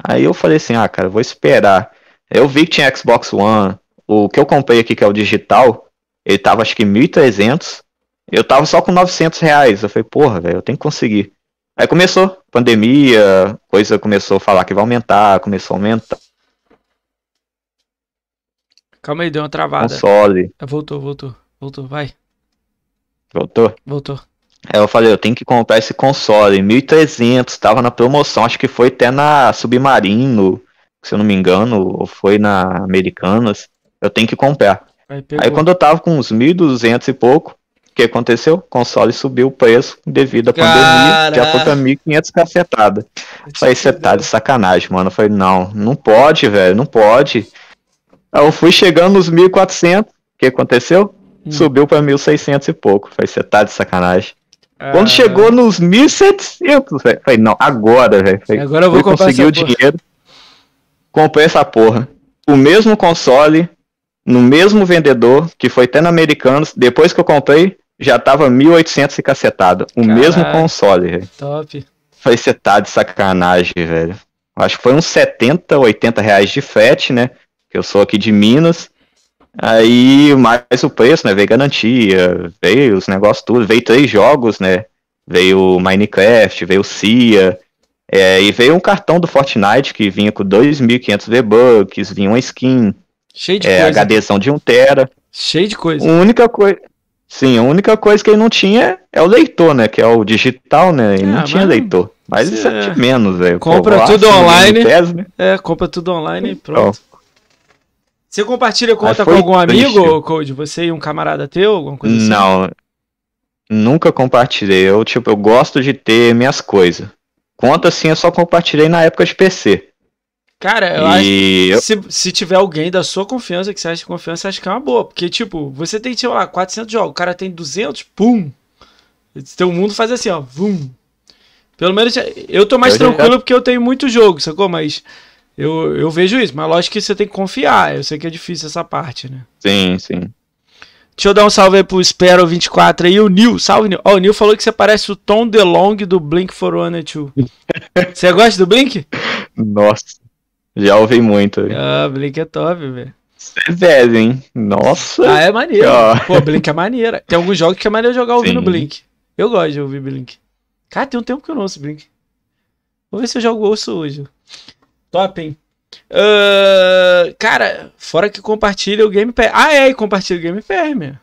Aí eu falei assim, ah, cara, vou esperar. Eu vi que tinha Xbox One, o que eu comprei aqui, que é o digital, ele tava acho que 1.300, eu tava só com 900 reais. Eu falei, porra, velho, eu tenho que conseguir. Aí começou, pandemia, coisa começou a falar que vai aumentar, começou a aumentar. Calma aí, deu uma travada. Console. Voltou, voltou, voltou, vai. Voltou? Voltou. Aí é, eu falei, eu tenho que comprar esse console. 1300, tava na promoção, acho que foi até na Submarino, se eu não me engano, ou foi na Americanas. Eu tenho que comprar. Aí, Aí quando eu tava com uns 1200 e pouco, o que aconteceu? O console subiu o preço devido à Cara... pandemia, já foi pra 1500 cacetada. Falei, você tá de sacanagem, mano. Eu falei, não, não pode, velho, não pode. Aí eu fui chegando nos 1400, o que aconteceu? Hum. Subiu pra 1.600 e pouco. Falei, você tá de sacanagem. Ah. Quando chegou nos 1.700, Falei, não, agora, velho. Agora eu vou comprar conseguir o dinheiro. Comprei essa porra. O mesmo console, no mesmo vendedor, que foi até na Americanos. Depois que eu comprei, já tava 1.800 e cacetado. O mesmo console, velho. Top. Falei, você tá de sacanagem, velho. Acho que foi uns 70, 80 reais de frete, né? Que eu sou aqui de Minas. Aí mais o preço, né? Veio garantia, veio os negócios tudo, veio três jogos, né? Veio Minecraft, veio Cia, é, e veio um cartão do Fortnite que vinha com 2.500 V-Bucks, vinha uma skin, Cheio de é, coisa. HDzão de 1 tera. Cheio de coisa. A única coisa. Sim, a única coisa que ele não tinha é o leitor, né? Que é o digital, né? Ele não ah, tinha leitor. Mas isso é, é de menos, velho. Né? Compra tudo né? online. né? É, compra tudo online e então, pronto. Então, você compartilha conta com algum triste. amigo, Code? Você e um camarada teu, alguma coisa assim? Não, nunca compartilhei. Eu, tipo, eu gosto de ter minhas coisas. Conta, assim, eu só compartilhei na época de PC. Cara, eu e acho que se, se, tiver alguém da sua confiança, que você acha de confiança, acho que é uma boa. Porque, tipo, você tem, sei lá, 400 jogos, o cara tem 200, pum. Seu mundo faz assim, ó, vum. Pelo menos eu tô mais eu tranquilo já... porque eu tenho muito jogo, sacou? Mas eu, eu vejo isso, mas lógico que você tem que confiar. Eu sei que é difícil essa parte, né? Sim, sim. Deixa eu dar um salve aí pro Espero24 aí, o Nil. Salve, Nil. Ó, oh, o Nil falou que você parece o Tom DeLonge do blink for oh One. Two. você gosta do Blink? Nossa, já ouvi muito. Ah, Blink é top, velho. Vocês é hein? Nossa. Ah, é maneiro. Ah. Pô, Blink é maneira. Tem alguns jogos que é maneiro jogar ouvindo Sim. Blink. Eu gosto de ouvir Blink. Cara, tem um tempo que eu não ouço Blink. Vou ver se eu jogo ouço hoje. Top, hein? Uh, cara, fora que compartilha o Game Pass. Ah, é, e compartilha o Game Pass, meu.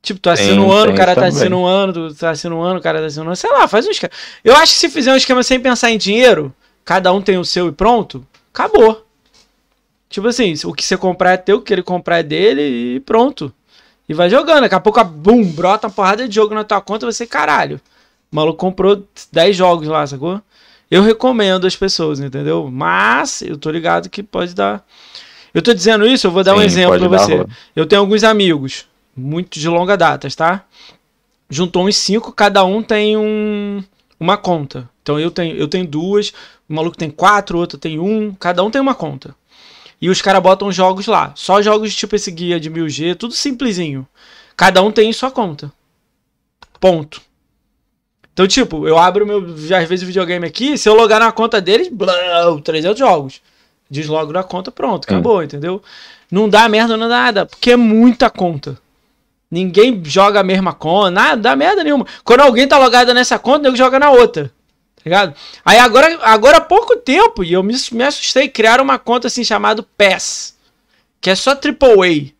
Tipo, tu assina tem, um ano, o cara tá assinando um ano, tu tá assinando um ano, o cara tá assinando um ano. Sei lá, faz um esquema. Eu acho que se fizer um esquema sem pensar em dinheiro, cada um tem o seu e pronto, acabou. Tipo assim, o que você comprar é teu, o que ele comprar é dele e pronto. E vai jogando. Daqui a pouco, bum, brota uma porrada de jogo na tua conta, você, caralho. O maluco comprou 10 jogos lá, sacou? Eu recomendo as pessoas, entendeu? Mas eu tô ligado que pode dar. Eu tô dizendo isso, eu vou dar Sim, um exemplo pra você. Rola. Eu tenho alguns amigos, muito de longa data, tá? Juntou uns cinco, cada um tem um, uma conta. Então eu tenho, eu tenho duas, o maluco tem quatro, o outro tem um, cada um tem uma conta. E os caras botam jogos lá. Só jogos tipo esse guia de 1000G, tudo simplesinho. Cada um tem sua conta. Ponto. Então, tipo, eu abro meu, às vezes, videogame aqui, se eu logar na conta deles, blá, 300 é jogos. Deslogo da conta, pronto, é. acabou, é. entendeu? Não dá merda, não dá nada, porque é muita conta. Ninguém joga a mesma conta, nada, dá merda nenhuma. Quando alguém tá logado nessa conta, nego joga na outra. Tá ligado? Aí agora, agora há pouco tempo, e eu me, me assustei, criaram uma conta assim chamada PES, que é só AAA. Aí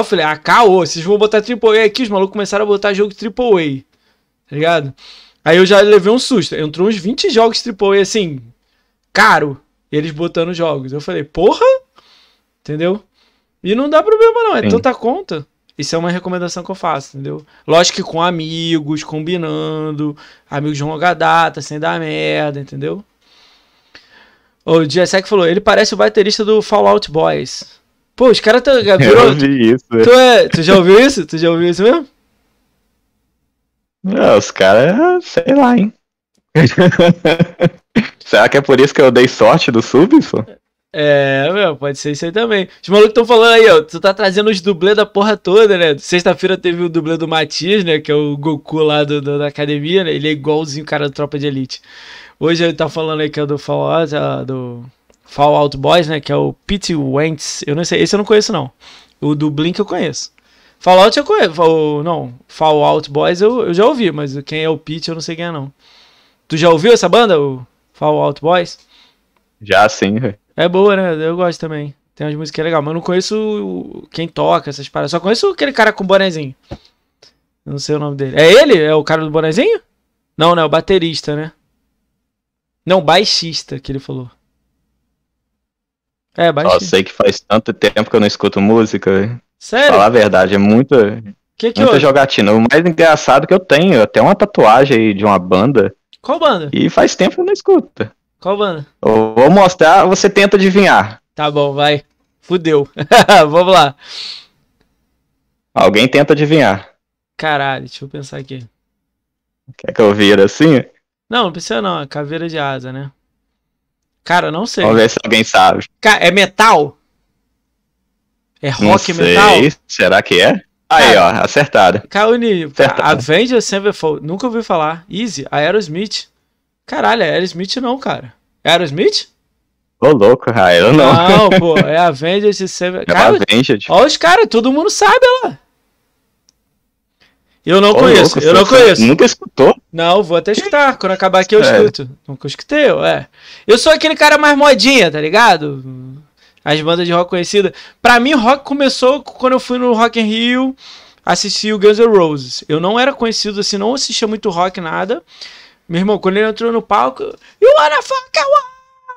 eu falei, ah, caô, vocês vão botar AAA aqui, os malucos começaram a botar jogo AAA tá ligado? Aí eu já levei um susto. Entrou uns 20 jogos AAA assim, caro, eles botando jogos. Eu falei, porra! Entendeu? E não dá problema, não. É Sim. tanta conta. Isso é uma recomendação que eu faço, entendeu? Lógico que com amigos, combinando, amigos de longa data, sem dar merda, entendeu? O Jessec falou, ele parece o baterista do Fallout Boys. Pô, os caras tá, virou... Eu ouvi isso. Tu, é. é, tu já ouviu isso? Tu já ouviu isso mesmo? Não, ah, os caras, sei lá, hein? Será que é por isso que eu dei sorte do sub, só? É, meu, pode ser isso aí também. Os malucos estão falando aí, ó. Tu tá trazendo os dublês da porra toda, né? Sexta-feira teve o dublê do Matias, né? Que é o Goku lá do, do, da academia, né? Ele é igualzinho o cara do Tropa de Elite. Hoje ele tá falando aí que é do Fallout, ah, do Fallout Boys, né? Que é o Pete Wentz. Eu não sei, esse eu não conheço, não. O do Blink eu conheço. Fallout eu conheço. não, Fallout Boys eu, eu já ouvi, mas quem é o Pete eu não sei quem é não. Tu já ouviu essa banda, o Fallout Boys? Já sim, velho. É boa, né? Eu gosto também. Tem umas músicas é legais, mas eu não conheço quem toca essas paradas. Só conheço aquele cara com bonezinho. Eu não sei o nome dele. É ele? É o cara do bonezinho? Não, não, é o baterista, né? Não, baixista que ele falou. É, baixista. Só sei que faz tanto tempo que eu não escuto música, velho. Sério? Falar a verdade, é muita, que que muita jogatina. O mais engraçado que eu tenho, até uma tatuagem aí de uma banda. Qual banda? E faz tempo que eu não escuto. Qual banda? Eu vou mostrar, você tenta adivinhar. Tá bom, vai. Fudeu. Vamos lá. Alguém tenta adivinhar. Caralho, deixa eu pensar aqui. Quer que eu vira assim? Não, não precisa não, é caveira de asa, né? Cara, não sei. Vamos ver se alguém sabe. Cara, é metal? É rock não sei. metal? Será que é? Aí, ah, ó, acertado. Cauni, Avengers Sevenfold, nunca ouvi falar. Easy, a Aerosmith. Caralho, é Aerosmith não, cara. É Aerosmith? Ô, louco, Raio, não. Não, pô, é Avengers e Sevenfold. É Olha Ó os caras, todo mundo sabe ela. Eu não Ô, conheço, louco, eu não conheço. Nunca escutou? Não, vou até escutar. Quando acabar aqui eu é. escuto. Nunca escutei, ué. Eu sou aquele cara mais modinha, tá ligado? as bandas de rock conhecidas. Pra mim, rock começou quando eu fui no Rock in Rio, assisti o Guns N' Roses. Eu não era conhecido assim, não assistia muito rock, nada. Meu irmão, quando ele entrou no palco, you wanna fuck,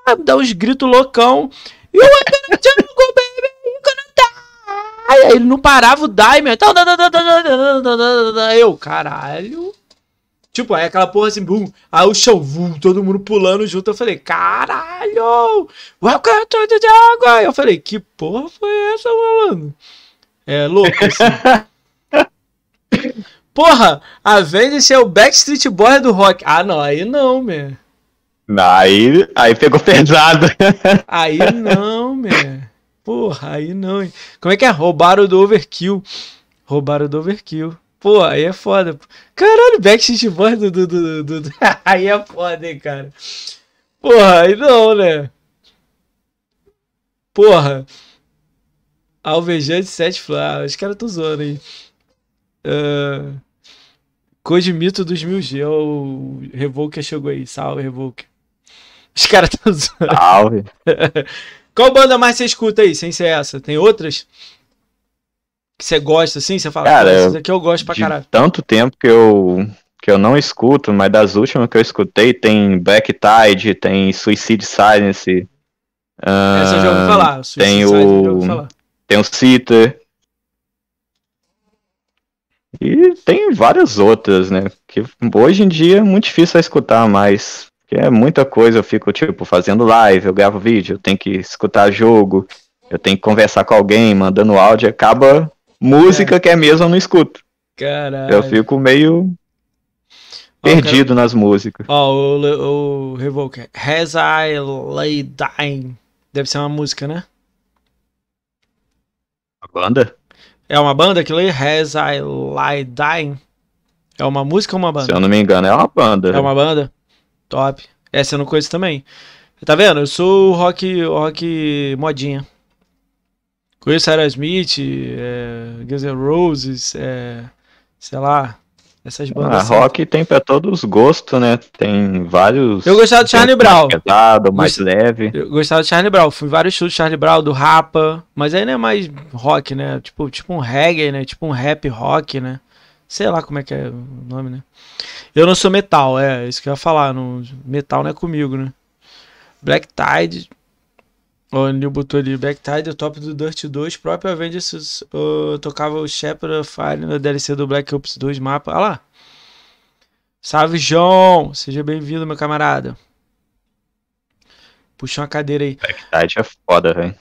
you dá uns gritos loucão. You wanna jungle, baby, Aí ele não parava o Daimer. Eu, caralho. Tipo, aí aquela porra assim, boom, aí o chão, todo mundo pulando junto. Eu falei, caralho, welcome to the jungle. Eu falei, que porra foi essa, mano? É louco assim. porra, a Vendice é o Backstreet Boy do rock. Ah, não, aí não, meu. aí, aí pegou pesado. aí não, meu. Porra, aí não. Como é que é? Roubaram do overkill. Roubaram do overkill. Pô, aí é foda. Caralho, Backstreet Boys do... do, do, do, do. aí é foda, hein, cara. Porra, aí não, né? Porra. Alvejante Sete Flowers. Ah, os caras tão zoando aí. Uh, mito dos Mil G. O Revolver chegou aí. Salve, Revolver. Os caras tão zoando. Salve. Qual banda mais você escuta aí, sem ser essa? Tem outras? que você gosta, assim? Você fala, cara, essas aqui eu gosto pra caralho. Tanto tempo que eu, que eu não escuto, mas das últimas que eu escutei tem Black Tide, tem Suicide Silence. Uh, Essa eu já ouvi falar. tem o, falar. Tem o Citer. E tem várias outras, né? Que hoje em dia é muito difícil escutar mais. Porque é muita coisa, eu fico, tipo, fazendo live, eu gravo vídeo, eu tenho que escutar jogo, eu tenho que conversar com alguém, mandando áudio, acaba Música é. que é mesmo eu não escuto. Caralho. Eu fico meio perdido nas músicas. Ó, oh, o, o Revoke. Has I Lay Dying. Deve ser uma música, né? Uma banda? É uma banda que lê Has I Lay Dying? É uma música ou uma banda? Se eu não me engano, é uma banda. É uma banda? Top. Essa eu não conheço também. Tá vendo? Eu sou rock, rock modinha. Conheço smith, é, Guns N' Roses, é, sei lá, essas ah, bandas. Ah, assim. rock tem para todos os gostos, né? Tem vários. Eu gostava do Charlie Brown. Mais pesado, mais Gost... leve. Eu gostava do Charlie Brown. Fui vários shows do Charlie Brown, do Rapa. Mas aí não é mais rock, né? Tipo, tipo um reggae, né? Tipo um rap rock, né? Sei lá como é que é o nome, né? Eu não sou metal, é isso que eu ia falar. Não, metal não é comigo, né? Black Tide, o Neil botou ali Backtide, o top do Dirt 2, próprio Avengers uh, tocava o Shepard Fire na DLC do Black Ops 2 mapa. Olha lá! Salve, João! Seja bem-vindo, meu camarada. Puxa uma cadeira aí. Tide é foda, velho.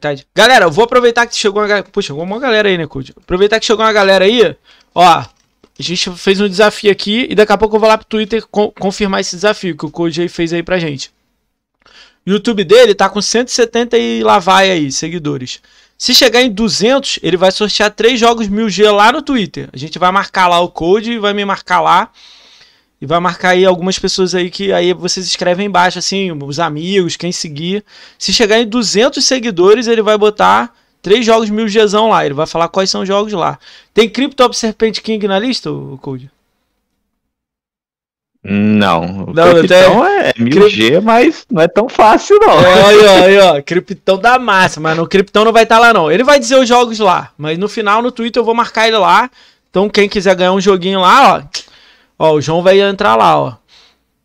Tide. Galera, eu vou aproveitar que chegou uma galera. Puxa, chegou uma galera aí, né, Code? Aproveitar que chegou uma galera aí. Ó, a gente fez um desafio aqui e daqui a pouco eu vou lá pro Twitter co confirmar esse desafio que o Code aí fez aí pra gente. YouTube dele tá com 170 e lá vai aí, seguidores. Se chegar em 200, ele vai sortear três jogos 1000G lá no Twitter. A gente vai marcar lá o code, vai me marcar lá. E vai marcar aí algumas pessoas aí que aí vocês escrevem embaixo, assim, os amigos, quem seguir. Se chegar em 200 seguidores, ele vai botar três jogos 1000Gzão lá. Ele vai falar quais são os jogos lá. Tem Crypto Serpent King na lista, o Code? Não, o não, até... é 1000G, mas não é tão fácil não. Aí, ó, aí, ó, da massa, mas o criptão não vai estar tá lá não. Ele vai dizer os jogos lá, mas no final no Twitter eu vou marcar ele lá. Então quem quiser ganhar um joguinho lá, ó, ó, o João vai entrar lá, ó.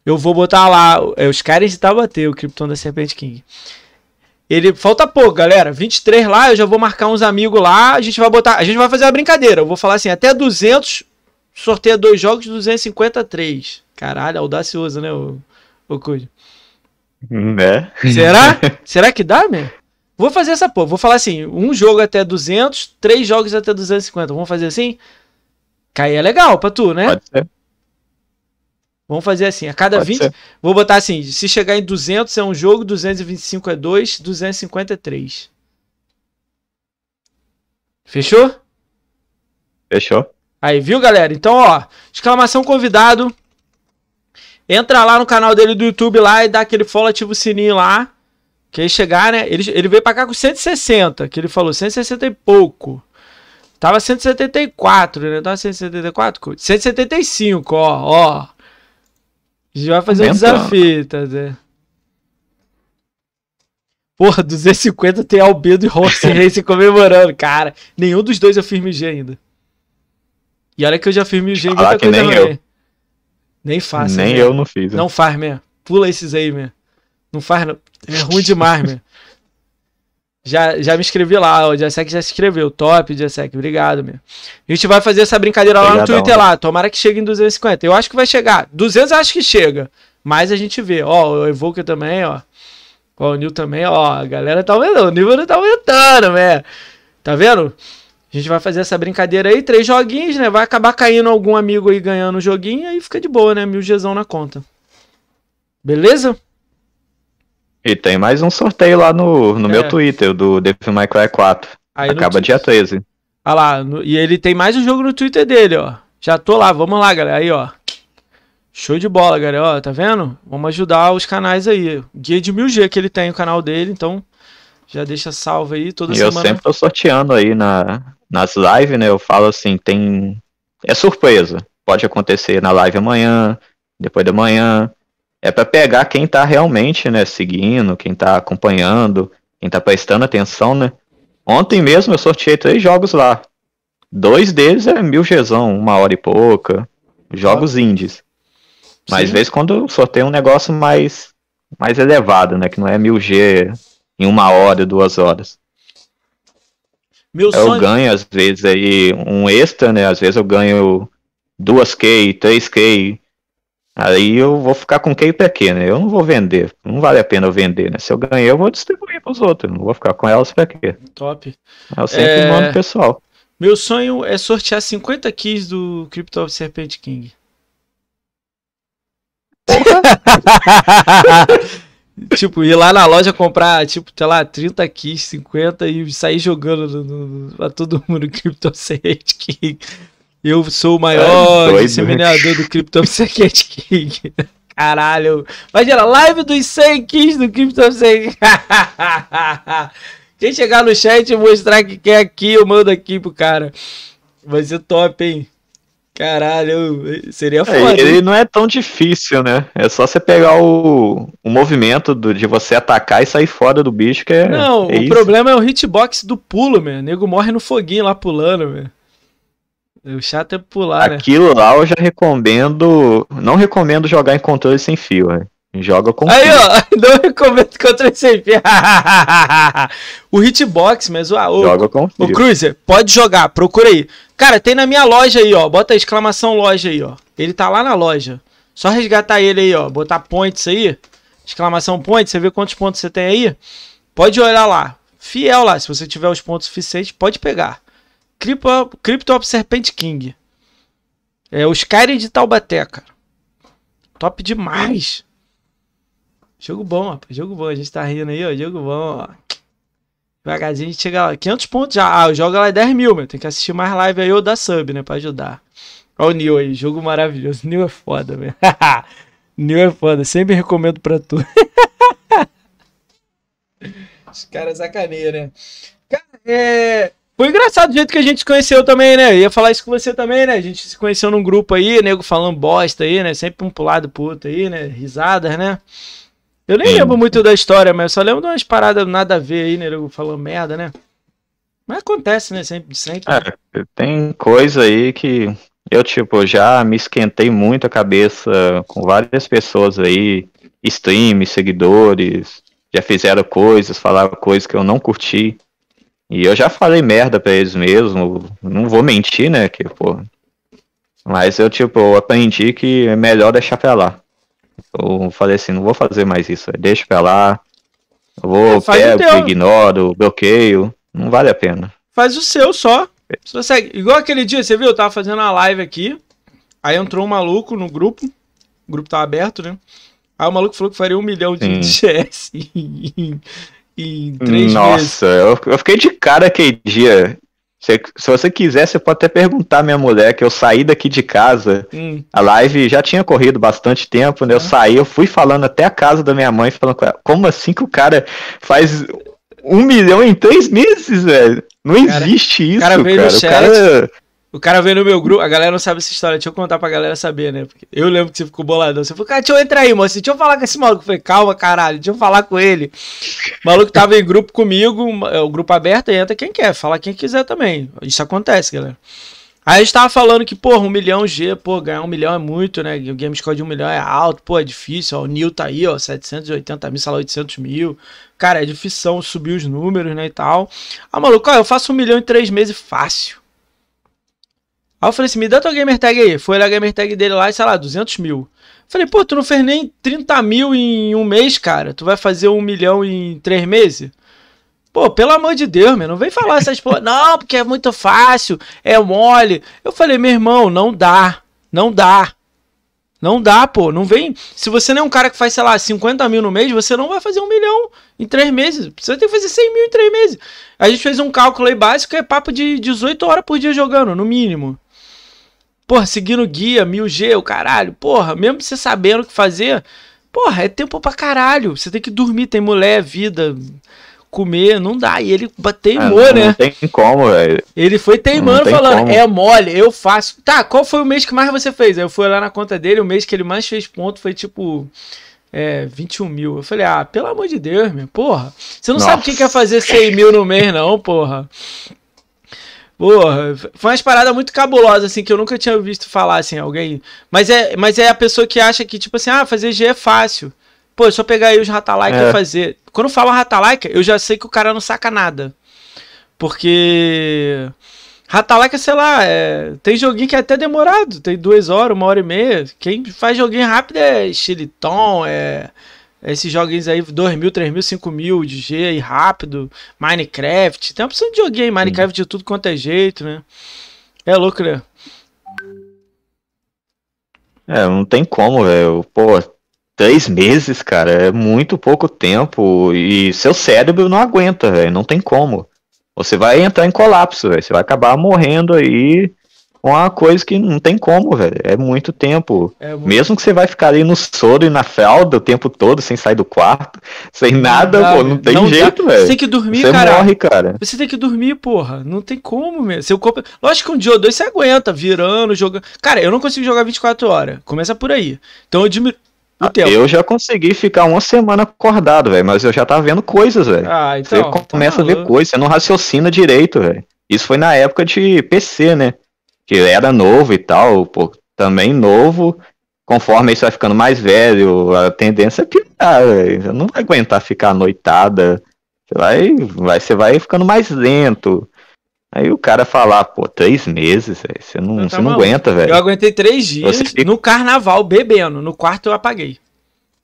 Eu vou botar lá, é, os caras de bater o criptão da Serpente King. Ele falta pouco, galera. 23 lá, eu já vou marcar uns amigos lá, a gente vai botar, a gente vai fazer a brincadeira. Eu vou falar assim, até 200 sorteia dois jogos, 253. Caralho, audacioso, né, o, o Cujo? Né? Hum, Será? Será que dá, meu? Vou fazer essa porra. Vou falar assim: um jogo até 200, três jogos até 250. Vamos fazer assim? Cair é legal pra tu, né? Pode ser. Vamos fazer assim: a cada Pode 20. Ser. Vou botar assim: se chegar em 200 é um jogo, 225 é 2, 250 é 3. Fechou? Fechou. Aí, viu, galera? Então, ó, exclamação convidado. Entra lá no canal dele do YouTube lá e dá aquele follow, ativa o sininho lá. Que chegar, né? Ele, ele veio pra cá com 160, que ele falou 160 e pouco. Tava 174, né? Tava 174? 175, ó, ó. A gente vai fazer Bem um tá desafio, tá vendo? Porra, 250 tem Albedo e Horse Race comemorando, cara. Nenhum dos dois eu firmei G ainda. E olha que eu já firmei G em muita ah, coisa também. Eu. Nem faça. Nem eu não fiz. É. Não faz, mesmo. Pula esses aí, mesmo. Não faz, não. É ruim demais, mesmo. Já, já me inscrevi lá, o Jacek já se inscreveu. Top, Jacek, obrigado, meu. A gente vai fazer essa brincadeira lá Obrigadão. no Twitter né? lá. Tomara que chegue em 250. Eu acho que vai chegar. 200 acho que chega. Mas a gente vê. Ó, o Evoker também, ó. Ó, o Nil também, ó. A galera tá aumentando. O nível tá aumentando, né? Tá vendo? A gente vai fazer essa brincadeira aí, três joguinhos, né? Vai acabar caindo algum amigo aí ganhando o joguinho, aí fica de boa, né? Mil Gzão na conta. Beleza? E tem mais um sorteio lá no, no é. meu Twitter, do Devil May Cry 4. Aí Acaba dia 13. Ah lá, no, e ele tem mais um jogo no Twitter dele, ó. Já tô lá, vamos lá, galera. Aí, ó. Show de bola, galera. Ó, tá vendo? Vamos ajudar os canais aí. Guia de 1000G que ele tem, o canal dele, então já deixa salvo aí toda e semana. E eu sempre tô sorteando aí na, nas lives, né? Eu falo assim, tem. É surpresa. Pode acontecer na live amanhã, depois da manhã. É para pegar quem tá realmente, né, seguindo, quem tá acompanhando, quem tá prestando atenção, né? Ontem mesmo eu sorteei três jogos lá. Dois deles é mil Gzão, uma hora e pouca. Jogos ah. indies. Mas Sim. vez quando eu sorteio um negócio mais mais elevado, né? Que não é mil G em uma hora, duas horas. Meu é, eu sonho... ganho, às vezes, aí um extra, né? Às vezes eu ganho 2K, 3K. Aí eu vou ficar com K né Eu não vou vender. Não vale a pena eu vender, né? Se eu ganhar, eu vou distribuir para os outros. Não vou ficar com elas para quê? Top. Eu sempre é... mando pessoal. Meu sonho é sortear 50 keys do Crypto of Serpent King. tipo, ir lá na loja comprar, tipo, sei lá, 30 keys, 50 e sair jogando no, no, pra todo mundo Crypto Secret King. Eu sou o maior é disseminador do Crypto King. Caralho. Imagina, live dos 100 keys do Crypto King. Quem chegar no chat e mostrar que quer é aqui, eu mando aqui pro cara. Vai ser top, hein? Caralho, seria é, foda. É, ele não é tão difícil, né? É só você pegar o, o movimento do, de você atacar e sair fora do bicho, que é. Não, é o isso. problema é o hitbox do pulo, meu. O nego morre no foguinho lá pulando, meu. É, o chato é pular, né? Aquilo né? lá eu já recomendo. Não recomendo jogar em controle sem fio, né? Joga com. Aí, ó, não recomendo contra esse O hitbox, mas o. Joga com. O Cruiser, pode jogar, procura aí. Cara, tem na minha loja aí, ó. Bota exclamação loja aí, ó. Ele tá lá na loja. Só resgatar ele aí, ó. Botar points aí. Exclamação points, você vê quantos pontos você tem aí. Pode olhar lá. Fiel lá, se você tiver os pontos suficientes, pode pegar. Crypto, Crypto of Serpent King. É o Skyrim de Taubaté, cara. Top demais. Jogo bom, Jogo bom. A gente tá rindo aí, ó. Jogo bom, ó. Devagarzinho a gente chega lá. 500 pontos já. Ah, joga lá 10 é mil, meu. Tem que assistir mais live aí ou dar sub, né? Pra ajudar. Ó o Neil, aí. Jogo maravilhoso. Neil é foda, velho. Neil é foda. Sempre recomendo pra tu. Os caras sacaneiam, né? Cara, é... Foi engraçado o jeito que a gente se conheceu também, né? Eu ia falar isso com você também, né? A gente se conheceu num grupo aí, nego falando bosta aí, né? Sempre um pro lado pro outro aí, né? Risadas, né? Eu nem Sim. Hum. lembro muito da história, mas eu só lembro de umas paradas nada a ver aí, nego né? falando merda, né? Mas acontece, né? Sempre, sempre. É, tem coisa aí que eu, tipo, já me esquentei muito a cabeça com várias pessoas aí, streams, seguidores, já fizeram coisas, falaram coisas que eu não curti. E eu já falei merda pra eles mesmo, não vou mentir, né? Que, pô. Mas eu, tipo, eu aprendi que é melhor deixar pra lá. Eu falei assim, não vou fazer mais isso, é, deixa pra lá. Eu vou, é, Faz pego, ignoro, bloqueio. Não vale a pena. Faz o seu só. É. Você segue. Igual aquele dia, você viu? Eu tava fazendo uma live aqui. Aí entrou um maluco no grupo. O grupo tava aberto, né? Aí o maluco falou que faria um milhão de Sim. GS em, em três Nossa, meses. eu, eu fiquei de cara aquele dia. Se, se você quiser, você pode até perguntar à minha mulher que eu saí daqui de casa. Hum. A live já tinha corrido bastante tempo, né? Eu ah. saí, eu fui falando até a casa da minha mãe, falando com ela, como assim que o cara faz um milhão em três meses, velho? Não cara, existe isso, cara. Veio cara. No chat, o cara o cara veio no meu grupo, a galera não sabe essa história, deixa eu contar pra galera saber, né? Porque eu lembro que você ficou boladão. Você falou, cara, deixa eu entrar aí, moço, deixa eu falar com esse maluco. Eu falei, calma, caralho, deixa eu falar com ele. O maluco tava em grupo comigo, é, o grupo aberto, entra quem quer, fala quem quiser também. Isso acontece, galera. Aí a gente tava falando que, porra, um milhão G, pô, ganhar um milhão é muito, né? O game score de um milhão é alto, pô, é difícil. Ó, o Nil tá aí, ó, 780 mil, sei lá, 800 mil. Cara, é difícil subir os números, né, e tal. Ah, maluco, ó, eu faço um milhão em três meses fácil. Aí eu falei assim, me dá tua gamer tag aí. Foi olhar a gamer tag dele lá e, sei lá, 200 mil. Falei, pô, tu não fez nem 30 mil em um mês, cara? Tu vai fazer um milhão em três meses? Pô, pelo amor de Deus, meu, não vem falar essas porra. Não, porque é muito fácil, é mole. Eu falei, meu irmão, não dá, não dá. Não dá, pô, não vem. Se você não é um cara que faz, sei lá, 50 mil no mês, você não vai fazer um milhão em três meses. Você tem que fazer 100 mil em três meses. A gente fez um cálculo aí básico, é papo de 18 horas por dia jogando, no mínimo porra, seguindo guia, 1000G, o caralho, porra, mesmo você sabendo o que fazer, porra, é tempo pra caralho. Você tem que dormir, tem mulher, vida, comer, não dá. E ele teimou, é, não, né? Não tem como, velho. Ele foi teimando, falando, como. é mole, eu faço. Tá, qual foi o mês que mais você fez? Aí eu fui lá na conta dele, o mês que ele mais fez ponto foi tipo. É, 21 mil. Eu falei, ah, pelo amor de Deus, meu, porra. Você não Nossa. sabe o que quer fazer 100 mil no mês, não, porra. Porra, foi umas paradas muito cabulosas, assim, que eu nunca tinha visto falar, assim, alguém. Mas é, mas é a pessoa que acha que, tipo assim, ah, fazer G é fácil. Pô, é só pegar aí os ratalaika é. e fazer. Quando fala ratalaika, eu já sei que o cara não saca nada. Porque. Ratalaika, sei lá, é... tem joguinho que é até demorado, tem duas horas, uma hora e meia. Quem faz joguinho rápido é xiliton, é esses joguinhos aí, 2000, 3000, 5000 de G aí rápido, Minecraft. Tem uma opção de joguinho Minecraft de tudo quanto é jeito, né? É louco, né? É, não tem como, velho. Pô, três meses, cara, é muito pouco tempo e seu cérebro não aguenta, velho. Não tem como. Você vai entrar em colapso, velho. Você vai acabar morrendo aí é uma coisa que não tem como, velho. É muito tempo. É muito... Mesmo que você vai ficar ali no soro e na fralda o tempo todo, sem sair do quarto, sem nada, pô, não tem não jeito, velho. Você tem que dormir, você cara. morre, cara. Você tem que dormir, porra. Não tem como, mesmo. Seu corpo... Lógico que um dia ou dois você aguenta, virando, jogando. Cara, eu não consigo jogar 24 horas. Começa por aí. Então eu diminuo. Ah, eu já consegui ficar uma semana acordado, velho, mas eu já tava vendo coisas, velho. Ah, então, você tá começa tá a ver coisas, você não raciocina direito, velho. Isso foi na época de PC, né? que era novo e tal, pô, também novo, conforme isso vai ficando mais velho, a tendência é piorar, você não vai aguentar ficar noitada, você vai, vai, você vai ficando mais lento. Aí o cara falar, pô, três meses, véio, você não, tá você não aguenta, velho. Eu aguentei três dias no carnaval bebendo, no quarto eu apaguei.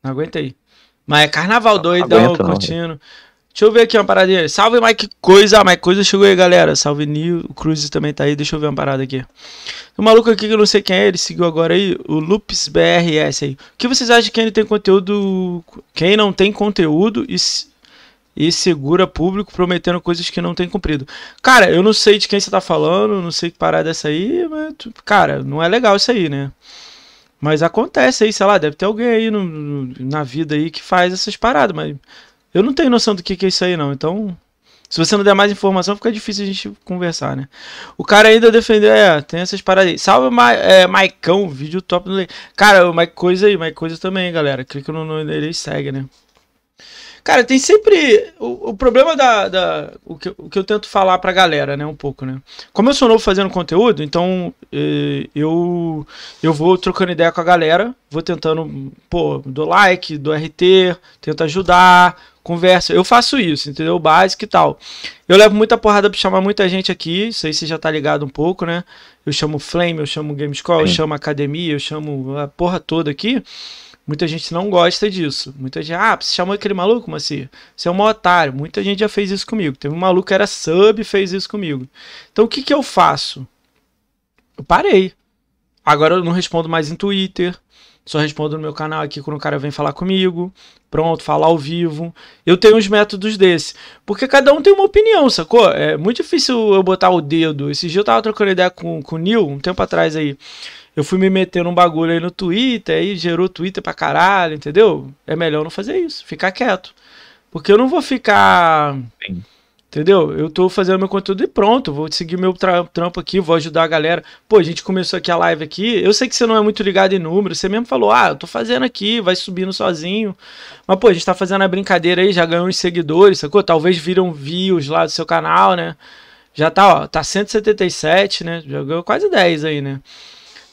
Não aguentei. Mas é carnaval doidão, não não, Deixa eu ver aqui uma paradinha. Salve, Mike Coisa. Mike Coisa chegou aí, galera. Salve, Nil. O Cruz também tá aí. Deixa eu ver uma parada aqui. O maluco aqui que eu não sei quem é, ele seguiu agora aí. O Loops BRS aí. O que vocês acham de quem tem conteúdo. Quem não tem conteúdo e, e segura público prometendo coisas que não tem cumprido? Cara, eu não sei de quem você tá falando, não sei que parada é essa aí, mas. Cara, não é legal isso aí, né? Mas acontece aí, sei lá, deve ter alguém aí no, na vida aí que faz essas paradas, mas eu não tenho noção do que, que é isso aí, não. Então, se você não der mais informação, fica difícil a gente conversar, né? O cara ainda defendeu, é, tem essas paradas aí. Salve, Ma é, Maicão, vídeo top. No... Cara, o Mike Coisa aí, Mike Coisa também, galera. Clica no nome dele e segue, né? Cara, tem sempre. O, o problema da. da o, que, o, que, eu tento falar pra galera, né? Um pouco, né? Como eu sou novo fazendo conteúdo, então eh, eu, eu vou trocando ideia com a galera, vou tentando, pô, do like, do RT, tento ajudar, Conversa. Eu faço isso, entendeu? O básico e tal. Eu levo muita porrada pra chamar muita gente aqui. Isso aí você já tá ligado um pouco, né? Eu chamo Flame, eu chamo Gamescore, eu chamo Academia, eu chamo a porra toda aqui. Muita gente não gosta disso. Muita gente, ah, você chamou aquele maluco, mas você é um otário. Muita gente já fez isso comigo. Teve um maluco que era sub e fez isso comigo. Então o que, que eu faço? Eu parei. Agora eu não respondo mais em Twitter só respondo no meu canal aqui quando o cara vem falar comigo. Pronto, falar ao vivo. Eu tenho uns métodos desse. Porque cada um tem uma opinião, sacou? É muito difícil eu botar o dedo. Esse dia eu tava trocando ideia com, com o Neil, um tempo atrás aí. Eu fui me meter num bagulho aí no Twitter, aí gerou Twitter pra caralho, entendeu? É melhor não fazer isso, ficar quieto. Porque eu não vou ficar. Sim Entendeu? Eu tô fazendo meu conteúdo e pronto, vou seguir meu tra trampo aqui, vou ajudar a galera. Pô, a gente começou aqui a live aqui. Eu sei que você não é muito ligado em números, você mesmo falou: "Ah, eu tô fazendo aqui, vai subindo sozinho". Mas pô, a gente tá fazendo a brincadeira aí, já ganhou uns seguidores, sacou? Talvez viram views lá do seu canal, né? Já tá, ó, tá 177, né? Já ganhou quase 10 aí, né?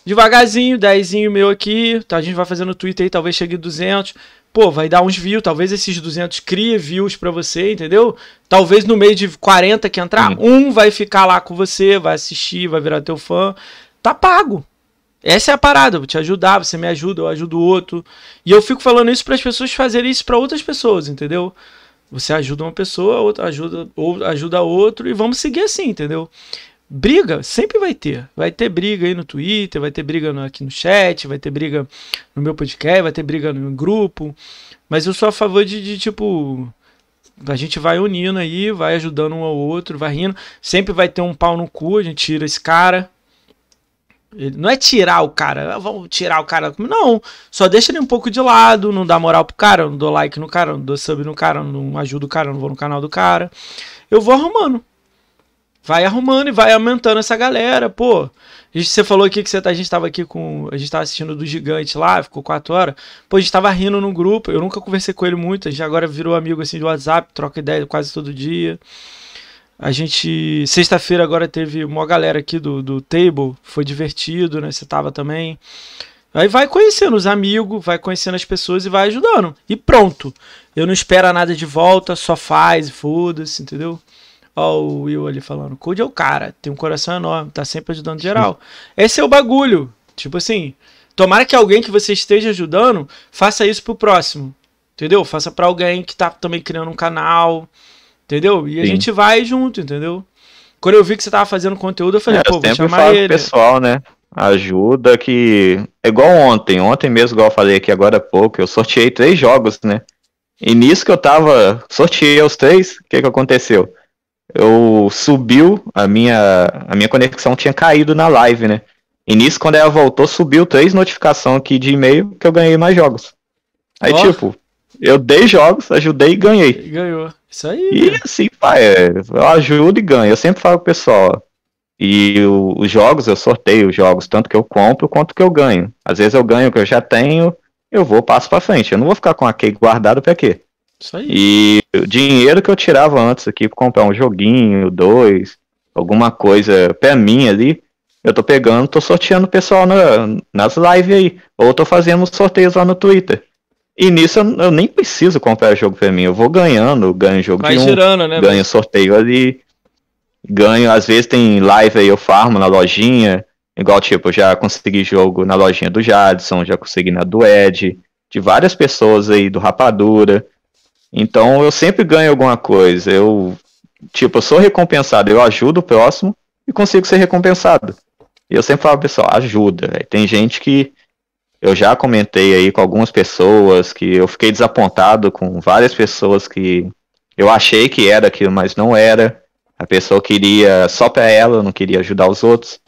Devagarzinho, 10 meu aqui, tá? A gente vai fazendo no Twitter aí, talvez chegue 200 pô, vai dar uns views, talvez esses 200 crie views para você, entendeu? Talvez no meio de 40 que entrar, uhum. um vai ficar lá com você, vai assistir, vai virar teu fã. Tá pago. Essa é a parada, eu vou te ajudar, você me ajuda, eu ajudo o outro. E eu fico falando isso para as pessoas fazerem isso para outras pessoas, entendeu? Você ajuda uma pessoa, outra ajuda, ou ajuda outro e vamos seguir assim, entendeu? briga sempre vai ter. Vai ter briga aí no Twitter, vai ter briga no, aqui no chat, vai ter briga no meu podcast, vai ter briga no grupo. Mas eu sou a favor de, de tipo. A gente vai unindo aí, vai ajudando um ao outro, vai rindo. Sempre vai ter um pau no cu, a gente tira esse cara. Ele, não é tirar o cara, ah, vamos tirar o cara. Não, só deixa ele um pouco de lado, não dá moral pro cara, não dou like no cara, não dou sub no cara, não ajudo o cara, não vou no canal do cara. Eu vou arrumando vai arrumando e vai aumentando essa galera, pô. Você falou aqui que você, tá, a gente estava aqui com. A gente estava assistindo do Gigante lá, ficou quatro horas. Pô, a gente estava rindo no grupo. Eu nunca conversei com ele muito. A gente agora virou amigo assim de WhatsApp, troca ideia quase todo dia. A gente. Sexta-feira agora teve uma galera aqui do, do Table. Foi divertido, né? Você tava também. Aí vai conhecendo os amigos, vai conhecendo as pessoas e vai ajudando. E pronto. Eu não espero nada de volta, só faz, foda-se, entendeu? Ó, o Will ali falando. Code é o cara, tem um coração enorme, tá sempre ajudando geral. Esse é o bagulho. Tipo assim, tomara que alguém que você esteja ajudando faça isso pro próximo. Entendeu? Faça para alguém que tá também criando um canal. Entendeu? E Sim. a gente vai junto, entendeu? Quando eu vi que você tava fazendo conteúdo, eu falei, é, pô, eu vou chamar ele. pessoal, né? Ajuda que. É igual ontem. Ontem mesmo, igual eu falei aqui agora há pouco, eu sorteei três jogos, né? E nisso que eu tava. Sorteei os três, o que que aconteceu? eu subiu, a minha, a minha conexão tinha caído na live, né? E nisso, quando ela voltou, subiu três notificações aqui de e-mail que eu ganhei mais jogos. Aí, oh. tipo, eu dei jogos, ajudei e ganhei. Ganhou. Isso aí. E assim, pai, é, eu ajudo e ganho. Eu sempre falo pro pessoal. E os jogos, eu sorteio os jogos, tanto que eu compro quanto que eu ganho. Às vezes eu ganho o que eu já tenho, eu vou passo pra frente. Eu não vou ficar com aquele guardado pra quê? Isso aí. E o dinheiro que eu tirava antes aqui pra comprar um joguinho, dois, alguma coisa pra mim ali, eu tô pegando, tô sorteando o pessoal na, nas lives aí. Ou tô fazendo sorteios lá no Twitter. E nisso eu, eu, nem preciso comprar jogo pra mim. Eu vou ganhando, ganho jogo Vai de um, né, ganho mas... sorteio ali. Ganho, às vezes tem live aí, eu farmo na lojinha. Igual, tipo, já consegui jogo na lojinha do Jadson, já consegui na do Ed, de várias pessoas aí, do Rapadura. Então eu sempre ganho alguma coisa. Eu, tipo, eu sou recompensado, eu ajudo o próximo e consigo ser recompensado. E eu sempre falo, pessoal, ajuda. Véio. Tem gente que eu já comentei aí com algumas pessoas que eu fiquei desapontado com várias pessoas que eu achei que era aquilo, mas não era. A pessoa queria só pra ela, não queria ajudar os outros.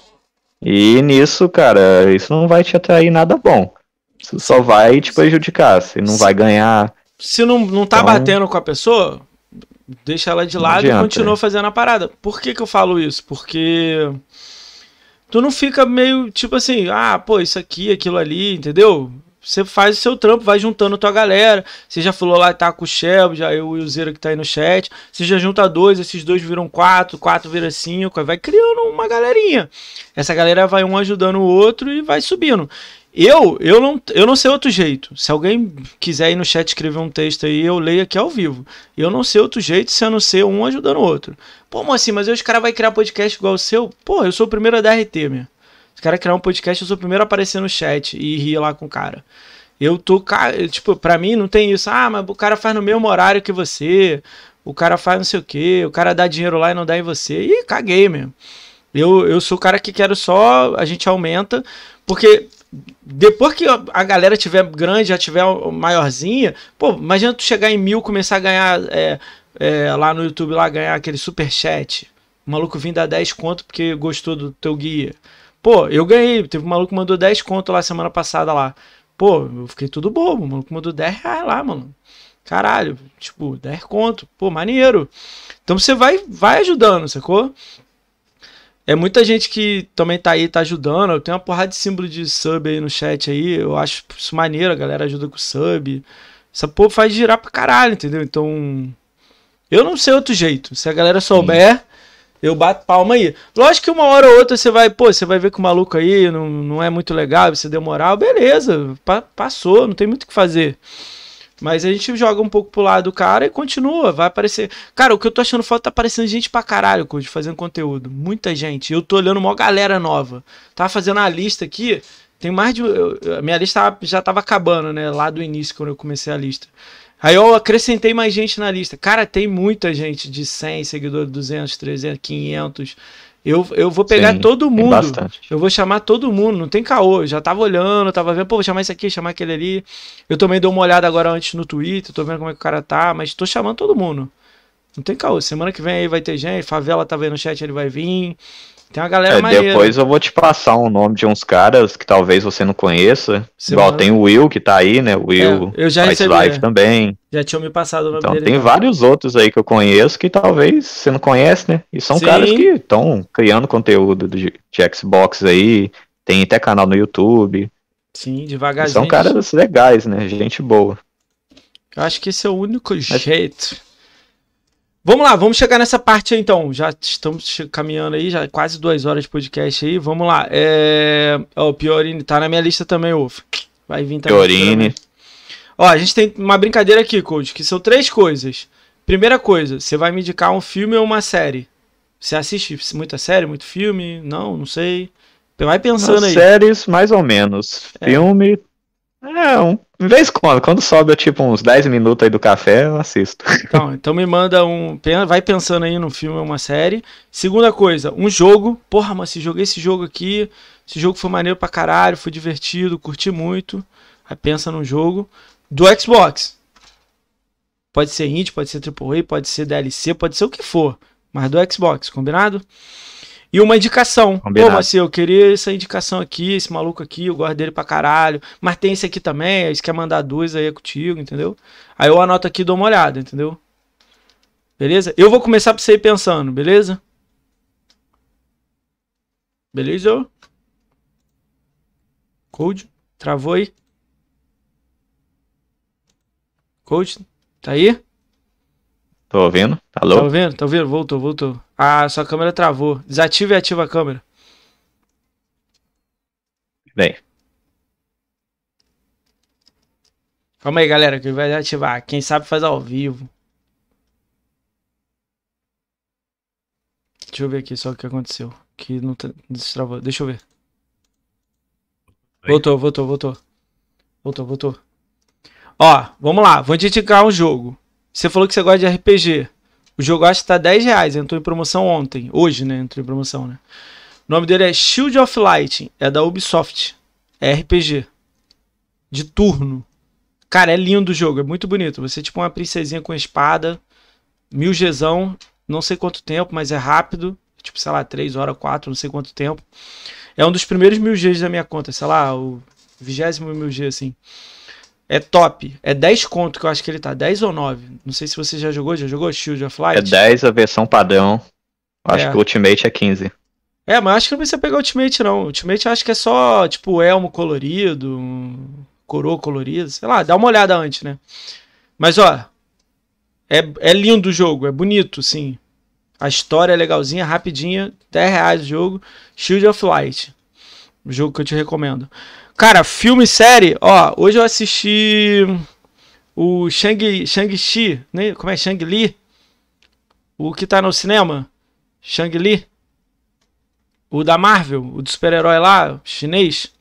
E nisso, cara, isso não vai te atrair nada bom. Isso só vai te prejudicar. Você não vai ganhar se não, não tá então... batendo com a pessoa, deixa ela de lado e continua é. fazendo a parada. Por que, que eu falo isso? Porque tu não fica meio tipo assim, ah, pô, isso aqui, aquilo ali, entendeu? Você faz o seu trampo, vai juntando tua galera. Você já falou lá, tá com o Shell, já eu e o Zero que tá aí no chat. Você já junta dois, esses dois viram quatro, quatro viram cinco, vai criando uma galerinha. Essa galera vai um ajudando o outro e vai subindo. Eu, eu não, eu não sei outro jeito. Se alguém quiser ir no chat escrever um texto aí, eu leio aqui ao vivo. Eu não sei outro jeito se eu não ser um ajudando o outro. Pô, assim, mas os caras vão criar podcast igual o seu? Pô, eu sou o primeiro a dar RT, meu. Os caras criar um podcast, eu sou o primeiro a aparecer no chat e rir lá com o cara. Eu tô, tipo, pra mim não tem isso. Ah, mas o cara faz no mesmo horário que você. O cara faz não sei o que. O cara dá dinheiro lá e não dá em você. Ih, caguei mesmo. Eu, eu sou o cara que quero só. A gente aumenta. Porque depois que a galera tiver grande, já tiver maiorzinha, pô, imagina tu chegar em mil, começar a ganhar é, é, lá no YouTube, lá ganhar aquele super chat. maluco vindo a 10 conto porque gostou do teu guia. Pô, eu ganhei. Teve um maluco que mandou 10 conto lá semana passada lá. Pô, eu fiquei tudo bobo. O maluco mandou 10 reais lá, mano. Caralho, tipo, 10 conto. Pô, maneiro. Então você vai, vai ajudando, sacou? É muita gente que também tá aí, tá ajudando. Eu tenho uma porrada de símbolo de sub aí no chat aí. Eu acho isso maneiro, a galera ajuda com sub. Essa porra faz girar pra caralho, entendeu? Então. Eu não sei outro jeito. Se a galera souber, Sim. eu bato palma aí. Lógico que uma hora ou outra você vai, pô, você vai ver que o maluco aí não, não é muito legal, você moral, beleza, pa passou, não tem muito o que fazer. Mas a gente joga um pouco pro lado do cara e continua, vai aparecer. Cara, o que eu tô achando foda tá aparecendo gente pra caralho, Cud, fazendo conteúdo. Muita gente. Eu tô olhando uma galera nova. Tava tá fazendo a lista aqui, tem mais de. Eu, a minha lista já tava acabando, né? Lá do início, quando eu comecei a lista. Aí eu acrescentei mais gente na lista. Cara, tem muita gente de 100 seguidores, 200, 300, 500. Eu, eu vou pegar Sim, todo mundo. Eu vou chamar todo mundo, não tem caô. Eu já tava olhando, tava vendo, pô, vou chamar esse aqui, chamar aquele ali. Eu também dou uma olhada agora antes no Twitter, tô vendo como é que o cara tá, mas tô chamando todo mundo. Não tem caô. Semana que vem aí vai ter gente, favela tá vendo no chat, ele vai vir. Tem uma galera é, maneira. Depois eu vou te passar o um nome de uns caras que talvez você não conheça. Sim, Igual tem o Will que tá aí, né? O Will é, eu já faz live é. também. Já tinham me passado o nome então, dele. Tem então. vários outros aí que eu conheço que talvez você não conhece, né? E são Sim. caras que estão criando conteúdo de, de Xbox aí. Tem até canal no YouTube. Sim, devagarzinho. São caras legais, né? Gente boa. Eu acho que esse é o único Mas... jeito Vamos lá, vamos chegar nessa parte aí, então. Já estamos caminhando aí, já quase duas horas de podcast aí. Vamos lá. É... o Piorini tá na minha lista também, Uf. Vai vir também. Piorini. Ó, a gente tem uma brincadeira aqui, Coach, que são três coisas. Primeira coisa, você vai me indicar um filme ou uma série. Você assiste muita série, muito filme? Não, não sei. Vai pensando Nas aí. Séries, mais ou menos. É. Filme, é, um, de vez em quando, quando sobe tipo uns 10 minutos aí do café, eu assisto. Então, então me manda um. Vai pensando aí no filme, uma série. Segunda coisa, um jogo. Porra, mas se joguei esse jogo aqui. Esse jogo foi maneiro pra caralho, foi divertido, curti muito. Aí pensa num jogo. Do Xbox. Pode ser indie, pode ser AAA, pode ser DLC, pode ser o que for. Mas do Xbox, combinado? e uma indicação. Combinado. Pô, Marcelo, eu queria essa indicação aqui, esse maluco aqui, eu gosto dele pra caralho. Mas tem esse aqui também, se quer mandar dois aí é contigo, entendeu? Aí eu anoto aqui e dou uma olhada, entendeu? Beleza? Eu vou começar pra você ir pensando, beleza? Beleza? Code, travou aí? Code, tá aí? Tô ouvindo, alô? Tá ouvindo, tá ouvindo? Voltou, voltou. Ah, sua câmera travou. Desativa e ativa a câmera. Bem. Calma aí, galera, que vai ativar. Quem sabe faz ao vivo. Deixa eu ver aqui só o que aconteceu. Que não tá destravou. Deixa eu ver. Voltou, voltou, voltou. Voltou, voltou. Ó, vamos lá. Vou te indicar um jogo. Você falou que você gosta de RPG. O jogo acho que tá 10 reais, entrou em promoção ontem. Hoje, né? Entrou em promoção, né? O nome dele é Shield of Light, é da Ubisoft. É RPG. De turno. Cara, é lindo o jogo, é muito bonito. Você é tipo uma princesinha com espada, mil Gzão, não sei quanto tempo, mas é rápido. Tipo, sei lá, 3 horas, 4, não sei quanto tempo. É um dos primeiros mil Gs da minha conta, sei lá, o vigésimo mil G, assim. É top. É 10 conto que eu acho que ele tá. 10 ou 9. Não sei se você já jogou. Já jogou Shield of Light? É 10 a versão padrão. Acho é. que o Ultimate é 15. É, mas acho que não precisa pegar Ultimate, não. Ultimate acho que é só, tipo, elmo colorido, coroa colorida, sei lá. Dá uma olhada antes, né? Mas, ó, é, é lindo o jogo. É bonito, sim. A história é legalzinha, rapidinha. 10 reais o jogo. Shield of Light. O jogo que eu te recomendo. Cara, filme e série, ó, hoje eu assisti o Shang, Shang-Chi, né? Como é? Shang-Li? O que tá no cinema? Shang-Li? O da Marvel, o do super-herói lá, chinês.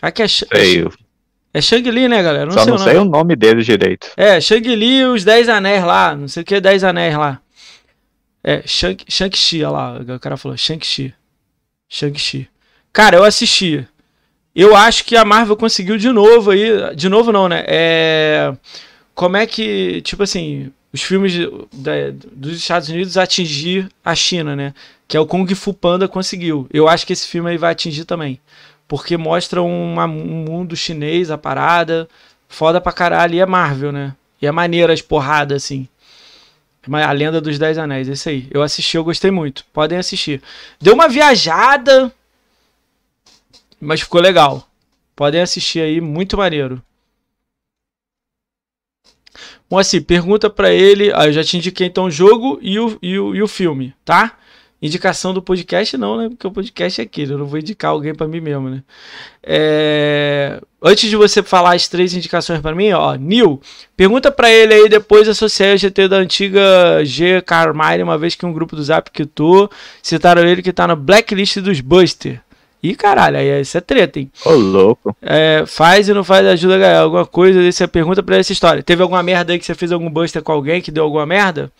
Aqui é, Sh é sei. é Shang-Li, né, galera? Não Só sei não o sei o nome dele direito. É, Shang-Li e os Dez Anéis lá, não sei o que, é Dez Anéis lá. É, Shang, Shang-Chi, olha lá, o cara falou, Shang-Chi. Shang-Chi. Cara, eu assisti. Eu acho que a Marvel conseguiu de novo aí. De novo, não, né? É, como é que, tipo assim, os filmes dos Estados Unidos atingir a China, né? Que é o Kung Fu Panda conseguiu. Eu acho que esse filme aí vai atingir também. Porque mostra um mundo chinês, a parada. Foda pra caralho. E é Marvel, né? E é maneira as porradas, assim. A Lenda dos Dez Anéis, esse aí. Eu assisti, eu gostei muito. Podem assistir. Deu uma viajada mas ficou legal. Podem assistir aí, muito maneiro. Moacir, pergunta para ele. Ah, eu já te indiquei então o jogo e o, e o, e o filme, tá? Indicação do podcast não, né? Porque o podcast é aquele, eu não vou indicar alguém para mim mesmo, né? É... Antes de você falar as três indicações para mim, ó, Neil, pergunta para ele aí depois associei a GT da antiga G Carmine, uma vez que um grupo do Zap que tô, citaram ele que tá na blacklist dos Buster. Ih, caralho, aí é- isso é treta, hein? Ô, louco. É, faz e não faz ajuda a ganhar alguma coisa, você pergunta pra essa história. Teve alguma merda aí que você fez algum buster com alguém que deu alguma merda?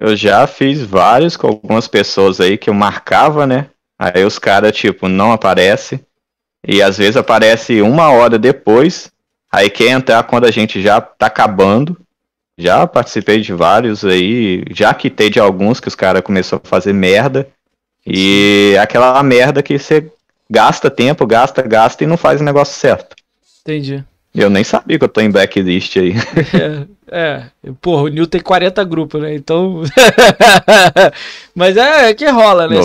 Eu já fiz vários com algumas pessoas aí que eu marcava, né? Aí os caras, tipo, não aparece. E às vezes aparece uma hora depois. Aí quer entrar quando a gente já tá acabando. Já participei de vários aí, já quitei de alguns que os caras começaram a fazer merda. E aquela merda que você gasta tempo, gasta, gasta e não faz o negócio certo. Entendi. Eu nem sabia que eu tô em backlist aí. É, é. porra, o Nil tem 40 grupos, né? Então. Mas é, é, que rola, né?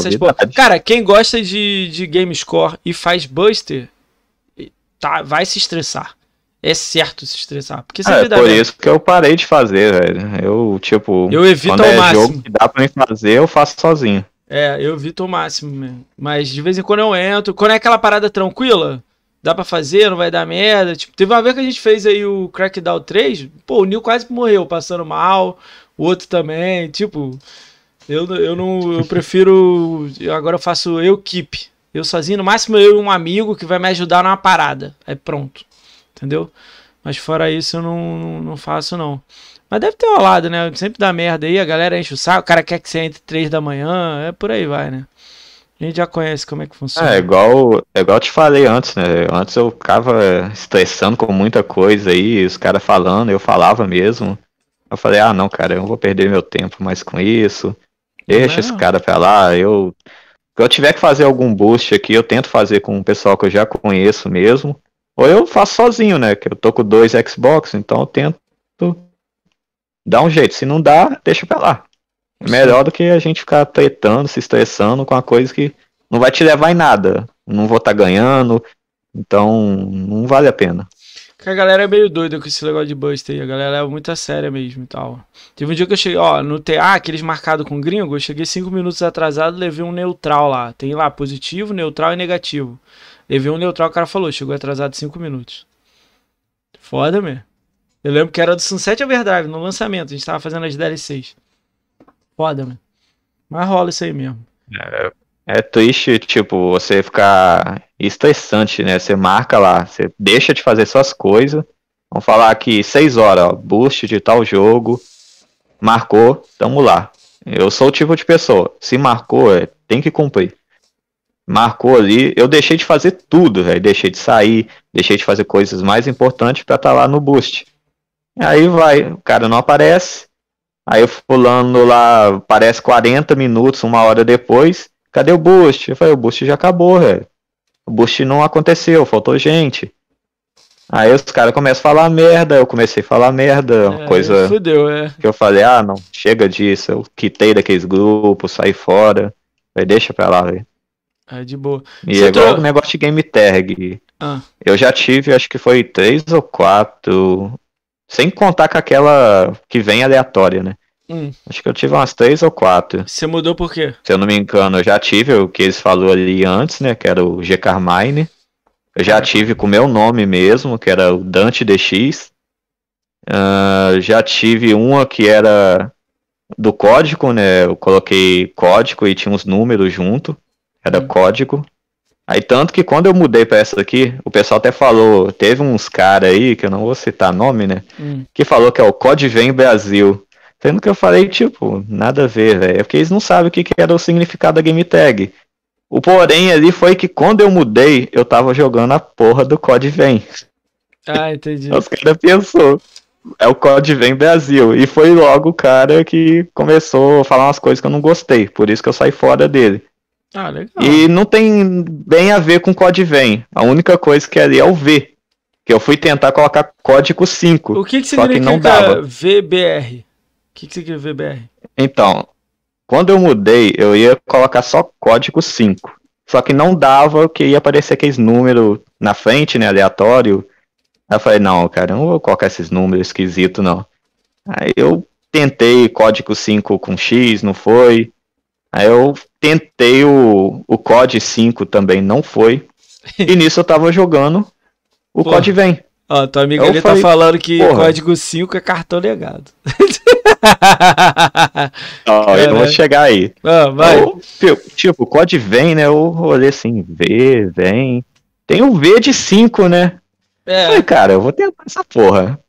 cara, quem gosta de, de game score e faz buster, tá, vai se estressar. É certo se estressar. Porque ah, é por mesmo. isso que eu parei de fazer, velho. Eu, tipo. Eu evito quando ao é máximo. jogo que dá pra mim fazer, eu faço sozinho. É, eu o Máximo. Mas de vez em quando eu entro. Quando é aquela parada tranquila, dá para fazer, não vai dar merda. Tipo, teve uma vez que a gente fez aí o Crackdown 3, pô, o Neil quase morreu, passando mal, o outro também. Tipo, eu, eu não. Eu prefiro. Agora eu faço eu keep. Eu sozinho, no máximo eu e um amigo que vai me ajudar numa parada. É pronto. Entendeu? Mas fora isso eu não, não, não faço, não. Mas deve ter rolado, né? Sempre dá merda aí, a galera enche o saco, o cara quer que você entre 3 da manhã, é por aí vai, né? A gente já conhece como é que funciona. É igual, é igual eu te falei antes, né? Antes eu ficava estressando com muita coisa aí, os caras falando, eu falava mesmo. Eu falei, ah, não, cara, eu não vou perder meu tempo mais com isso. Deixa não. esse cara pra lá. Eu, se eu tiver que fazer algum boost aqui, eu tento fazer com o pessoal que eu já conheço mesmo. Ou eu faço sozinho, né? Que eu tô com dois Xbox, então eu tento dá um jeito. Se não dá, deixa pra lá. É melhor do que a gente ficar tretando, se estressando com uma coisa que não vai te levar em nada. Não vou estar tá ganhando, então não vale a pena. A galera é meio doida com esse negócio de bust aí, a galera é muito a sério mesmo e tal. Teve um dia que eu cheguei, ó, no TA, aqueles marcados com gringo, eu cheguei 5 minutos atrasado, levei um neutral lá. Tem lá positivo, neutral e negativo. Levei um neutral, o cara falou, chegou atrasado 5 minutos. Foda mesmo. Eu lembro que era do Sunset Overdrive, no lançamento. A gente tava fazendo as DLCs. Foda, mano. Né? Mas rola isso aí mesmo. É, é triste, tipo, você ficar estressante, né? Você marca lá, você deixa de fazer suas coisas. Vamos falar aqui, 6 horas, ó, boost de tal jogo. Marcou, tamo lá. Eu sou o tipo de pessoa, se marcou, é, tem que cumprir. Marcou ali, eu deixei de fazer tudo, velho. Deixei de sair, deixei de fazer coisas mais importantes para estar tá lá no boost. Aí vai, o cara não aparece. Aí fui pulando lá aparece 40 minutos, uma hora depois. Cadê o boost? Eu falei, o boost já acabou, velho. O boost não aconteceu, faltou gente. Aí os caras começam a falar merda, eu comecei a falar merda, é, coisa. Fudeu, é. Que eu falei, ah, não, chega disso, eu quitei daqueles grupos, saí fora. Falei, deixa pra lá, velho. É de boa. E Você é igual o negócio de game tag. Ah. Eu já tive, acho que foi três ou quatro sem contar com aquela que vem aleatória, né? Hum. Acho que eu tive umas três ou quatro. Você mudou por quê? Se eu não me engano, eu já tive o que eles falou ali antes, né? Que era o G. Carmine. Eu já é. tive com o meu nome mesmo, que era o Dante DX. Uh, ah, já tive uma que era do código, né? Eu coloquei código e tinha uns números junto. Era hum. código. Aí tanto que quando eu mudei pra essa aqui, o pessoal até falou, teve uns caras aí, que eu não vou citar nome, né? Hum. Que falou que é o vem Brasil. Sendo que eu falei, tipo, nada a ver, velho. É porque eles não sabem o que, que era o significado da game tag. O porém ali foi que quando eu mudei, eu tava jogando a porra do vem. Ah, entendi. Os caras pensou. É o vem Brasil. E foi logo o cara que começou a falar umas coisas que eu não gostei. Por isso que eu saí fora dele. Ah, legal. E não tem bem a ver com código Vem. A única coisa que é ali é o V. Que eu fui tentar colocar código 5. O que, que significa que não dava. VBR? O que, que significa VBR? Então, quando eu mudei, eu ia colocar só código 5. Só que não dava, que ia aparecer aqueles números na frente, né? Aleatório. Aí eu falei, não, cara, eu não vou colocar esses números esquisitos, não. Aí eu tentei código 5 com X, não foi. Aí eu tentei o, o COD 5 também, não foi. E nisso eu tava jogando, o Pô. COD vem. Ó, tua amiga eu ali tá falei, tá falando que porra. código 5 é cartão legado. Ó, é, eu né? vou chegar aí. Ah, vai. Eu, tipo, o COD vem, né? Eu olhei assim, V, vem. Tem o V de 5, né? É. falei, cara, eu vou tentar essa porra.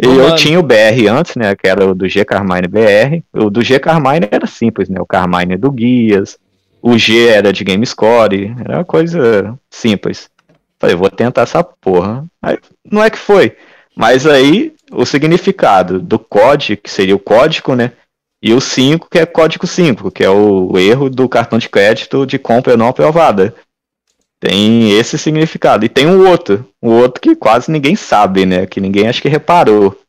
E eu tinha o BR antes, né? Que era o do G Carmine BR. O do G Carmine era simples, né? O Carmine do Guias. O G era de GameScore. Era uma coisa simples. Falei, vou tentar essa porra. Aí, não é que foi. Mas aí, o significado do código que seria o código, né? E o 5, que é código 5, que é o erro do cartão de crédito de compra não aprovada. Tem esse significado. E tem um outro. Um outro que quase ninguém sabe, né? Que ninguém acho que reparou.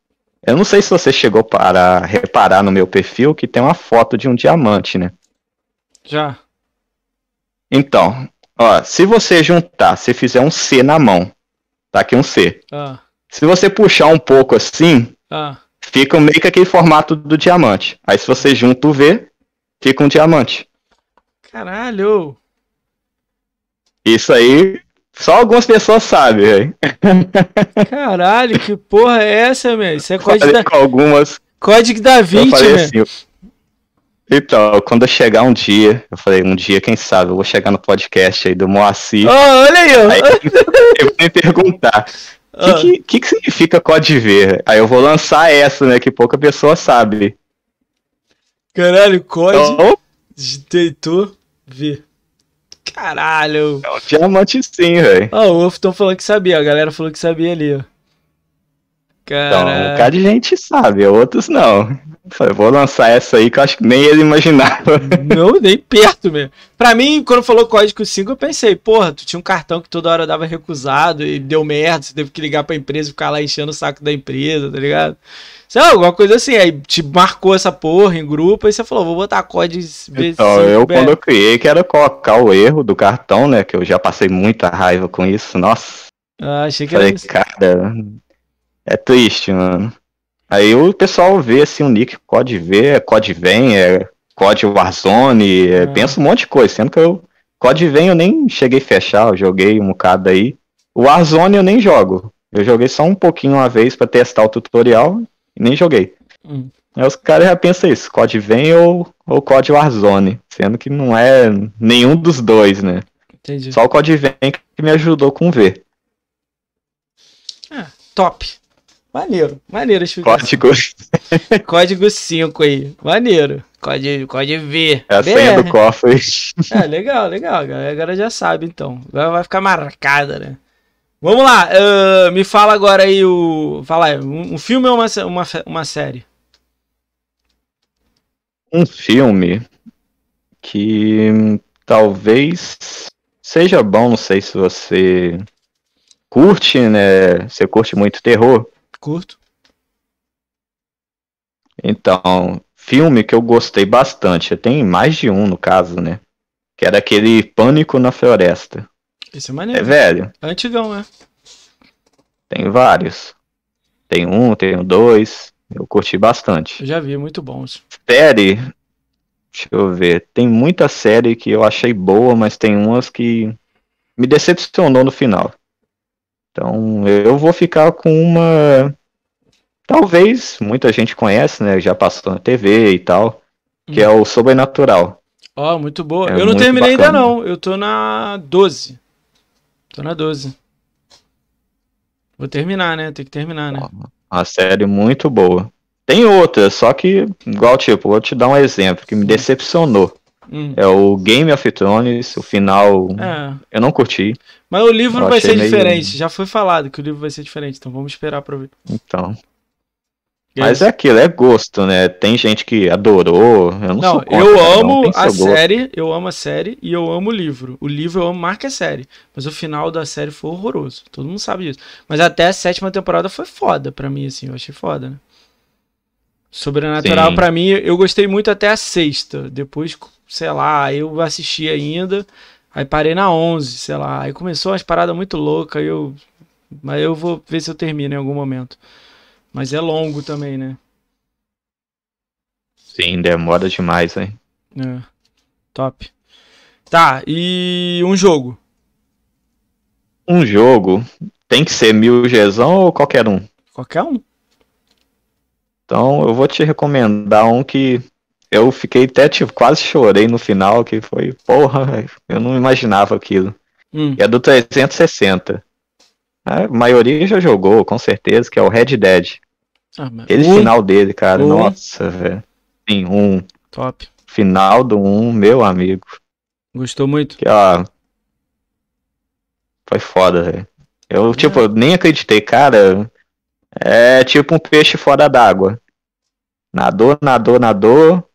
Eu não sei se você chegou para reparar no meu perfil que tem uma foto de um diamante, né? Já. Então, ó, se você juntar, se fizer um C na mão, tá aqui um C. Ah. Se você puxar um pouco assim, ah. fica meio que aquele formato do diamante. Aí se você junta o V, fica um diamante. Caralho! Isso aí só algumas pessoas sabem, velho. Caralho, que porra é essa, velho? Isso é código da... algumas. Código da 20, velho. Assim, então, quando eu chegar um dia, eu falei, um dia, quem sabe, eu vou chegar no podcast aí do Moacir. Oh, olha aí, ó. Aí eu vou me perguntar. O oh. que, que, que, significa código ver? Aí eu vou lançar essa, né? Que pouca pessoa sabe. Caralho, código então, detector ver. Caralho. É um diamante sim, velho. Ó, oh, o Wolfton falou que sabia, a galera falou que sabia ali, ó. Então, Caralho. Então, um cara de gente sabe, outros não. Falei, vou lançar essa aí que eu acho que nem ele imaginava. Não, nem perto mesmo. Pra mim, quando falou código 5, eu pensei, porra, tu tinha um cartão que toda hora dava recusado e deu merda, você teve que ligar pra empresa e ficar lá enchendo o saco da empresa, tá ligado? É sei lá, alguma coisa assim. Aí te marcou essa porra em grupo, aí você falou, vou botar código Então, eu quando eu criei, quero colocar o erro do cartão, né? Que eu já passei muita raiva com isso, nossa. Ah, achei que Falei, era isso. cara, é triste, mano. Aí o pessoal vê assim o nick, COD V, é COD Vem, é COD Warzone, é, ah. pensa um monte de coisa, sendo que eu. COD Vem eu nem cheguei a fechar, eu joguei um bocado aí. O Warzone eu nem jogo. Eu joguei só um pouquinho uma vez para testar o tutorial nem joguei. Hum. Aí os caras já pensam isso, COD vem ou, ou COD Warzone, sendo que não é nenhum dos dois, né? Entendi. Só o COD vem que me ajudou com o V. Ah, top. Maneiro, maneiro. Código. Código 5 aí, maneiro. Código, código V. É a senha do cofre. É, legal, legal. Agora já sabe, então. Agora vai ficar marcada, né? Vamos lá, uh, me fala agora aí o. Fala aí, um, um filme ou uma, uma, uma série? Um filme que talvez seja bom, não sei se você curte, né? Você curte muito terror? Curto. Então, filme que eu gostei bastante, tem mais de um no caso, né? Que era aquele Pânico na Floresta. Esse é maneiro. É velho. É antigão, né? Tem vários. Tem um, tem dois. Eu curti bastante. Eu já vi, é muito bons. Série. Deixa eu ver. Tem muita série que eu achei boa, mas tem umas que me decepcionou no final. Então eu vou ficar com uma. Talvez muita gente conhece, né? Já passou na TV e tal. Que hum. é o Sobrenatural. Ó, oh, muito boa. É eu não terminei bacana. ainda não. Eu tô na 12. Tô na 12. Vou terminar, né? Tem que terminar, né? Uma série muito boa. Tem outra, só que, igual, tipo, vou te dar um exemplo que me decepcionou. Hum. É o Game of Thrones, o final. É. Eu não curti. Mas o livro vai ser meio... diferente, já foi falado que o livro vai ser diferente, então vamos esperar pra ver. Então. Mas é aquilo, é gosto, né? Tem gente que adorou. Eu não, não sou contra, eu amo não, a série, eu amo a série e eu amo o livro. O livro eu amo marca a série, mas o final da série foi horroroso. Todo mundo sabe disso. Mas até a sétima temporada foi foda para mim assim, eu achei foda, né? Sobrenatural para mim, eu gostei muito até a sexta. Depois, sei lá, eu assisti ainda, aí parei na onze, sei lá. Aí começou umas paradas muito loucas, eu mas eu vou ver se eu termino em algum momento. Mas é longo também, né? Sim, demora demais, hein? É. Top. Tá, e um jogo? Um jogo tem que ser mil Gzão ou qualquer um? Qualquer um. Então eu vou te recomendar um que eu fiquei até tipo, quase chorei no final, que foi, porra, eu não imaginava aquilo. Hum. É do 360. A maioria já jogou, com certeza, que é o Red Dead. Ah, mas... Aquele Ui. final dele, cara, Ui. nossa, velho. em um. Top. Final do um, meu amigo. Gostou muito? Que, ó. Foi foda, velho. Eu, é. tipo, nem acreditei, cara. É tipo um peixe fora d'água. Nadou, nadou, nadou.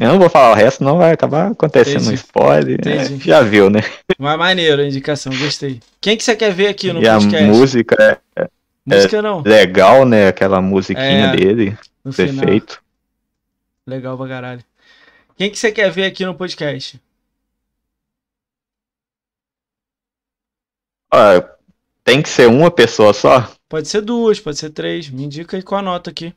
Eu não vou falar o resto, não vai acabar acontecendo Entendi. um spoiler. Né? Entendi. Né? Já viu, né? Mas maneiro a indicação, gostei. Quem que você quer ver aqui no e podcast? A música é, é música é não. legal, né? Aquela musiquinha é, dele. Perfeito. Final. Legal pra caralho. Quem que você quer ver aqui no podcast? Ah, tem que ser uma pessoa só? Pode ser duas, pode ser três. Me indica aí qual a nota aqui.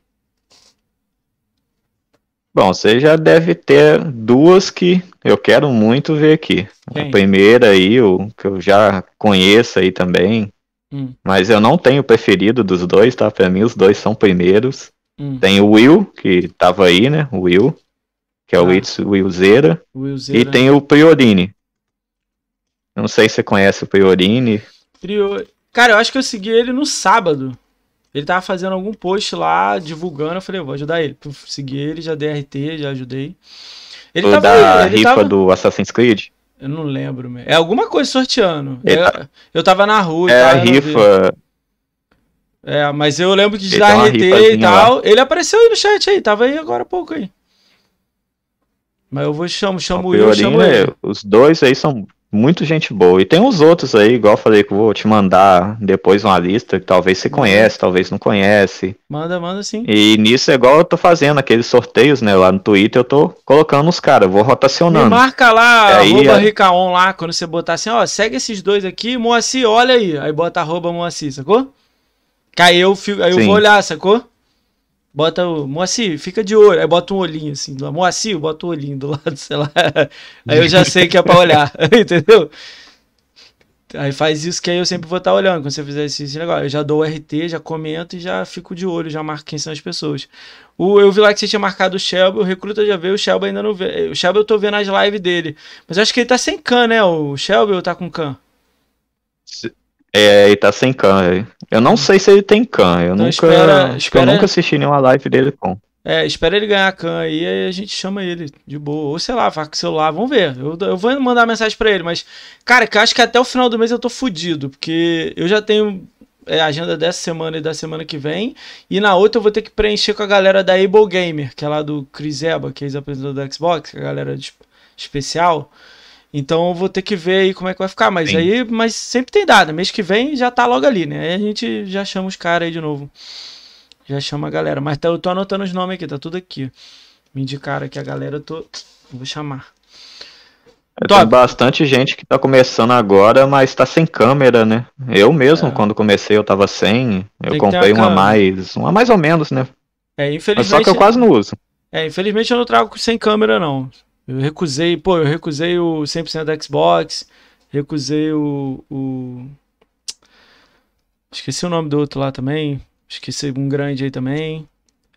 Bom, você já deve ter duas que eu quero muito ver aqui. Quem? A primeira aí, o que eu já conheço aí também. Hum. Mas eu não tenho preferido dos dois, tá? Pra mim, os dois são primeiros. Hum. Tem o Will, que tava aí, né? O Will. Que é ah. o It's Zera. E né? tem o Priorini. Não sei se você conhece o Priorini. Prior... Cara, eu acho que eu segui ele no sábado. Ele tava fazendo algum post lá, divulgando. Eu falei, eu vou ajudar ele. segui ele, já dei RT, já ajudei. Ele o tava. Da ele rifa tava... do Assassin's Creed? Eu não lembro, mesmo. É alguma coisa sorteando. Ele eu, tá- eu tava na rua. É a rifa. É, mas eu lembro que de dar RT e tal. Lá. Ele apareceu aí no chat aí, tava aí agora há pouco aí. Mas eu vou chamo, chamo o Will, chamo ele. Né? Os dois aí são muito gente boa. E tem uns outros aí, igual eu falei que vou te mandar depois uma lista que talvez você conhece, talvez não conhece. Manda, manda sim. E nisso é igual eu tô fazendo aqueles sorteios, né? Lá no Twitter eu tô colocando os caras, vou rotacionando. Me marca lá, e arroba é- Ricaon lá, quando você botar assim, ó, segue esses dois aqui, Moacir, olha aí. Aí bota arroba Moacir, sacou? Que aí eu, fico, aí eu vou olhar, sacou? bota o Moacir, fica de olho. Aí bota um olhinho assim, do Moacir, bota um olhinho do lado, sei lá. Aí eu já sei que é pra olhar, entendeu? Aí faz isso que aí eu sempre vou estar tá olhando. Quando você fizer esse, negócio, eu já dou o RT, já comento e já fico de olho, já marco quem são as pessoas. O, eu vi lá que você tinha marcado o Shelby, o recruta já veio, o Shelby ainda não vê. Eh, o Shelby eu tô vendo as lives dele. Mas eu acho que ele tá sem can, né? O Shelby ou tá com can? É, ele tá sem Khan. É. Eu não sei se ele tem Khan. Eu, então, nunca, espera, espera... eu nunca assisti nenhuma live dele com. É, espera ele ganhar a Khan aí, aí a gente chama ele de boa. Ou sei lá, vai com o celular, vamos ver. Eu, eu vou mandar mensagem para ele, mas, cara, que eu acho que até o final do mês eu tô fudido, porque eu já tenho é, agenda dessa semana e da semana que vem. E na outra eu vou ter que preencher com a galera da Able Gamer, que é lá do Chris Eba, que é ex-apresentador do Xbox, que é a galera de, especial. Então eu vou ter que ver aí como é que vai ficar. Mas Sim. aí, mas sempre tem dado. Mês que vem já tá logo ali, né? Aí a gente já chama os caras aí de novo. Já chama a galera. Mas tá, eu tô anotando os nomes aqui, tá tudo aqui. Me indicaram aqui a galera, eu tô. Vou chamar. É, tem bastante gente que tá começando agora, mas tá sem câmera, né? Eu mesmo, é. quando comecei, eu tava sem. Eu comprei uma, mais. Uma mais ou menos, né? É, infelizmente. Mas só que eu quase não uso. É, infelizmente eu não trago sem câmera, não. Eu recusei, pô, eu recusei o 100% da Xbox, recusei o, o, Esqueci o nome do outro lá também, esqueci um grande aí também.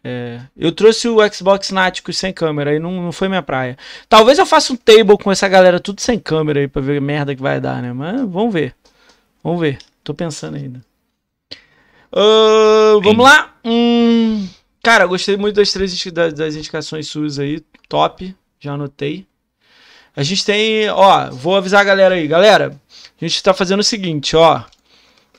É... eu trouxe o Xbox Nático sem câmera aí não, não foi minha praia. Talvez eu faça um table com essa galera tudo sem câmera aí pra ver a merda que vai dar, né? Mas vamos ver. Vamos ver. Tô pensando ainda. Uh, vamos lá. Hum, cara, gostei muito das três das, das indicações suas aí. Top. Já anotei. A gente tem, ó, vou avisar a galera aí. Galera, a gente tá fazendo o seguinte, ó.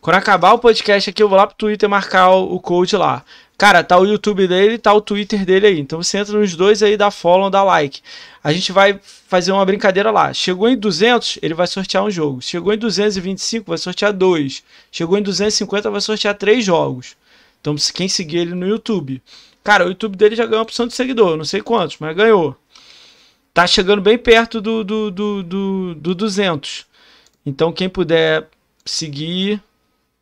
Quando acabar o podcast aqui, eu vou lá pro Twitter marcar o coach lá. Cara, tá o YouTube dele, tá o Twitter dele aí. Então você entra nos dois aí, dá follow, dá like. A gente vai fazer uma brincadeira lá. Chegou em 200, ele vai sortear um jogo. Chegou em 225, vai sortear dois. Chegou em 250, vai sortear três jogos. Então quem seguir ele no YouTube. Cara, o YouTube dele já ganhou a opção de seguidor, não sei quantos, mas ganhou. Tá chegando bem perto do, do, do, do, do 200. Então, quem puder seguir,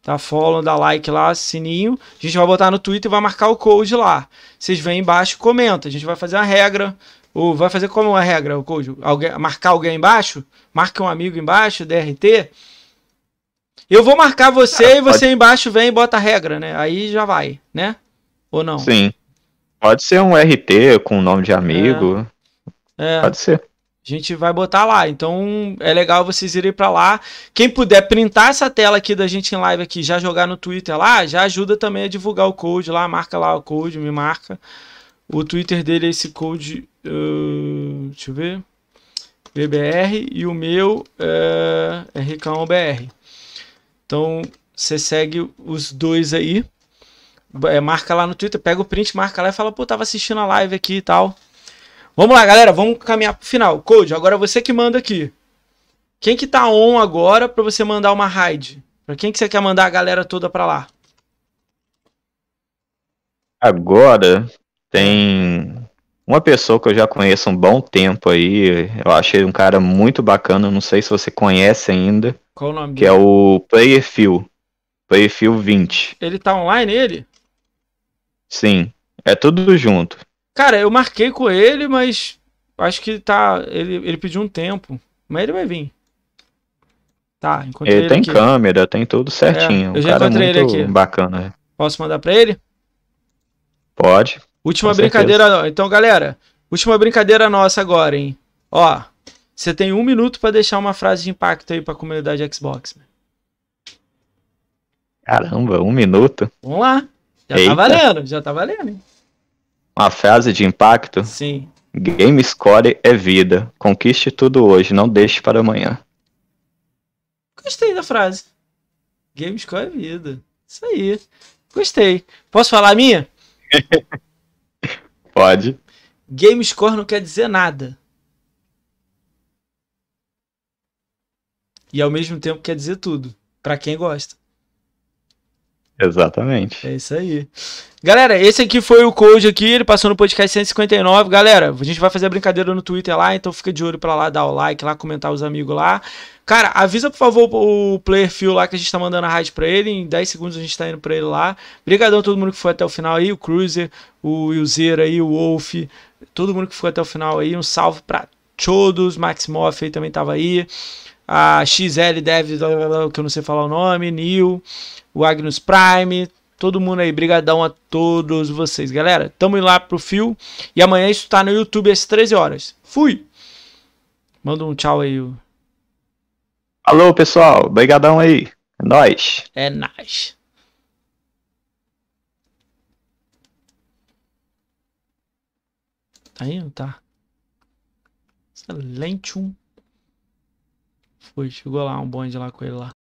tá? Follow, dá like lá, sininho. A gente vai botar no Twitter e vai marcar o code lá. Vocês vêm embaixo e comenta. A gente vai fazer uma regra. Ou vai fazer como uma regra, o code? Alguém, marcar alguém embaixo? Marca um amigo embaixo, DRT. Eu vou marcar você ah, e você pode... embaixo vem e bota a regra, né? Aí já vai, né? Ou não? Sim. Pode ser um RT com nome de amigo. É. É. Pode ser. A gente vai botar lá. Então é legal vocês irem para lá. Quem puder printar essa tela aqui da gente em live aqui, já jogar no Twitter lá, já ajuda também a divulgar o code lá. Marca lá o code, me marca. O Twitter dele é esse code. Uh, deixa eu ver. BBR e o meu é RKOBR. Então você segue os dois aí. É, marca lá no Twitter, pega o print, marca lá e fala, pô, tava assistindo a live aqui e tal. Vamos lá, galera, vamos caminhar pro final. Code, agora é você que manda aqui. Quem que tá on agora para você mandar uma raid? Para quem que você quer mandar a galera toda para lá? Agora tem uma pessoa que eu já conheço há um bom tempo aí. Eu achei um cara muito bacana, não sei se você conhece ainda. Qual o nome Que é dele? é o Playfield. Playerfield 20. Ele tá online, ele? Sim. É tudo junto. Cara, eu marquei com ele, mas acho que tá. Ele, ele pediu um tempo. Mas ele vai vir. Tá, encontrei ele. Ele tem aqui. câmera, tem tudo certinho. É, eu já cara é encontrei ele aqui. Bacana. É. Posso mandar pra ele? Pode. Última brincadeira. Certeza. Então, galera, última brincadeira nossa agora, hein? Ó, você tem um minuto para deixar uma frase de impacto aí pra comunidade Xbox. Né? Caramba, um minuto? Vamos lá. Já tá Eita. tá valendo, já tá valendo, hein? uma frase de impacto? Sim. Game Score é vida. Conquiste tudo hoje, não deixe para amanhã. Gostei da frase. Game Score é vida. Isso aí. Gostei. Posso falar a minha? Pode. Game Score não quer dizer nada. E ao mesmo tempo quer dizer tudo. Para quem gosta. Exatamente. É isso aí. Galera, esse aqui foi o Code aqui, ele passou no podcast 159. Galera, a gente vai fazer a brincadeira no Twitter lá, então fica de olho pra lá, dar o like lá, comentar os amigos lá. Cara, avisa por favor o player Phil lá que a gente tá mandando a rádio pra ele. Em 10 segundos a gente tá indo pra ele lá. Obrigadão a todo mundo que foi até o final aí, o Cruiser, o Ilzeira aí, o Wolf, todo mundo que foi até o final aí. Um salve pra todos, Max Moff aí também tava aí a XL Dev, que eu não sei falar o nome, Neil, o Agnus Prime, todo mundo aí, brigadão a todos vocês, galera. Tamo indo lá pro fio e amanhã isso tá no YouTube às 13 horas. Fui! Manda um tchau aí. Alô, pessoal. Brigadão aí. É nóis. É nóis. Tá indo, tá? Excelente um foi, chegou lá, um bonde lá com ele lá.